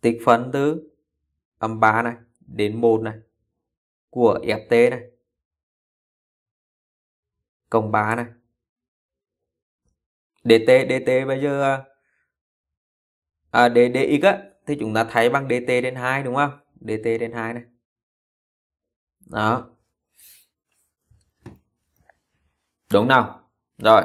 tích phân từ âm 3 này đến 1 này của FT này cộng 3 này DT DT bây giờ à, DDX á thì chúng ta thấy bằng DT đến 2 đúng không DT đến 2 này đó Đúng nào Rồi.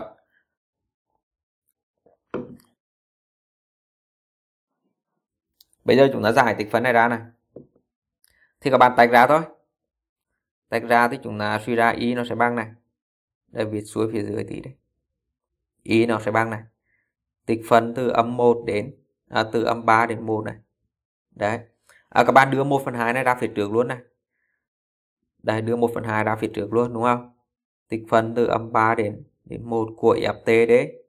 Bây giờ chúng ta giải tích phân này ra này. Thì các bạn tách ra thôi. Tách ra thì chúng ta suy ra y nó sẽ bằng này. Đây viết xuống phía dưới tí đấy Y nó sẽ bằng này. Tích phân từ âm 1 đến à, từ âm 3 đến 1 này. Đấy. À, các bạn đưa 1 phần 2 này ra phía trước luôn này. Đây đưa 1 phần 2 ra phía trước luôn đúng không? tích phân từ âm 3 đến đến 1 của FT đấy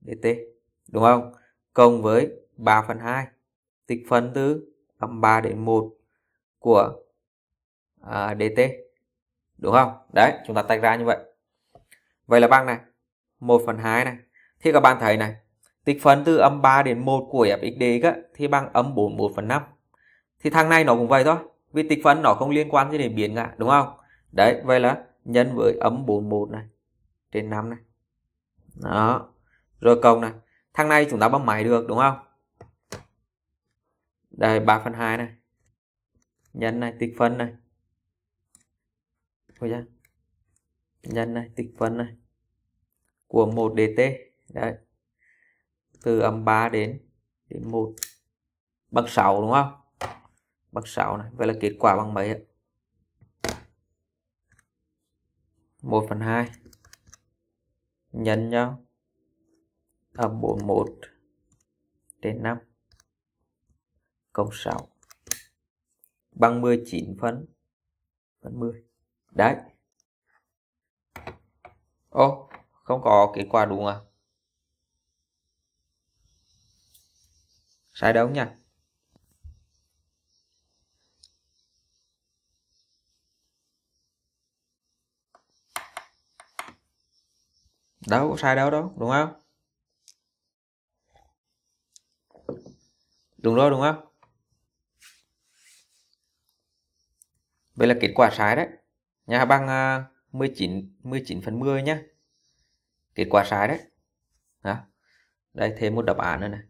dt đúng không cộng với 3 phần 2 tích phân từ âm 3 đến 1 của à, dt đúng không đấy chúng ta tách ra như vậy vậy là bằng này 1 phần 2 này thì các bạn thấy này tích phân từ âm 3 đến 1 của fxd á, thì bằng âm 4 1 phần 5 thì thằng này nó cũng vậy thôi vì tích phân nó không liên quan gì đến biến cả đúng không đấy vậy là nhân với ấm 41 này trên 5 này đó rồi cộng này thằng này chúng ta bấm máy được đúng không đây 3 phần 2 này nhân này tích phân này Thôi ra nhân này tích phân này của 1 dt đấy từ âm 3 đến đến 1 bằng 6 đúng không bằng 6 này vậy là kết quả bằng mấy ạ 1 phần 2 nhân nhau âm 41 trên 5 cộng 6 bằng 19 phần phần 10 đấy ô không có kết quả đúng à sai đâu nha đâu có sai đâu đó đúng không đúng rồi đúng không vậy là kết quả sai đấy nhà bằng 19 19 phần 10 nhá kết quả sai đấy đó. đây thêm một đáp án nữa này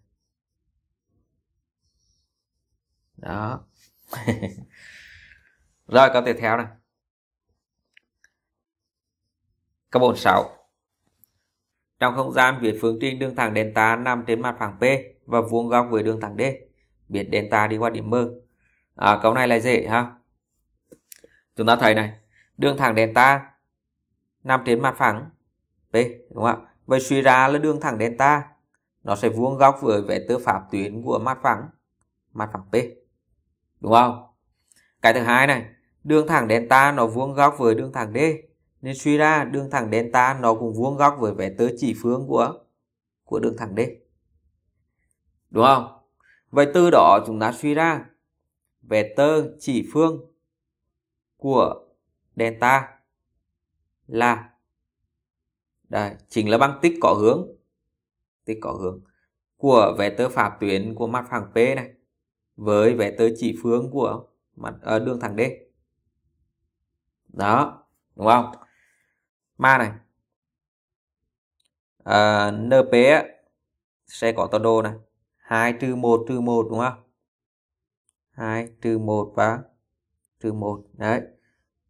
đó rồi câu tiếp theo này câu 46 trong không gian viết phương trình đường thẳng delta nằm trên mặt phẳng P và vuông góc với đường thẳng D. Biết delta đi qua điểm M. À, câu này là dễ ha. Chúng ta thấy này, đường thẳng delta nằm trên mặt phẳng P đúng không ạ? Vậy suy ra là đường thẳng delta nó sẽ vuông góc với vectơ pháp tuyến của mặt phẳng mặt phẳng P. Đúng không? Cái thứ hai này, đường thẳng delta nó vuông góc với đường thẳng D nên suy ra đường thẳng delta nó cũng vuông góc với vectơ chỉ phương của của đường thẳng D. Đúng không? Vậy từ đó chúng ta suy ra vectơ chỉ phương của delta là đây, chính là bằng tích có hướng tích có hướng của vectơ phạm tuyến của mặt phẳng P này với vectơ chỉ phương của mặt à, đường thẳng D. Đó, đúng không? ma này à, np sẽ có tọa độ này 2 trừ 1 trừ 1 đúng không 2 trừ 1 và trừ 1 đấy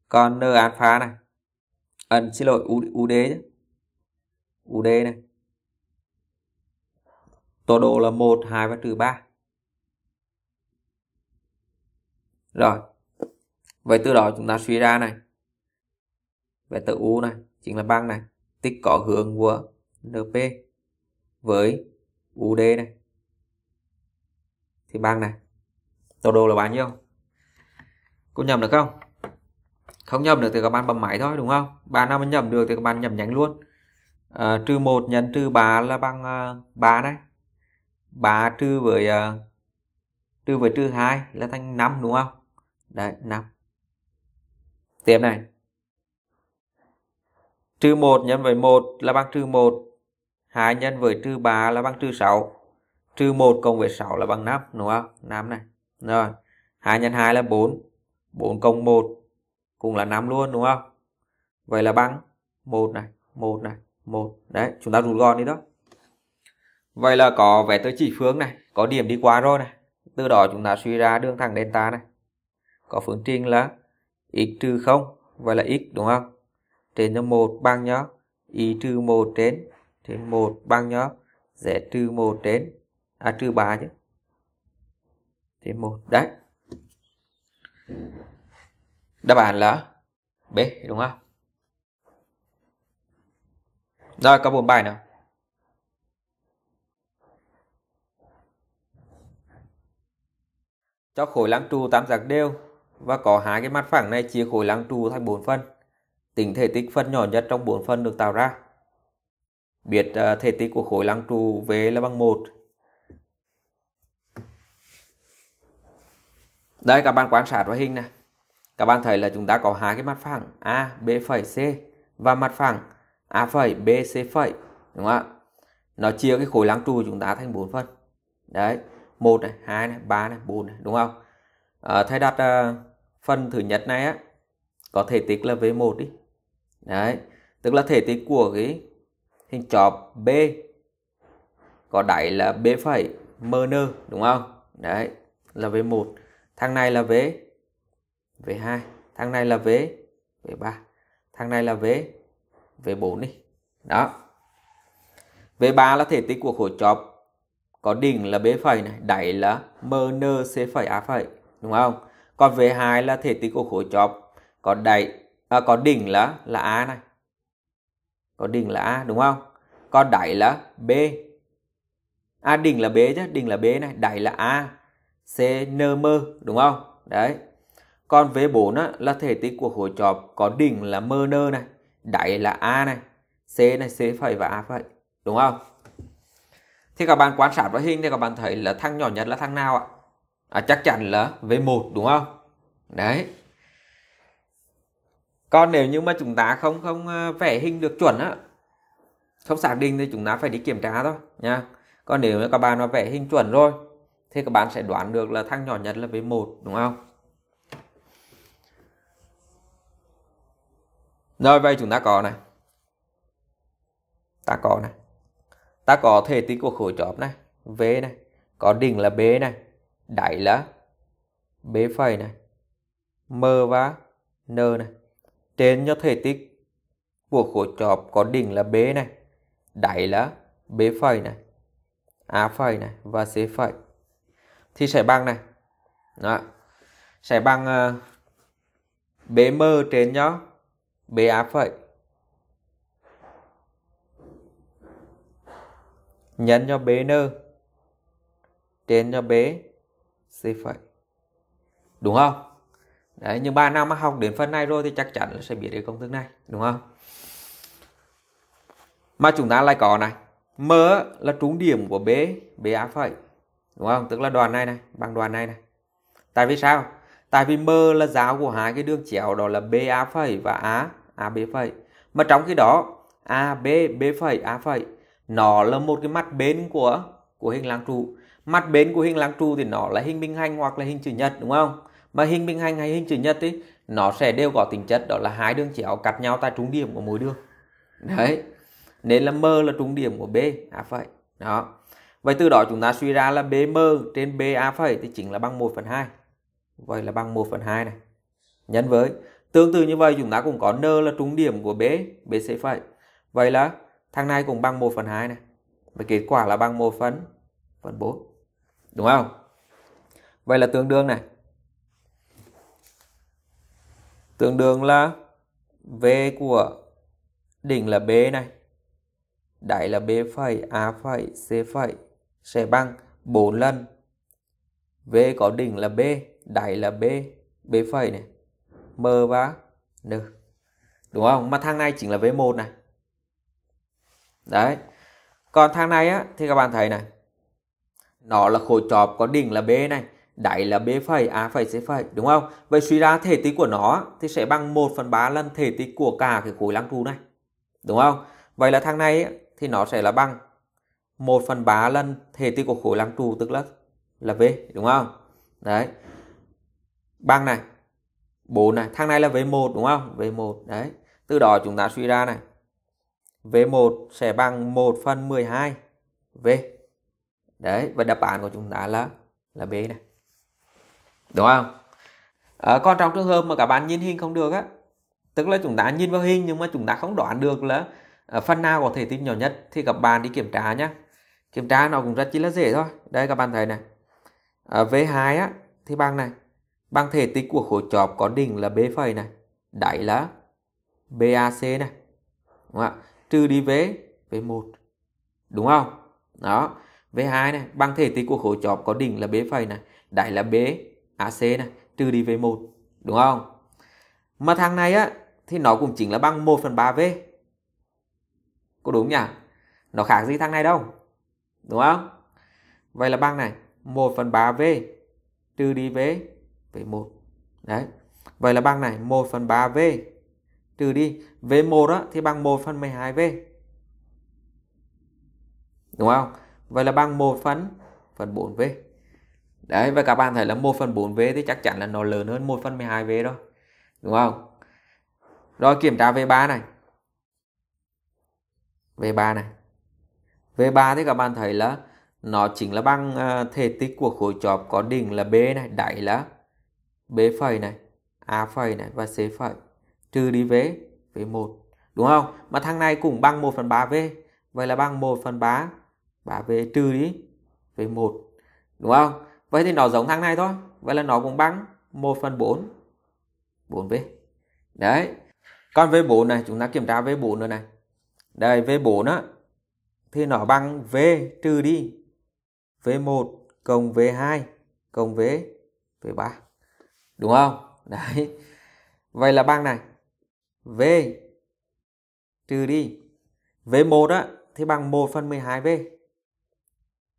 còn n alpha này ẩn à, xin lỗi ud nhé ud này tọa độ là 1 2 và trừ 3 rồi vậy từ đó chúng ta suy ra này về tử u này chính là bằng này tích có hướng của NP với UD này thì bằng này tọa độ là bao nhiêu có nhầm được không không nhầm được thì các bạn bấm máy thôi đúng không bạn nào mà nhầm được thì các bạn nhầm nhánh luôn à, trừ 1 nhân trừ 3 là bằng uh, 3 này 3 trừ với uh, trừ với trừ 2 là thành 5 đúng không đấy 5 tiếp này Trừ 1 nhân với 1 là bằng trừ 1. 2 nhân với trừ 3 là bằng trừ 6. Trừ 1 cộng với 6 là bằng 5, đúng không? 5 này. Rồi. 2 nhân 2 là 4. 4 cộng 1 cũng là 5 luôn đúng không? Vậy là bằng 1 này, 1 này, 1. Đấy, chúng ta rút gọn đi đó. Vậy là có vẽ tới chỉ phương này, có điểm đi qua rồi này. Từ đó chúng ta suy ra đường thẳng delta này. Có phương trình là x trừ 0, vậy là x đúng không? trên cho một bằng nhó y trừ một trên trên một bằng nhó z trừ một trên à trừ ba chứ trên một đấy đáp án là b đúng không rồi có bốn bài nào cho khối lăng trụ tam giác đều và có hai cái mặt phẳng này chia khối lăng trụ thành bốn phần tính thể tích phần nhỏ nhất trong bốn phần được tạo ra. Biết ờ, thể tích của khối lăng trụ V là bằng 1. Đây các bạn quan sát vào hình này. Các bạn thấy là chúng ta có hai cái mặt phẳng A, B phẩy C và mặt phẳng A phẩy B C phẩy đúng không ạ? Nó chia cái khối lăng trụ của chúng ta thành bốn phần. Đấy, 1 này, 2 này, 3 này, 4 này, đúng không? À, thay đặt ờ, phần thứ nhất này á có thể tích là V1 đi đấy tức là thể tích của cái hình chóp B có đáy là B phải MN đúng không đấy là V1 thằng này là V V2 thằng này là V V3 thằng này là V V4 đi đó V3 là thể tích của khối chóp có đỉnh là B phẩy này, đáy là MN C phẩy A phẩy, đúng không? Còn V2 là thể tích của khối chóp có đáy à, có đỉnh là là A này có đỉnh là A đúng không có đáy là B à đỉnh là B chứ đỉnh là B này đáy là A C N M đúng không đấy còn V4 á, là thể tích của khối chóp có đỉnh là MN này đáy là A này C này C phẩy và A phẩy đúng không thì các bạn quan sát vào hình thì các bạn thấy là thăng nhỏ nhất là thăng nào ạ à, chắc chắn là V1 đúng không đấy còn nếu như mà chúng ta không không ờ, vẽ hình được chuẩn á không xác định thì chúng ta phải đi kiểm tra thôi nha còn nếu như các bạn nó vẽ hình chuẩn rồi thì các bạn sẽ đoán được là thang nhỏ nhất là V1 đúng không rồi vậy chúng ta có này ta có này ta có thể tích của khối chóp này V này có đỉnh là B này đáy là B phẩy này M và N này trên cho thể tích của khối chóp có đỉnh là B này, đáy là B phẩy này, A phẩy này và C phẩy. Thì sẽ bằng này. Đó. Sẽ bằng ờ, B mơ trên B A phẩy nhân cho B BN trên cho B C phẩy. Đúng không? đấy nhưng bạn nào mà học đến phần này rồi thì chắc chắn sẽ biết được công thức này đúng không mà chúng ta lại có này M là trung điểm của B B A phẩy đúng không tức là đoàn này này bằng đoàn này này tại vì sao tại vì M là giáo của hai cái đường chéo đó là B A phẩy và A A B phẩy mà trong khi đó A B B phẩy A phẩy nó là một cái mặt bên của của hình lăng trụ mặt bên của hình lăng trụ thì nó là hình bình hành hoặc là hình chữ nhật đúng không mà hình bình hành hay hình chữ nhật ấy nó sẽ đều có tính chất đó là hai đường chéo cắt nhau tại trung điểm của mỗi đường đấy nên là m là trung điểm của b a phẩy đó vậy từ đó chúng ta suy ra là bm trên B A phẩy thì chính là bằng 1 phần hai vậy là bằng 1 phần hai này nhân với tương tự như vậy chúng ta cũng có n là trung điểm của b bc phẩy vậy là thằng này cũng bằng 1 phần hai này và kết quả là bằng 1 phần phần bốn đúng không vậy là tương đương này tương đương là V của đỉnh là B này đáy là B phẩy A phẩy C phẩy sẽ bằng 4 lần V có đỉnh là B đáy là B B phẩy này M và N đúng không mà thang này chính là V1 này đấy còn thang này á thì các bạn thấy này nó là khối chóp có đỉnh là B này đáy là B phẩy, A phẩy, C phẩy, đúng không? Vậy suy ra thể tích của nó thì sẽ bằng 1 phần 3 lần thể tích của cả cái khối lăng trụ này. Đúng không? Vậy là thằng này thì nó sẽ là bằng 1 phần 3 lần thể tích của khối lăng trụ tức là là V, đúng không? Đấy. Bằng này. 4 này, thằng này là V1 đúng không? V1 đấy. Từ đó chúng ta suy ra này. V1 sẽ bằng 1 phần 12 V. Đấy, và đáp án của chúng ta là là B này đúng không à, còn trong trường hợp mà các bạn nhìn hình không được á tức là chúng ta nhìn vào hình nhưng mà chúng ta không đoán được là ờ, phần nào có thể tin nhỏ nhất thì các bạn đi kiểm tra nhé kiểm tra nó cũng rất chỉ là dễ thôi đây các bạn thấy này à, ờ, V2 á thì bằng này bằng thể tích của khối chóp có đỉnh là B phẩy này đáy là BAC này đúng không ạ trừ đi V V1 đúng không đó V2 này bằng thể tích của khối chóp có đỉnh là B phẩy này đáy là B AC này trừ đi V 1 đúng không? Mà thằng này á thì nó cũng chính là bằng 1 phần 3 V. Có đúng nhỉ? Nó khác gì thằng này đâu. Đúng không? Vậy là bằng này 1 phần 3 V trừ đi V V 1. Đấy. Vậy là bằng này 1 phần 3 V trừ đi V1 á, thì bằng 1 phần 12 V. Đúng không? Vậy là bằng 1 phần phần 4 V đấy và các bạn thấy là 1 phần 4 V thì chắc chắn là nó lớn hơn 1 phần 12 V đó đúng không rồi kiểm tra V3 này V3 này V3 thì các bạn thấy là nó chính là bằng ờ, thể tích của khối chóp có đỉnh là B này đáy là B phẩy này A phẩy này và C phẩy trừ đi V V1 đúng không mà thằng này cũng bằng 1 phần 3 V vậy là bằng 1 phần 3 3 V trừ đi V1 đúng không Vậy thì nó giống thằng này thôi. Vậy là nó cũng bằng 1 phần 4. 4V. Đấy. Còn V4 này, chúng ta kiểm tra V4 nữa này. Đây, V4 á, thì nó bằng V trừ đi V1 cộng V2 cộng V V3. Đúng không? Đấy. Vậy là bằng này. V trừ đi V1 á, thì bằng 1 phần 12V.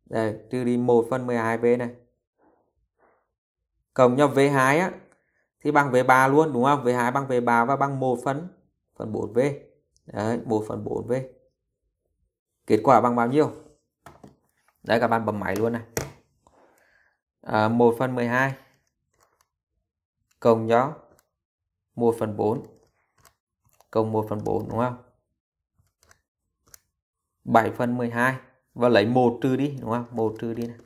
Đây, trừ đi 1 phần 12V này cộng nhau V2 á thì bằng V3 luôn đúng không? V2 bằng V3 và bằng 1 phần phần 4V. Đấy, 1 phần 4V. Kết quả bằng bao nhiêu? Đấy các bạn bấm máy luôn này. À, 1 phần 12 cộng nhau 1 phần 4 cộng 1 phần 4 đúng không? 7 phần 12 và lấy 1 trừ đi đúng không? 1 trừ đi này.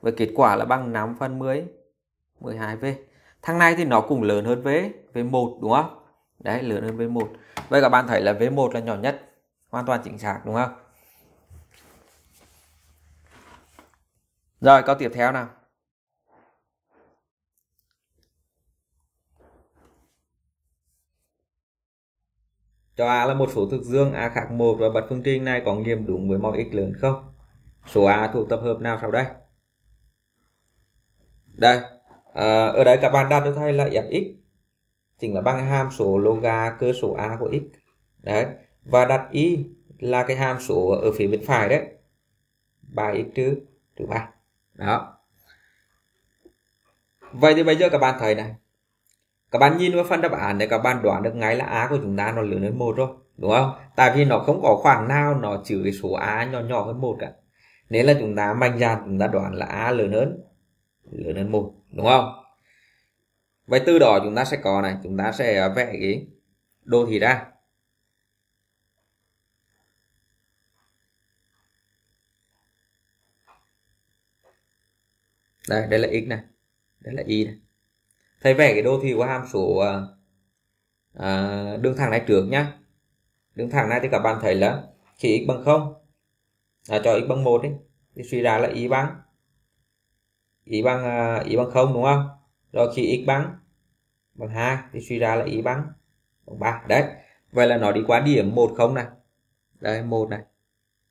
Và kết quả là bằng 5 phần 10 12V. Thằng này thì nó cũng lớn hơn V, V1 đúng không? Đấy, lớn hơn V1. Vậy các bạn thấy là V1 là nhỏ nhất. Hoàn toàn chính xác đúng không? Rồi, câu tiếp theo nào. Cho A là một số thực dương A khác một và bật phương trình này có nghiệm đúng với mọi x lớn không? Số A thuộc tập hợp nào sau đây? Đây, Ờ, ở đây các bạn đặt được thầy là fx chính là bằng hàm số loga cơ số a của x đấy và đặt y là cái hàm số ở phía bên phải đấy 3x trừ trừ ba đó vậy thì bây giờ các bạn thấy này các bạn nhìn vào phần đáp án để các bạn đoán được ngay là a của chúng ta nó lớn hơn một rồi đúng không tại vì nó không có khoảng nào nó trừ cái số a nhỏ nhỏ hơn một cả nếu là chúng ta mạnh dạn chúng ta đoán là a lớn hơn lớn hơn một đúng không vậy từ đó chúng ta sẽ có này chúng ta sẽ à, vẽ cái đồ thị ra đây đây là x này đây là y này thầy vẽ cái đồ thị của hàm số à, à, đường thẳng này trước nhá đường thẳng này thì các bạn thấy là khi x bằng không à, cho x bằng một đi thì suy ra là y bằng y bằng y à, bằng không đúng không rồi khi x bằng bằng hai thì suy ra là y bằng bằng ba đấy vậy là nó đi qua điểm một không này đây một này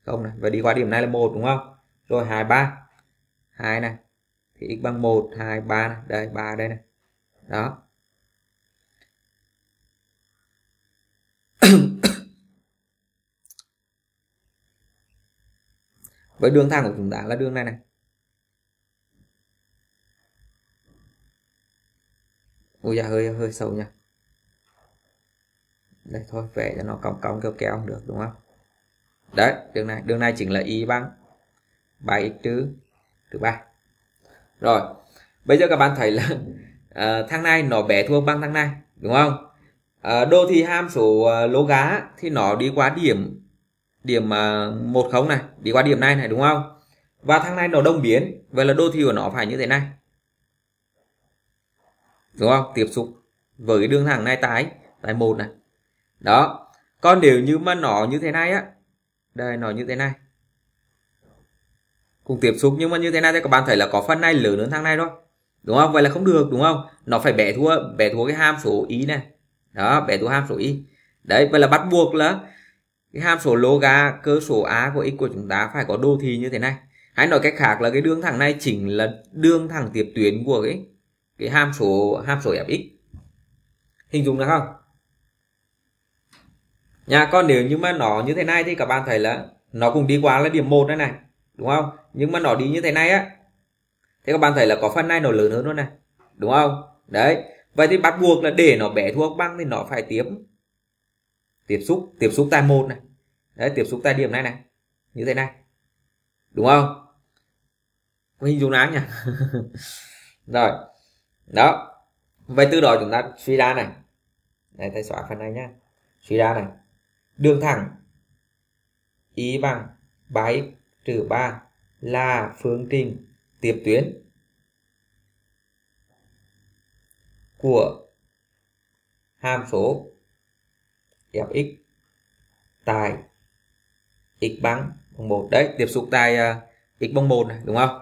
không này và đi qua điểm này là một đúng không rồi hai ba hai này thì x bằng một hai ba này. đây ba đây này đó với đường thẳng của chúng ta là đường này này ui da hơi hơi sâu nha đây thôi vẽ cho nó cong cong kéo kéo không được đúng không đấy đường này đường này chính là y bằng 3 x trừ trừ 3 rồi bây giờ các bạn thấy là uh, ờ, thằng này nó bé thua bằng thằng này đúng không uh, đô thị ham số uh, lô gá thì nó đi qua điểm điểm uh, một không này đi qua điểm này này đúng không và thằng này nó đông biến vậy là đô thị của nó phải như thế này đúng không tiếp xúc với đường thẳng này tái tái một này đó còn nếu như mà nó như thế này á đây nó như thế này cùng tiếp xúc nhưng mà như thế này thì các bạn thấy là có phần này lớn hơn thằng này đó đúng không vậy là không được đúng không nó phải bẻ thua bẻ thua cái hàm số ý này đó bẻ thua hàm số ý đấy vậy là bắt buộc là cái hàm số loga cơ số a của x của chúng ta phải có đô thị như thế này hãy nói cách khác là cái đường thẳng này chính là đường thẳng tiếp tuyến của cái cái hàm số hàm số fx hình dung được không nhà con nếu như mà nó như thế này thì các bạn thấy là nó cũng đi qua là điểm một đây này đúng không nhưng mà nó đi như thế này á thế các bạn thấy là có phần này nó lớn hơn luôn này đúng không đấy vậy thì bắt buộc là để nó bé thuốc băng thì nó phải tiếp tiếp xúc tiếp xúc tại một này đấy tiếp xúc tại điểm này này như thế này đúng không hình dung đáng nhỉ rồi đó vậy từ đó chúng ta suy ra này đây thầy xóa phần này nhá suy ra này đường thẳng y bằng 3 trừ 3 là phương trình tiếp tuyến của hàm số fx tại x bằng 1 đấy tiếp xúc tại uh, x bằng 1 này đúng không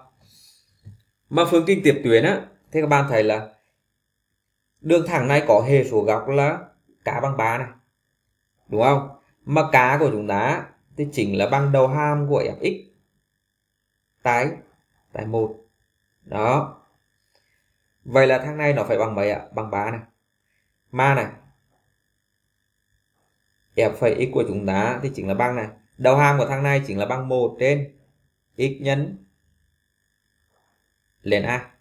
mà phương trình tiếp tuyến á thế các bạn thấy là đường thẳng này có hệ số góc là cá bằng 3 này đúng không mà cá của chúng ta thì chính là bằng đầu hàm của fx tái tại một đó vậy là thang này nó phải bằng mấy ạ bằng 3 này ma này f x của chúng ta thì chính là bằng này đầu hàm của thang này chính là bằng 1 trên x nhân lên a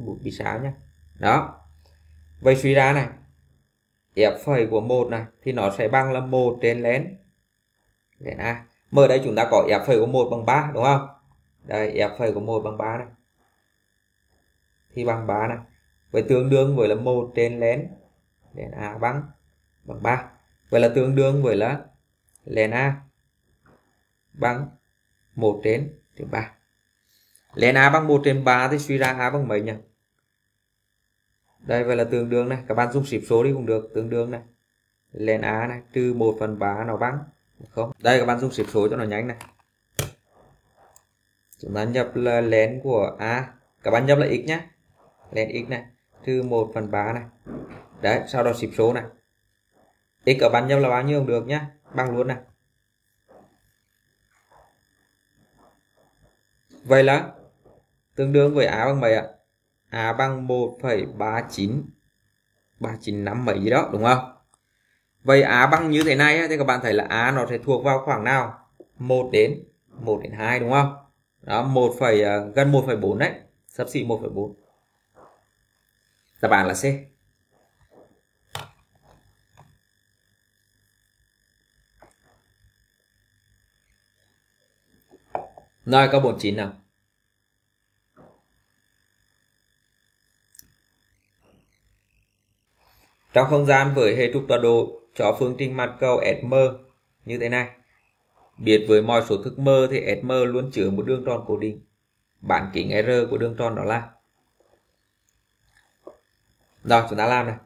bụi bị sao nhé đó vậy suy ra này f phẩy của một này thì nó sẽ bằng là một trên lén lén a mở đây chúng ta có f phẩy của một bằng 3 đúng không đây f phẩy của một bằng 3 này thì bằng 3 này vậy tương đương với là một trên lén lén a bằng bằng ba vậy là tương đương với là lén a bằng 1 trên trên 3 lén a bằng 1 trên 3 thì suy ra a bằng mấy nhỉ đây vậy là tương đương này các bạn dùng ship số đi cũng được tương đương này lên á này trừ 1 phần 3 nó bằng không đây các bạn dùng ship số cho nó nhanh này chúng ta nhập là lén của a các bạn nhập là x nhé len x này trừ 1 phần 3 này đấy sau đó ship số này x ở bạn nhập là bao nhiêu cũng được nhé bằng luôn này vậy là tương đương với á bằng mấy ạ A bằng 1,39 395 mấy gì đó đúng không Vậy A bằng như thế này thì các bạn thấy là A nó sẽ thuộc vào khoảng nào 1 đến 1 đến 2 đúng không đó 1, à, gần 1,4 đấy sắp xỉ 1,4 đáp án là C Rồi câu 49 nào Trong không gian với hệ trục tọa độ cho phương trình mặt cầu SM như thế này. Biệt với mọi số thức M thì SM luôn chứa một đường tròn cố định. Bán kính R của đường tròn đó là. Rồi chúng ta làm này.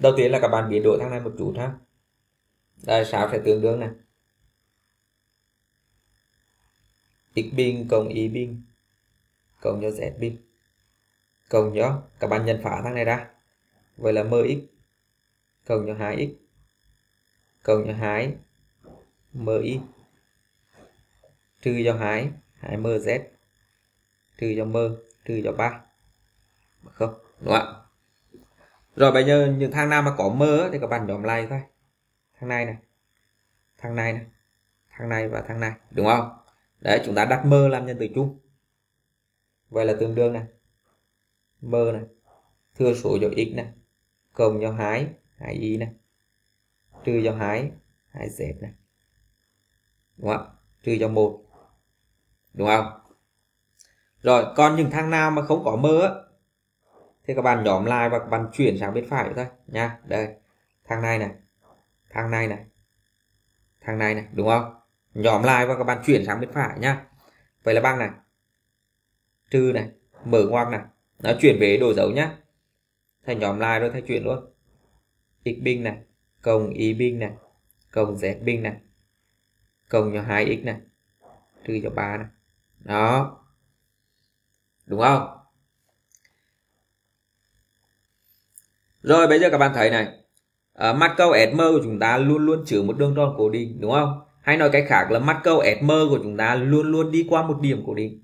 Đầu tiên là các bạn biến đổi thằng này một chút ha. Đây 6 sẽ tương đương này. x bình cộng y bình cộng cho z bình cộng nhớ. các bạn nhân phá thằng này ra. Vậy là mx cộng cho 2x cộng cho 2 my trừ cho 2 2 mz trừ cho m trừ cho 3 không đúng không rồi bây giờ những thang nào mà có m thì các bạn nhóm lại thôi thằng này này thằng này này thằng này và thằng này đúng không đấy chúng ta đặt m làm nhân tử chung vậy là tương đương này m này thừa số cho x này cộng cho 2 2 y này trừ cho 2 2 z này đúng không trừ cho 1 đúng không rồi còn những thang nào mà không có mơ á thì các bạn nhóm lại và các bạn chuyển sang bên phải thôi nha đây thang này này thang này này thang này này đúng không nhóm lại và các bạn chuyển sang bên phải nha vậy là bằng này trừ này mở ngoặc này nó chuyển về đồ dấu nhá thầy nhóm lại rồi thay chuyển luôn x biên này cộng y biên này cộng z biên này cộng cho 2x này trừ cho 3 này đó đúng không rồi bây giờ các bạn thấy này à, ờ, mặt cầu SM của chúng ta luôn luôn chứa một đường tròn cố định đúng không hay nói cách khác là mặt cầu SM của chúng ta luôn luôn đi qua một điểm cố định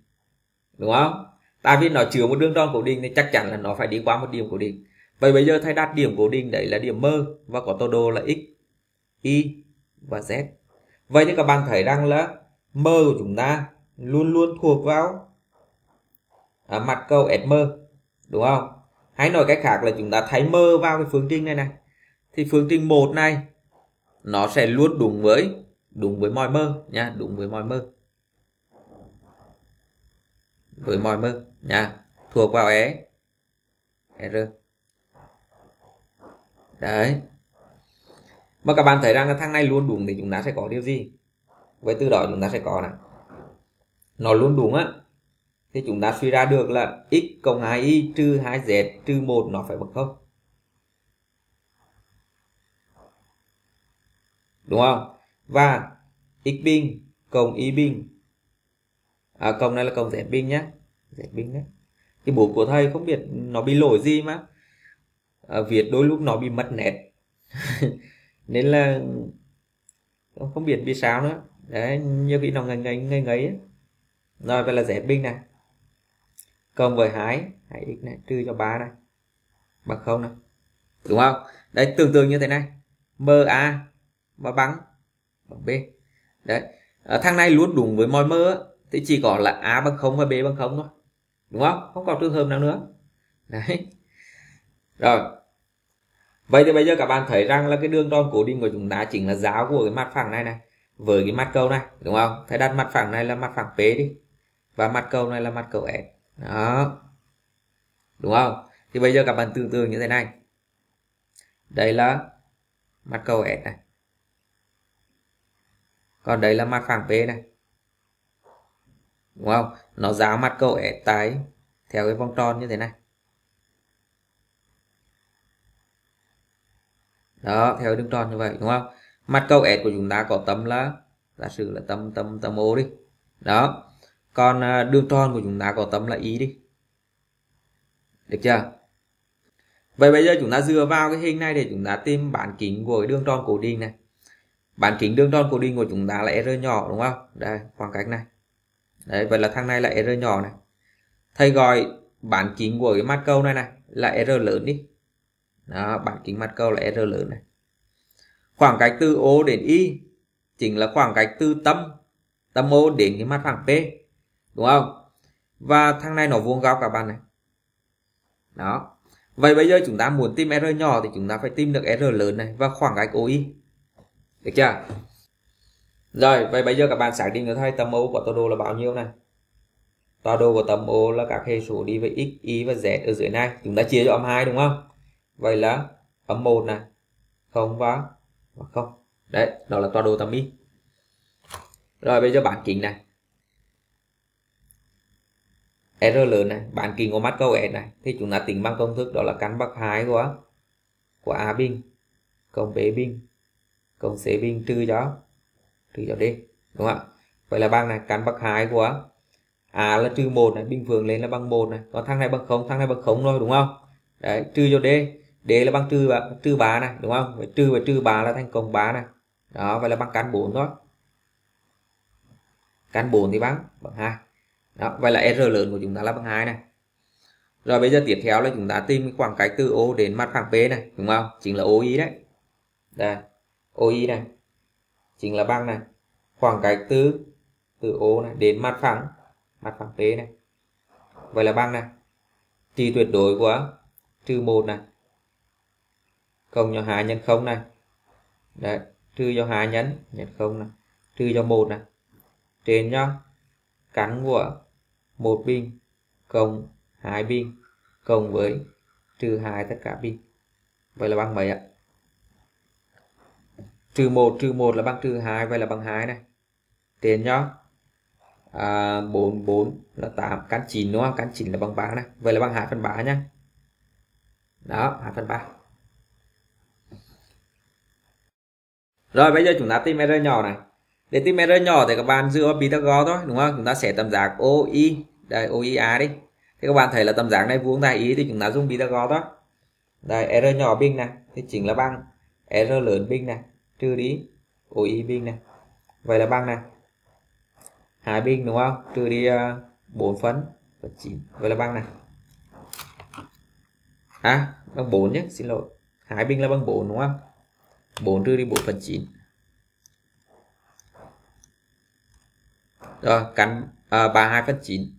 đúng không tại vì nó chứa một đường tròn cố định thì chắc chắn là nó phải đi qua một điểm cố định Vậy bây giờ thầy đặt điểm cố định đấy là điểm M và có tọa độ là X, Y và Z. Vậy thì các bạn thấy rằng là M của chúng ta luôn luôn thuộc vào à, mặt cầu SM đúng không? Hãy nói cách khác là chúng ta thấy M vào cái phương trình này này. Thì phương trình 1 này nó sẽ luôn đúng với đúng với mọi mơ nha, đúng với mọi mơ. Với mọi mơ nha, thuộc vào E R đấy mà các bạn thấy rằng cái thằng này luôn đúng thì chúng ta sẽ có điều gì vậy từ đó chúng ta sẽ có này nó luôn đúng á thì chúng ta suy ra được là x cộng 2y trừ 2z trừ 1 nó phải bằng không đúng không và x bình cộng y bình à, cộng này là cộng z bình nhé z bình đấy cái bố của thầy không biết nó bị lỗi gì mà à, viết đôi lúc nó bị mất nét nên là không biết vì sao nữa đấy như khi nó ngay ngay ngay ngây rồi vậy là z bình này cộng với hai hai x này trừ cho ba này bằng không này đúng không đấy tương tự như thế này ma và bằng bằng b đấy à, thằng này luôn đúng với mọi mơ thì chỉ có là a bằng không và b bằng không thôi đúng không không có trường hợp nào nữa đấy rồi vậy thì bây giờ các bạn thấy rằng là cái đường tròn cố định của chúng ta chính là giáo của cái mặt phẳng này này với cái mặt cầu này đúng không thầy đặt mặt phẳng này là mặt phẳng p đi và mặt cầu này là mặt cầu s đó đúng không thì bây giờ các bạn tương tượng như thế này đây là mặt cầu s này còn đây là mặt phẳng p này đúng không nó giáo mặt cầu s tại theo cái vòng tròn như thế này đó theo đường tròn như vậy đúng không mặt cầu S của chúng ta có tâm là giả sử là tâm tâm tâm O đi đó còn à, đường tròn của chúng ta có tâm là Y đi được chưa vậy bây giờ chúng ta dựa vào cái hình này để chúng ta tìm bán kính của cái đường tròn cố định này bán kính đường tròn cố định của chúng ta là R nhỏ đúng không đây khoảng cách này đấy vậy là thằng này là R nhỏ này thầy gọi bán kính của cái mặt cầu này này là R lớn đi đó, bán kính mặt cầu là R lớn này khoảng cách từ O đến Y chính là khoảng cách từ tâm tâm O đến cái mặt phẳng P đúng không và thằng này nó vuông góc các bạn này đó vậy bây giờ chúng ta muốn tìm R nhỏ thì chúng ta phải tìm được R lớn này và khoảng cách OI được chưa rồi vậy bây giờ các bạn xác định được thôi tâm O của tọa độ là bao nhiêu này tọa độ của tâm O là các hệ số đi với x, y và z ở dưới này chúng ta chia cho âm hai đúng không vậy là âm 1 này không và và không đấy đó là tọa độ tam y rồi bây giờ bán kính này R lớn này bán kính của mắt cầu S này thì chúng ta tính bằng công thức đó là căn bậc 2 của của A bình cộng B bình cộng C bình trừ cho trừ cho D đúng không ạ vậy là bằng này căn bậc 2 của A là trừ 1 này bình phương lên là bằng 1 này còn thằng này bằng 0 thằng này bằng 0 rồi đúng không đấy trừ cho D D là bằng trừ ba, trừ 3 này đúng không vậy trừ và trừ 3 là thành cộng 3 này đó vậy là bằng căn 4 thôi căn 4 thì bằng bằng 2 đó vậy là R lớn của chúng ta là bằng 2 này rồi bây giờ tiếp theo là chúng ta tìm khoảng cách từ O đến mặt phẳng P này đúng không chính là OI đấy đây OI này chính là bằng này khoảng cách từ từ O này đến mặt phẳng mặt phẳng P này vậy là bằng này trị tuyệt đối của trừ 1 này không cho 2 nhân không này đấy trừ cho 2 nhân nhân không này trừ cho một này trên nhau cắn của một bình cộng hai bình cộng với trừ hai tất cả bình vậy là bằng mấy ạ trừ một trừ một là bằng trừ hai vậy là bằng hai này trên nhau à, 4 4 là 8 căn 9 đúng không căn 9 là bằng 3 này vậy là bằng 2 phần 3 nhá đó 2 phần 3 rồi bây giờ chúng ta tìm r nhỏ này để tìm r nhỏ thì các bạn dựa vào Pythagore thôi đúng không chúng ta sẽ tam giác OI đây OI A đi thì các bạn thấy là tam giác này vuông tại ý thì chúng ta dùng Pythagore đó đây r nhỏ bình này thì chính là bằng r lớn bình này trừ đi OI bình này vậy là bằng này hai bình đúng không trừ đi uh, ờ, 4 phân và 9 vậy là bằng này à bằng 4 nhé xin lỗi hai bình là bằng 4 đúng không 4 trừ đi 4 phần 9 rồi căn à, 32 phần 9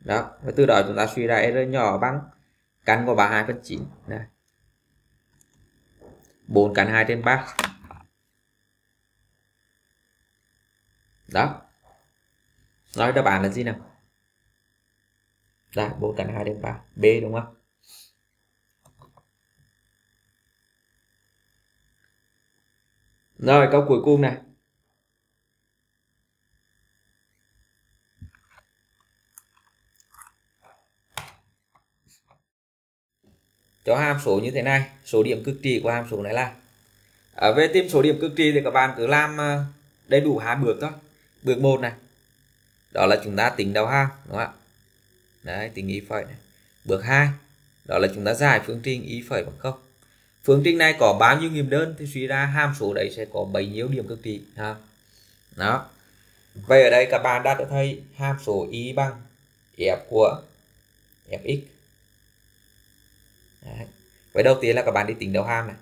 đó và từ đó chúng ta suy ra r nhỏ bằng căn của 32 phần 9 đây 4 căn 2 trên 3 đó nói đáp án là gì nào đó 4 căn 2 trên 3 B đúng không Rồi câu cuối cùng này. Cho hàm số như thế này, số điểm cực trị của hàm số này là ở à, về tìm số điểm cực trị thì các bạn cứ làm à, đầy đủ hai bước thôi. Bước 1 này. Đó là chúng ta tính đầu hàm đúng không Đấy, tính y phẩy này. Bước 2 đó là chúng ta giải phương trình y phẩy bằng không phương trình này có bao nhiêu nghiệm đơn thì suy ra hàm số đấy sẽ có bấy nhiêu điểm cực trị ha đó vậy ở đây các bạn đã thấy hàm số y bằng f của fx đấy. vậy đầu tiên là các bạn đi tính đầu hàm này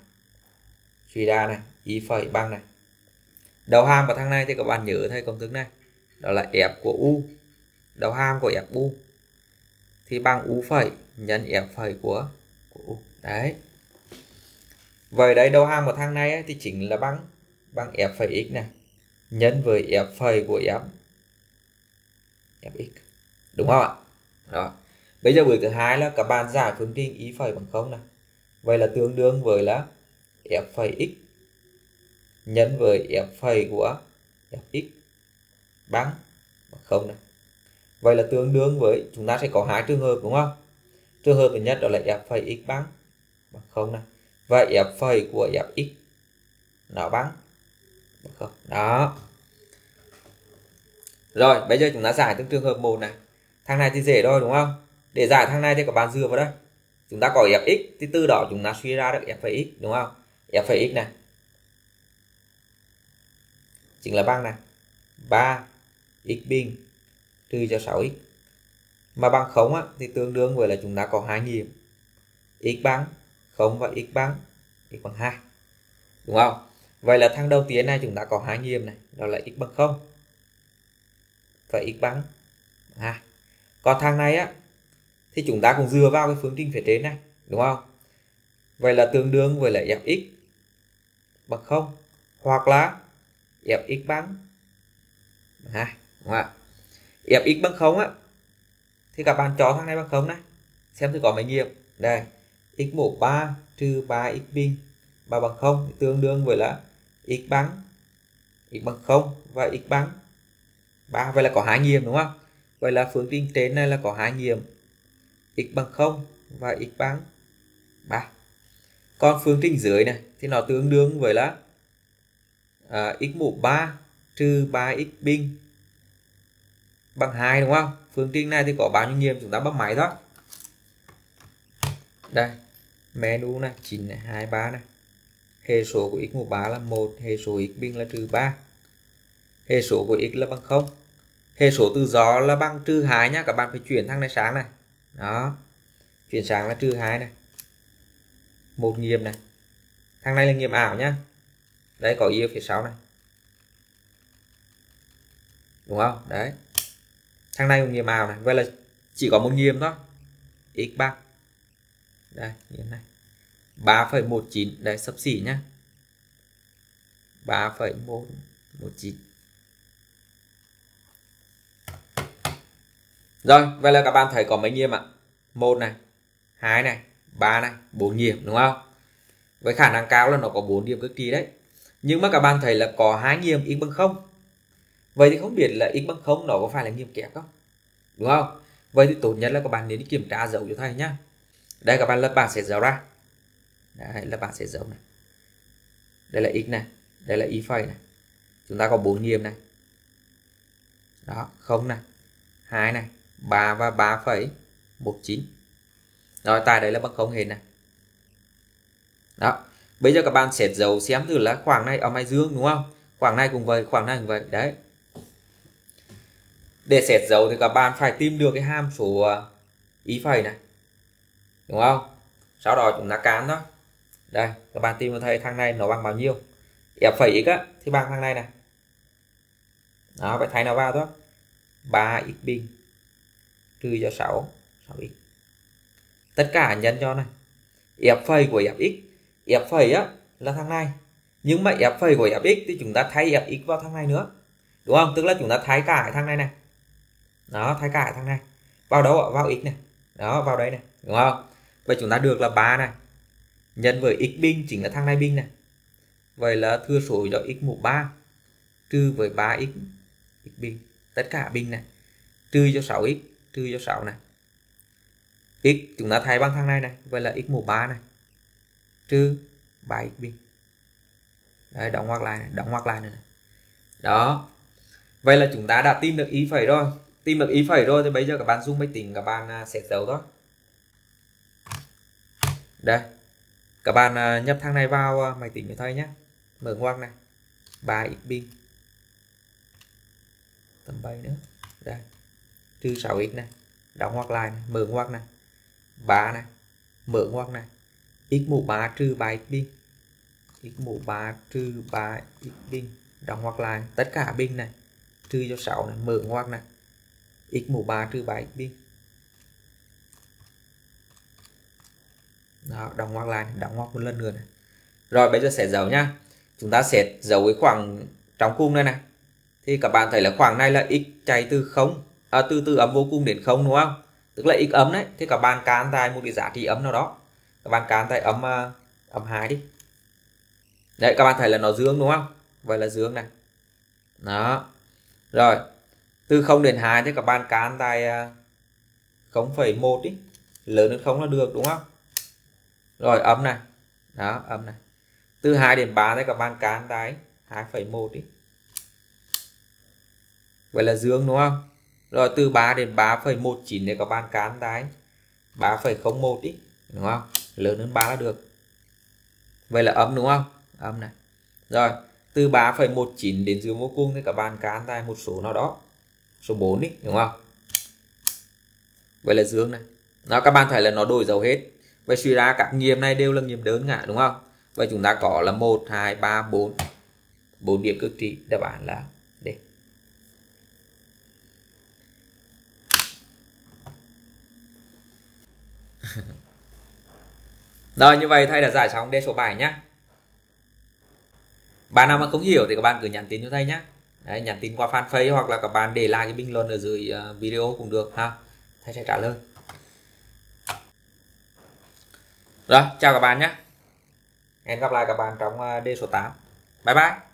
suy ra này y phẩy bằng này đầu hàm của thằng này thì các bạn nhớ thấy công thức này đó là f của u đầu hàm của f u thì bằng u phẩy nhân f phẩy của của u đấy Vậy đây đầu hàng của thằng này ấy, thì chính là bằng bằng f phẩy x này nhân với f phẩy của f fx. Đúng không ạ? Đó. Bây giờ bước thứ hai là các bạn giải phương trình y phẩy bằng không này. Vậy là tương đương với là f phẩy x nhân với f phẩy của fx bằng bằng không này. Vậy là tương đương với chúng ta sẽ có hai trường hợp đúng không? Trường hợp thứ nhất đó là f phẩy x bằng bằng không này và f phẩy của fx nó bằng không đó rồi bây giờ chúng ta giải từng trường hợp một này thằng này thì dễ thôi đúng không để giải thằng này thì có bàn dựa vào đây chúng ta có fx thì từ đó chúng ta suy ra được f x đúng không f x này chính là bằng này 3 x bình trừ cho 6x mà bằng không á, thì tương đương với là chúng ta có hai nghiệm x bằng 0 và x bằng x bằng 2 đúng không vậy là thang đầu tiên này chúng ta có hai nghiệm này đó là x bằng 0 và x bằng 2 còn thang này á thì chúng ta cũng dựa vào cái phương trình phía trên này đúng không vậy là tương đương với là fx bằng 0 hoặc là fx bằng 2 đúng không ạ fx bằng 0 á thì các bạn cho thang này bằng 0 này xem thử có mấy nghiệm đây x mũ 3 trừ 3x bình và bằng 0 tương đương với là x bằng x bằng 0 và x bằng 3 vậy là có hai nghiệm đúng không vậy là phương trình trên này là có hai nghiệm x bằng 0 và x bằng 3 còn phương trình dưới này thì nó tương đương với là à, x mũ 3 trừ 3x bình bằng 2 đúng không phương trình này thì có bao nhiêu nghiệm chúng ta bấm máy thôi đây menu này 9 này, 23 này hệ số của x mũ 3 là 1 hệ số x bình là trừ 3 hệ số của x là bằng 0 hệ số từ gió là bằng trừ 2 nhá các bạn phải chuyển thằng này sáng này đó chuyển sáng là trừ 2 này một nghiệm này thằng này là nghiệm ảo nhá đấy có y phía sau này đúng không đấy thằng này cũng nghiệm ảo này vậy là chỉ có một nghiệm thôi x bằng đây điểm này 3,19 đây sấp xỉ nhá 3,119 rồi vậy là các bạn thấy có mấy nhiệm ạ một này hai này ba này bốn nhiệm đúng không với khả năng cao là nó có bốn điểm cực kỳ đấy nhưng mà các bạn thấy là có hai nghiệm x bằng không vậy thì không biết là x bằng không nó có phải là nghiệm kép không đúng không vậy thì tốt nhất là các bạn nên đi kiểm tra dấu cho thầy nhá đây các bạn lớp bảng sẽ dấu ra Đấy, lớp bảng sẽ dấu này đây là x này đây là y phẩy này chúng ta có bốn nghiệm này đó không này hai này 3 và 3 phẩy một chín, rồi tại đấy là bằng không hình này đó bây giờ các bạn sẽ dấu xem thử là khoảng này ở mai dương đúng không khoảng này cũng vậy khoảng này cũng vậy đấy để xét dấu thì các bạn phải tìm được cái hàm số ờ, y phẩy này đúng không sau đó chúng ta cán đó đây các bạn tìm thấy thằng này nó bằng bao nhiêu f phẩy x á thì bằng thằng này này đó phải thay nó vào đó 3 x bình trừ cho 6 6 x tất cả nhân cho này f phẩy của x, f phẩy á là thằng này nhưng mà f phẩy của x thì chúng ta thay x vào thằng này nữa đúng không tức là chúng ta thay cả cái thằng này này đó thay cả cái thằng này vào đâu ạ? vào x này đó vào đây này đúng không Vậy chúng ta được là 3 này Nhân với x bình chính là thằng này bình này Vậy là thừa số cho x mũ 3 Trừ với 3x x bình Tất cả bình này Trừ cho 6x Trừ cho 6 này x chúng ta thay bằng thằng này này Vậy là x mũ 3 này Trừ 3x bình Đấy, đóng ngoặc lại này, đóng ngoặc lại này, Đó. Vậy là chúng ta đã tìm được ý phẩy rồi. Tìm được ý phẩy rồi thì bây giờ các bạn dùng máy tính các bạn à, xét dấu thôi đây các bạn à, nhập thang này vào à, máy tính như thế nhé mở ngoặc này ba ít pin tầm 7 nữa đây trừ sáu ít này đóng ngoặc lại này. mở ngoặc này ba này mở ngoặc này ít mũ ba trừ ba ít pin ít mũ ba trừ ba ít pin đóng ngoặc lại tất cả pin này trừ cho sáu này mở ngoặc này ít mũ ba trừ ba ít pin Đó, đóng ngoặc lại đóng ngoặc một lần nữa này. rồi bây giờ sẽ giấu nhá chúng ta sẽ giấu cái khoảng trong cung đây này, thì các bạn thấy là khoảng này là x chạy từ không à, từ từ ấm vô cùng đến không đúng không tức là x ấm đấy thì các bạn cán tại một cái giá trị ấm nào đó các bạn cán tại ấm ấm à, hai đi đấy các bạn thấy là nó dương đúng không vậy là dương này đó rồi từ 0 đến 2 thì các bạn cán tại 0,1 à, đi lớn hơn không là được đúng không rồi âm này đó âm này từ 2 đến 3 đấy các bạn cán đáy 2,1 đi vậy là dương đúng không rồi từ 3 đến 3,19 đấy các bạn cán đáy 3,01 đi đúng không lớn hơn 3 là được vậy là âm đúng không âm này rồi từ 3,19 đến dưới vô cùng thì các bạn cán ra một số nào đó số 4 đi đúng không vậy là dương này nó các bạn thấy là nó đổi dấu hết vậy suy ra các nghiệm này đều là nghiệm đơn ngã đúng không vậy chúng ta có là 1 2 3 4 4 điểm cực trị đáp án là D Rồi như vậy thầy đã giải xong d số 7 nhé bạn nào mà không hiểu thì các bạn cứ nhắn tin cho thầy nhé Đấy, nhắn tin qua fanpage hoặc là các bạn để lại cái bình luận ở dưới ờ, video cũng được ha thầy sẽ trả lời Rồi, chào các bạn nhé. Hẹn gặp lại các bạn trong D ờ, số 8. Bye bye.